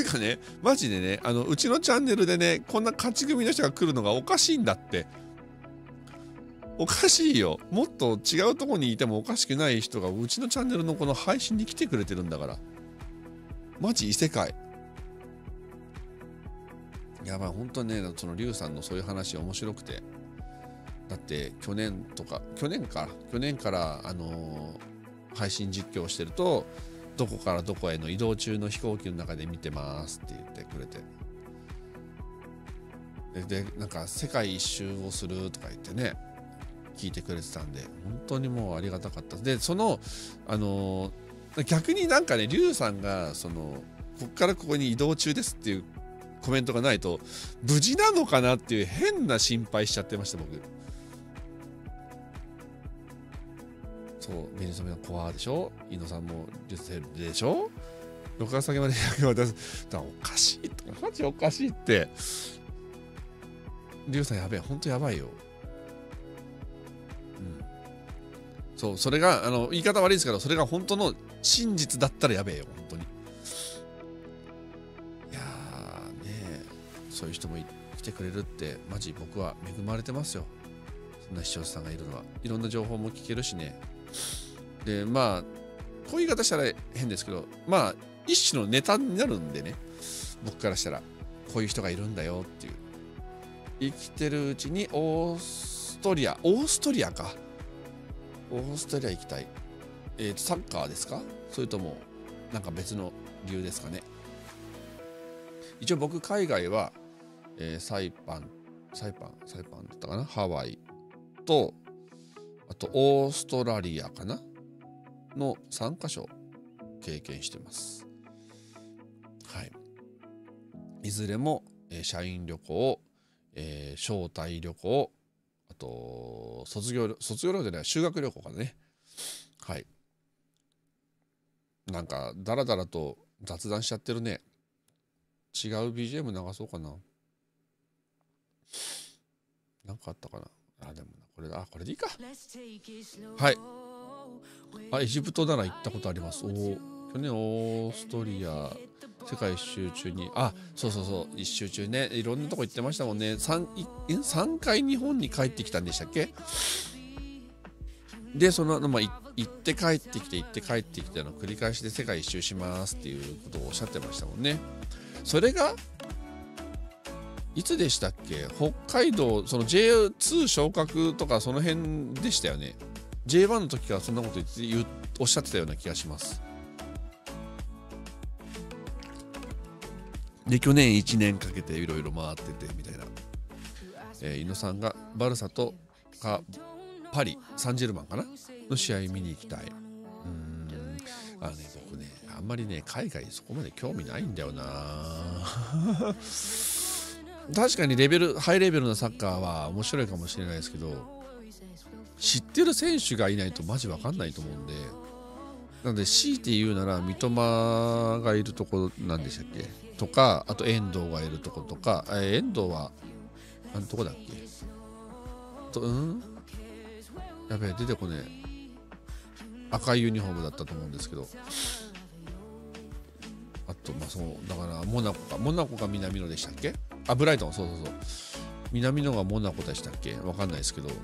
てかねマジでねあのうちのチャンネルでねこんな勝ち組の人が来るのがおかしいんだっておかしいよもっと違うとこにいてもおかしくない人がうちのチャンネルのこの配信に来てくれてるんだからマジ異世界やばい本当にねその劉さんのそういう話面白くてだって去年とか去年か去年からあのー、配信実況してるとどこからどこへの移動中の飛行機の中で見てますって言ってくれてででなんか世界一周をするとか言ってね聞いてくれてたんで本当にもうありがたかったでそのあのー、逆になんかね劉さんがそのこっからここに移動中ですっていうコメントがないと無事なのかなっていう変な心配しちゃってました僕そうメニソメのコアでしょイ野さんも出セルでしょ6月先まで100すだおかしいとマジおかしいってリュウさんやべえほんとやばいようんそうそれがあの言い方悪いですけどそれが本当の真実だったらやべえよ本当にそういう人も来てくれるってマジ僕は恵まれてますよそんな視聴者さんがいるのはいろんな情報も聞けるしねでまあこういう言い方したら変ですけどまあ一種のネタになるんでね僕からしたらこういう人がいるんだよっていう生きてるうちにオーストリアオーストリアかオーストリア行きたいえっ、ー、とサッカーですかそれともなんか別の理由ですかね一応僕海外はえー、サイパン、サイパン、サイパンだったかなハワイと、あとオーストラリアかなの3カ所経験してます。はい。いずれも、えー、社員旅行、えー、招待旅行、あと、卒業、卒業旅行じゃない、修学旅行かね。はい。なんか、だらだらと雑談しちゃってるね。違う BGM 流そうかな。なんかあったかなあ、でもな、これだ。あ、これでいいか。はい。あ、エジプトなら行ったことあります。お去年オーストリア、世界一周中に、あ、そうそうそう、一周中ね、いろんなとこ行ってましたもんね。3, 3回日本に帰ってきたんでしたっけで、その、まま行って帰ってきて、行って帰ってきての繰り返しで世界一周しますっていうことをおっしゃってましたもんね。それがいつでしたっけ北海道、その J2 昇格とかその辺でしたよね。J1 の時からそんなこと言って言おっしゃってたような気がします。で、去年1年かけていろいろ回っててみたいな。えー、猪野さんがバルサとかパリ、サンジェルマンかなの試合見に行きたい。うんあのね、僕ね、あんまりね、海外そこまで興味ないんだよな確かにレベルハイレベルなサッカーは面白いかもしれないですけど知ってる選手がいないとマジ分かんないと思うんでなので強いて言うなら三笘がいるところなんでしたっけとかあと遠藤がいるとことか、え遠藤はあのとこだっけとうんやべえ出てこねえ赤いユニフォームだったと思うんですけどあとまあそうだからモナコかモナコか南野でしたっけあブライトンそうそうそう南のがモナコでしたっけわかんないですけど、うん、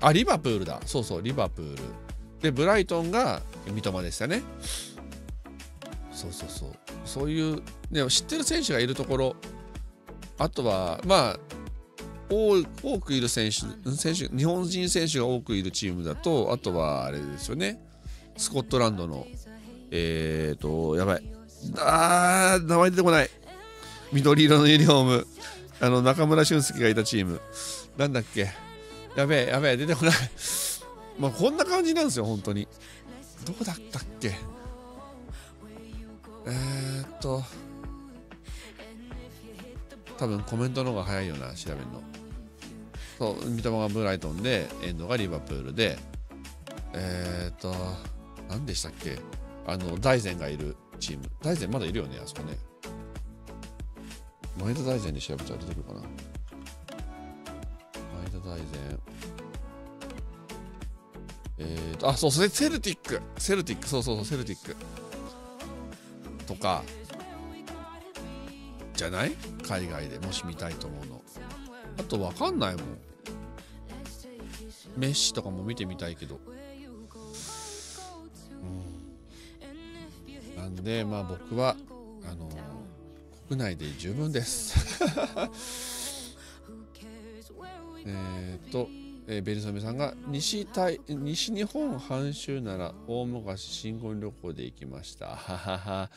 あリバプールだそうそうリバプールでブライトンが三笘でしたねそうそうそうそういう、ね、知ってる選手がいるところあとはまあ多くいる選手選手日本人選手が多くいるチームだとあとはあれですよねスコットランドのえっ、ー、とやばいあー名前出てこない緑色のユニフォームあの中村俊輔がいたチームなんだっけやべえやべえ出てこないまあこんな感じなんですよ本当にどうだったっけえー、っと多分コメントの方が早いよな調べるのそう三笘がブライトンで遠藤がリバプールでえー、っと何でしたっけあの大然がいるチーム大然まだいるよねあそこね前田大然で調べたら出てくるかな前田大然えーと、あそうそれセルティックセルティックそうそうそうセルティックとかじゃない海外でもし見たいと思うのあと分かんないもんメッシとかも見てみたいけどうんなんでまあ僕はあのー国内で十分です えっと、えー、ベリソメさんが西西日本半周なら大昔新婚旅行で行きました。ははは。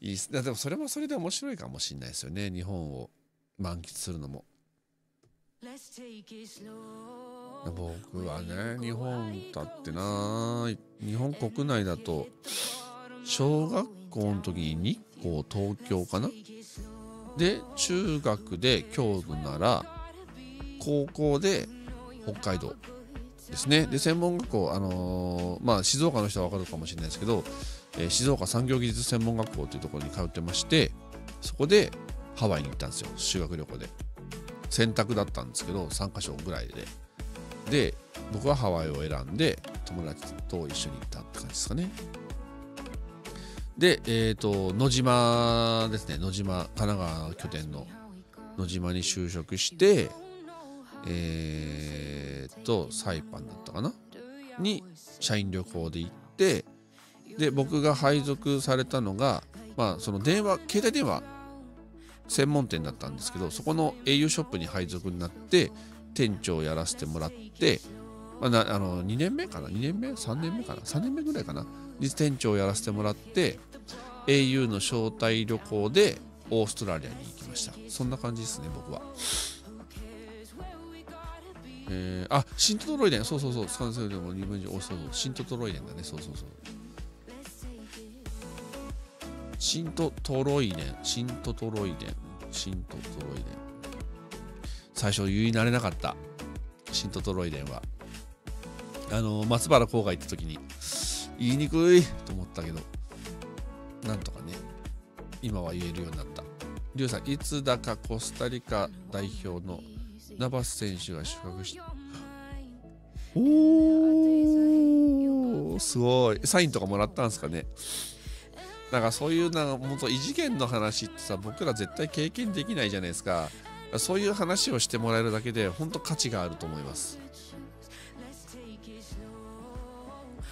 いいでもそれもそれで面白いかもしれないですよね。日本を満喫するのも。僕はね、日本だってな、日本国内だと、小学校の時に日光東京かなで中学で京都なら高校で北海道ですねで専門学校、あのー、まあ、静岡の人は分かるかもしれないですけど、えー、静岡産業技術専門学校というところに通ってましてそこでハワイに行ったんですよ修学旅行で選択だったんですけど3か所ぐらいでで僕はハワイを選んで友達と一緒に行ったって感じですかねで、えーと、野島ですね野島神奈川拠点の野島に就職してえーと、サイパンだったかなに社員旅行で行ってで僕が配属されたのが、まあ、その電話携帯電話専門店だったんですけどそこの au ショップに配属になって店長をやらせてもらって、まあ、あの2年目かな2年目3年目かな3年目ぐらいかな実店長をやらせてもらって au の招待旅行でオーストラリアに行きましたそんな感じですね僕はえー、あシントトロイデンそうそうそうサンセルでも2分以上そうそうシントトロイデンだねそうそうそうシントトロイデンシントトロイデンシントトロイデン最初言い慣れなかったシントトロイデンはあの松原郊外行った時に言いにくいと思ったけどなんとかね今は言えるようになったリュウさんいつだかコスタリカ代表のナバス選手が宿泊しおーすごいサインとかもらったんですかねなんかそういうなんかもっと異次元の話ってさ僕ら絶対経験できないじゃないですかそういう話をしてもらえるだけで本当価値があると思います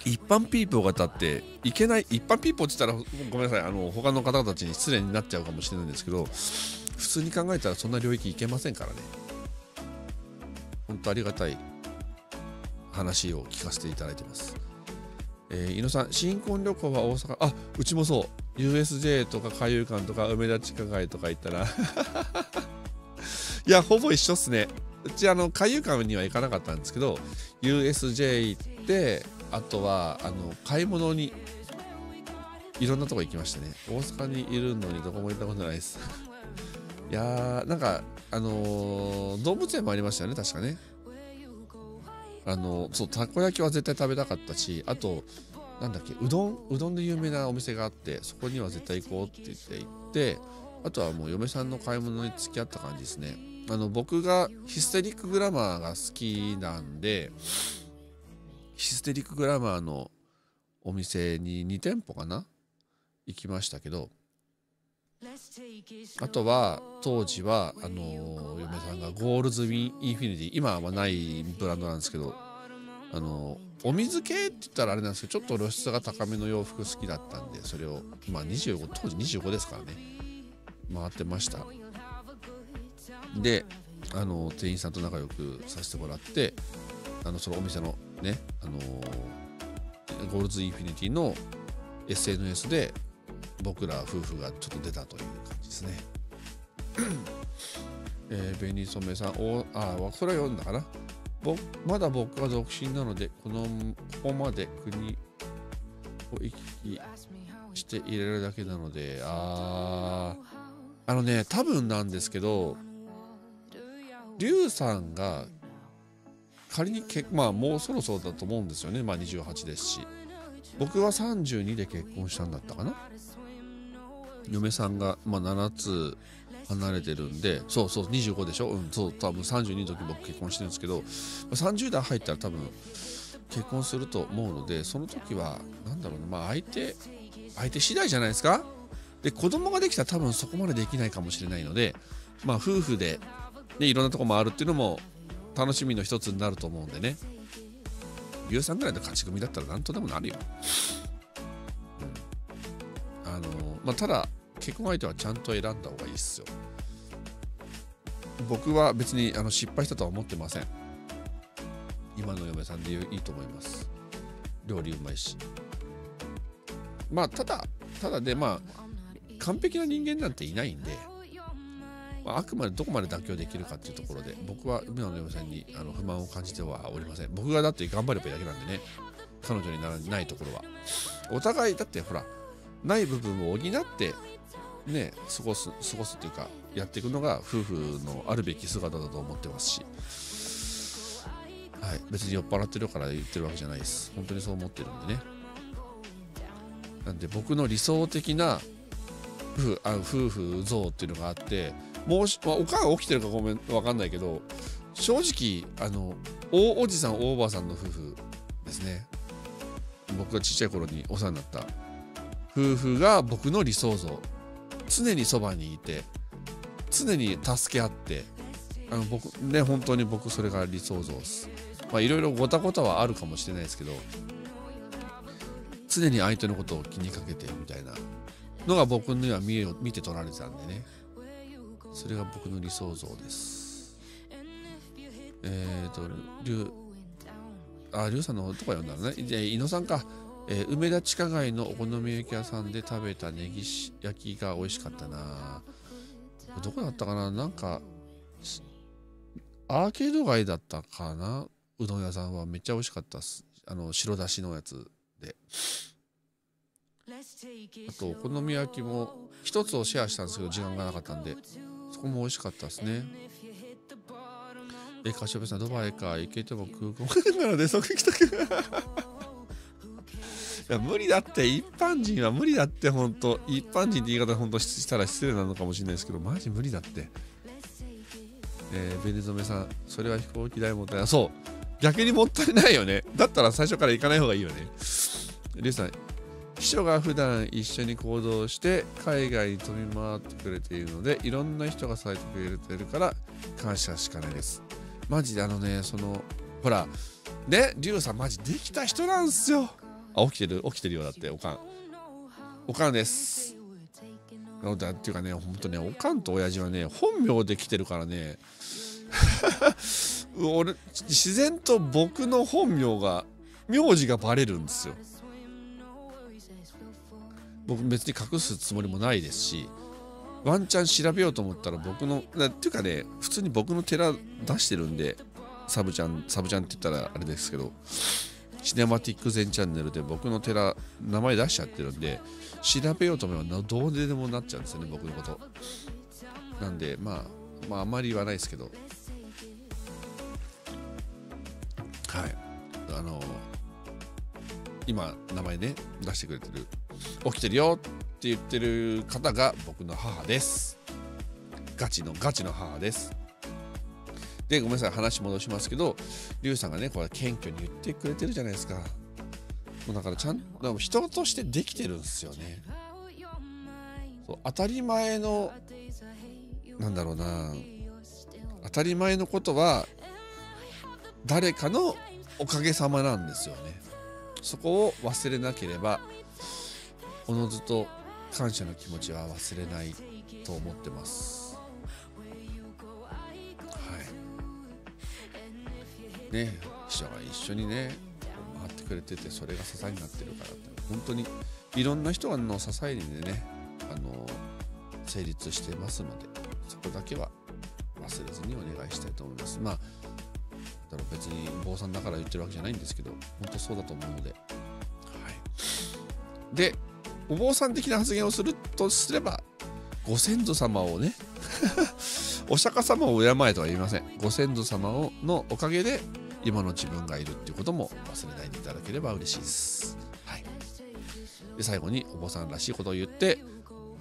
一般ピーポーが立っていけない一般ピーポーって言ったらごめんなさいあの他の方たちに失礼になっちゃうかもしれないんですけど普通に考えたらそんな領域いけませんからね本当ありがたい話を聞かせていただいてます、えー、井野さん新婚旅行は大阪あうちもそう USJ とか海遊館とか梅田地下街とか行ったら いやほぼ一緒っすねうちあの海遊館には行かなかったんですけど USJ 行ってあとはあの買い物にいろんなとこ行きましたね大阪にいるのにどこも行ったことないですいやーなんかあのー、動物園もありましたよね確かねあのそうたこ焼きは絶対食べたかったしあとなんだっけうどんうどんで有名なお店があってそこには絶対行こうって言って行ってあとはもう嫁さんの買い物に付き合った感じですねあの僕がヒステリックグラマーが好きなんでヒステリックグラマーのお店に2店舗かな行きましたけどあとは当時はあの嫁さんがゴールズインフィニティ今はないブランドなんですけどあのお水系って言ったらあれなんですけどちょっと露出が高めの洋服好きだったんでそれをまあ25当時25ですからね回ってましたであの店員さんと仲良くさせてもらってあのそのお店のね、あのー、ゴールズインフィニティの SNS で僕ら夫婦がちょっと出たという感じですね。えー、ベニソメさん、おあ、それは読んだかな。まだ僕は独身なので、この、ここまで国を行き来していれるだけなので、ああ、あのね、多分なんですけど、リュウさんが仮にけ、まあ、もうそろそろだと思うんですよね、まあ、28ですし僕は32で結婚したんだったかな嫁さんが、まあ、7つ離れてるんでそうそう25でしょうんそう多分32の時僕結婚してるんですけど30代入ったら多分結婚すると思うのでその時は何だろうな、まあ、相手相手次第じゃないですかで子供ができたら多分そこまでできないかもしれないのでまあ夫婦で、でいろんなとこ回るっていうのも楽しみの一つになると思うんでね。ゆうさんぐらいの勝ち組だったら何とでもなるよ。うん。あの、まあ、ただ、結婚相手はちゃんと選んだ方がいいっすよ。僕は別にあの失敗したとは思ってません。今の嫁さんでいいと思います。料理うまいし。まあ、ただ、ただで、まあ、完璧な人間なんていないんで。まあ、あくまでどこまで妥協できるかっていうところで僕は梅野の嫁さんにあの不満を感じてはおりません僕がだって頑張ればいいだけなんでね彼女にならないところはお互いだってほらない部分を補ってね過ごす過ごすっていうかやっていくのが夫婦のあるべき姿だと思ってますしはい、別に酔っ払ってるから言ってるわけじゃないです。本当にそう思ってるんでね。なんで僕の理想的な夫婦あ夫婦像っていうのがあって、もうし、まあ、おかが起きてるかごめん分かんないけど正直あの大おじさん大おばあさんの夫婦ですね僕がちっちゃい頃にお世話になった夫婦が僕の理想像常にそばにいて常に助け合ってあの僕ね本当に僕それが理想像ですまあいろいろごたごたはあるかもしれないですけど常に相手のことを気にかけてみたいなのが僕には見え見て取られてたんでねそれが僕の理想像ですえっ、ー、と龍あうさんのとこ読んだのねで伊野さんか、えー、梅田地下街のお好み焼き屋さんで食べたねぎ焼きが美味しかったなどこだったかななんかアーケード街だったかなうどん屋さんはめっちゃ美味しかったっすあの白だしのやつであとお好み焼きも一つをシェアしたんですけど時間がなかったんでこも美味しかったですねえカシオペさんドバイか行けても空港から出即行きたく いや無理だって一般人は無理だって本当一般人って言い方本当したら失礼なのかもしれないですけどマジ無理だってえー、ベネゾメさんそれは飛行機代もったいないそう逆にもったいないよねだったら最初から行かない方がいいよねリュウさん秘書が普段一緒に行動して海外に飛び回ってくれているのでいろんな人が支えてくれてるから感謝しかないですマジであのねそのほらねリュウさんマジできた人なんすよあ起きてる起きてるようだっておかんおかんですだっていうかねほんとねおかんと親父はね本名で来てるからね 俺自然と僕の本名が名字がバレるんですよ僕別に隠すつもりもないですしワンチャン調べようと思ったら僕のっていうかね普通に僕の寺出してるんでサブちゃんサブちゃんって言ったらあれですけどシネマティック全チャンネルで僕の寺名前出しちゃってるんで調べようと思えばどうででもなっちゃうんですよね僕のことなんでまあまああまり言わないですけどはいあの今名前ね出してくれてる起きてるよって言ってる方が僕の母ですガチのガチの母ですでごめんなさい話戻しますけどリュウさんがねこれ謙虚に言ってくれてるじゃないですかもうだからちゃんと人としてできてるんですよねそう当たり前のなんだろうな当たり前のことは誰かのおかげさまなんですよねそこを忘れなければおのずと感謝の気持ちは忘れないと思ってます。はいね秘書が一緒にね回ってくれててそれが支えになってるからって本当にいろんな人の支えにねあの成立してますのでそこだけは忘れずにお願いしたいと思います。まあだから別に坊さんだから言ってるわけじゃないんですけど本当そうだと思うので。はい、でお坊さん的な発言をするとすればご先祖様をね お釈迦様を敬えとは言いませんご先祖様をのおかげで今の自分がいるっていうことも忘れないでいただければ嬉しいです、はい、で最後にお坊さんらしいことを言って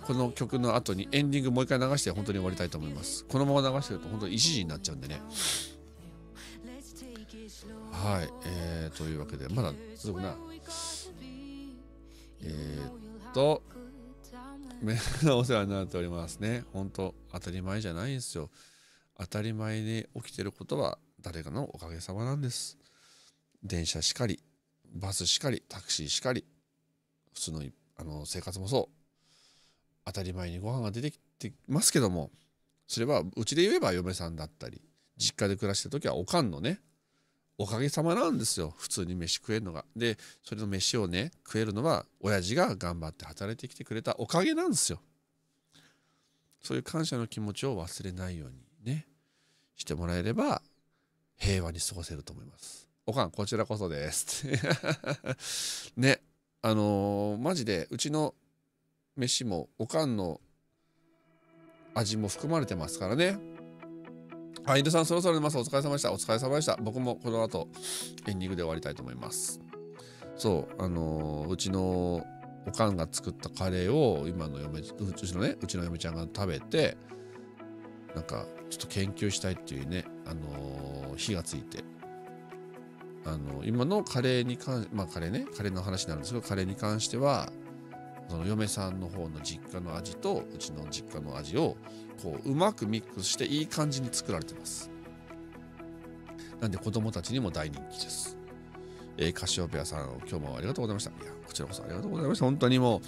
この曲の後にエンディングもう一回流して本当に終わりたいと思いますこのまま流してると本当に1時になっちゃうんでねはい、えー、というわけでまだ続くなえー、と、目のお世話になっておりますね。本当当たり前じゃないんですよ。当たり前に起きてることは誰かのおかげさまなんです。電車しかり、バスしかり、タクシーしかり、普通のあの生活もそう。当たり前にご飯が出てきてますけども、それはうちで言えば嫁さんだったり、実家で暮らしてる時はおかんのね、おかげさまなんですよ普通に飯食えるのがでそれの飯をね食えるのは親父が頑張って働いてきてくれたおかげなんですよそういう感謝の気持ちを忘れないようにねしてもらえれば平和に過ごせると思いますおかんこちらこそです ねあのー、マジでうちの飯もおかんの味も含まれてますからねはい、ルさん、そろそろ寝ます。お疲れ様でした。お疲れ様でした。僕もこの後、エンディングで終わりたいと思います。そう、あのー、うちのおかんが作ったカレーを、今の嫁、うちのね、うちの嫁ちゃんが食べて、なんか、ちょっと研究したいっていうね、あのー、火がついて、あのー、今のカレーに関、まあカレーね、カレーの話になるんですけど、カレーに関しては、その嫁さんの方の実家の味と、うちの実家の味を、こううまくミックスしていい感じに作られてますなんで子供たちにも大人気ですえー、カシオペアさん今日もありがとうございましたいやこちらこそありがとうございました本当にも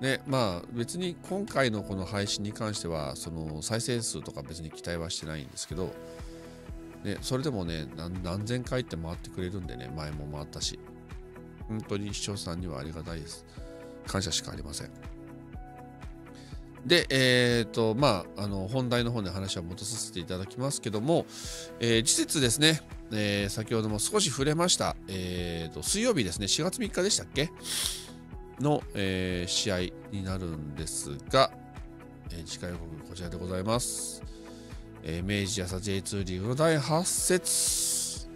うねまあ別に今回のこの配信に関してはその再生数とか別に期待はしてないんですけどね、それでもね何千回って回ってくれるんでね前も回ったし本当に視聴者さんにはありがたいです感謝しかありませんで、えっ、ー、と、まあ、あの、本題の方で話は戻させていただきますけども、えー、事実ですね、えー、先ほども少し触れました、えっ、ー、と、水曜日ですね、4月3日でしたっけの、えー、試合になるんですが、えー、次回予告こちらでございます。えー、明治朝 J2 リーグの第8節、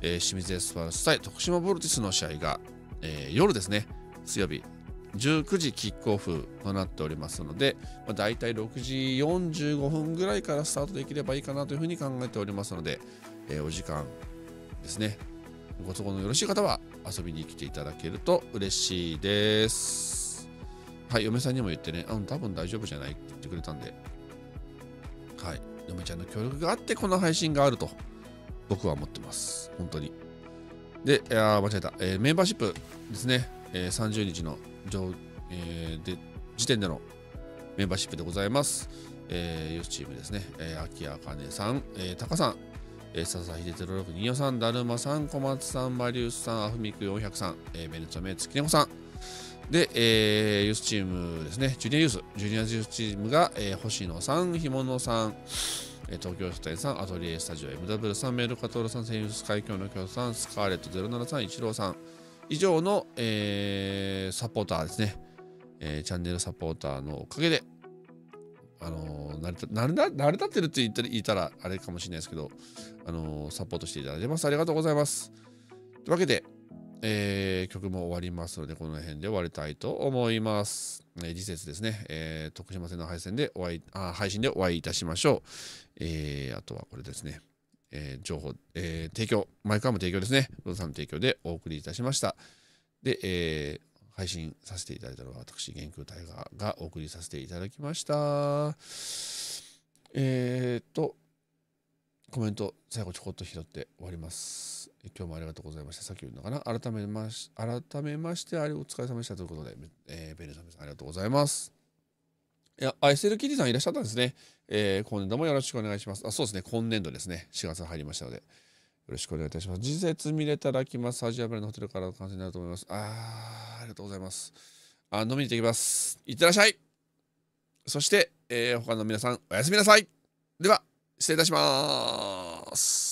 えー、清水エスパルス対徳島ボルティスの試合が、えー、夜ですね、水曜日19時キックオフとなっておりますので、まあ、大体6時45分ぐらいからスタートできればいいかなというふうに考えておりますので、えー、お時間ですねご都合のよろしい方は遊びに来ていただけると嬉しいですはい嫁さんにも言ってねうん多分大丈夫じゃないって言ってくれたんではい嫁ちゃんの協力があってこの配信があると僕は思ってます本当にで、あ間違えた、えー、メンバーシップですね、えー、30日の上、えー、で時点でのメンバーシップでございます。えー、よしチームですね、えー、秋あかねさん、えー、タカさん、えー、笹秀0 6二よさん、だるまさん、小松さん、マリウスさん、アフミク400さん、えー、ベルトメツキネさん。で、えー、ユースチームですね、ジュニアユース、ジュニアユースチームが、えー、星野さん、ひものさん、えー、東京書店さん、アトリエスタジオ MW さん、メールカトールさん、セイウス海峡の京さん、スカーレット07さん、イチローさん、以上の、えー、サポーターですね、えー、チャンネルサポーターのおかげで、あのー、慣れた、慣れ立ってるって言ったら、言ったらあれかもしれないですけど、あのー、サポートしていただいてます。ありがとうございます。というわけで、えー、曲も終わりますので、この辺で終わりたいと思います。えー、次節ですね、えー、徳島戦の配信でお会い、あ配信でお会いいたしましょう。えー、あとはこれですね。えー、情報、えー、提供、毎回も提供ですね、ロドさんの提供でお送りいたしました。で、えー、配信させていただいたのは私、元空大河がお送りさせていただきました。えっ、ー、と、コメント、最後ちょこっと拾って終わります。今日もありがとうございました。さっき言うのかな改めまし、改めまして、あれお疲れ様でしたということで、えー、ベルサメさんありがとうございます。いや、アイセルキティさんいらっしゃったんですね。えー、今年度もよろしくお願いします。あ、そうですね、今年度ですね、4月入りましたので、よろしくお願いいたします。次節見れたら来ます。アジアブレのホテルからの感じになると思います。あー、ありがとうございます。あ、飲みに行ってきます。いってらっしゃいそして、えー、他の皆さん、おやすみなさいでは、失礼いたします。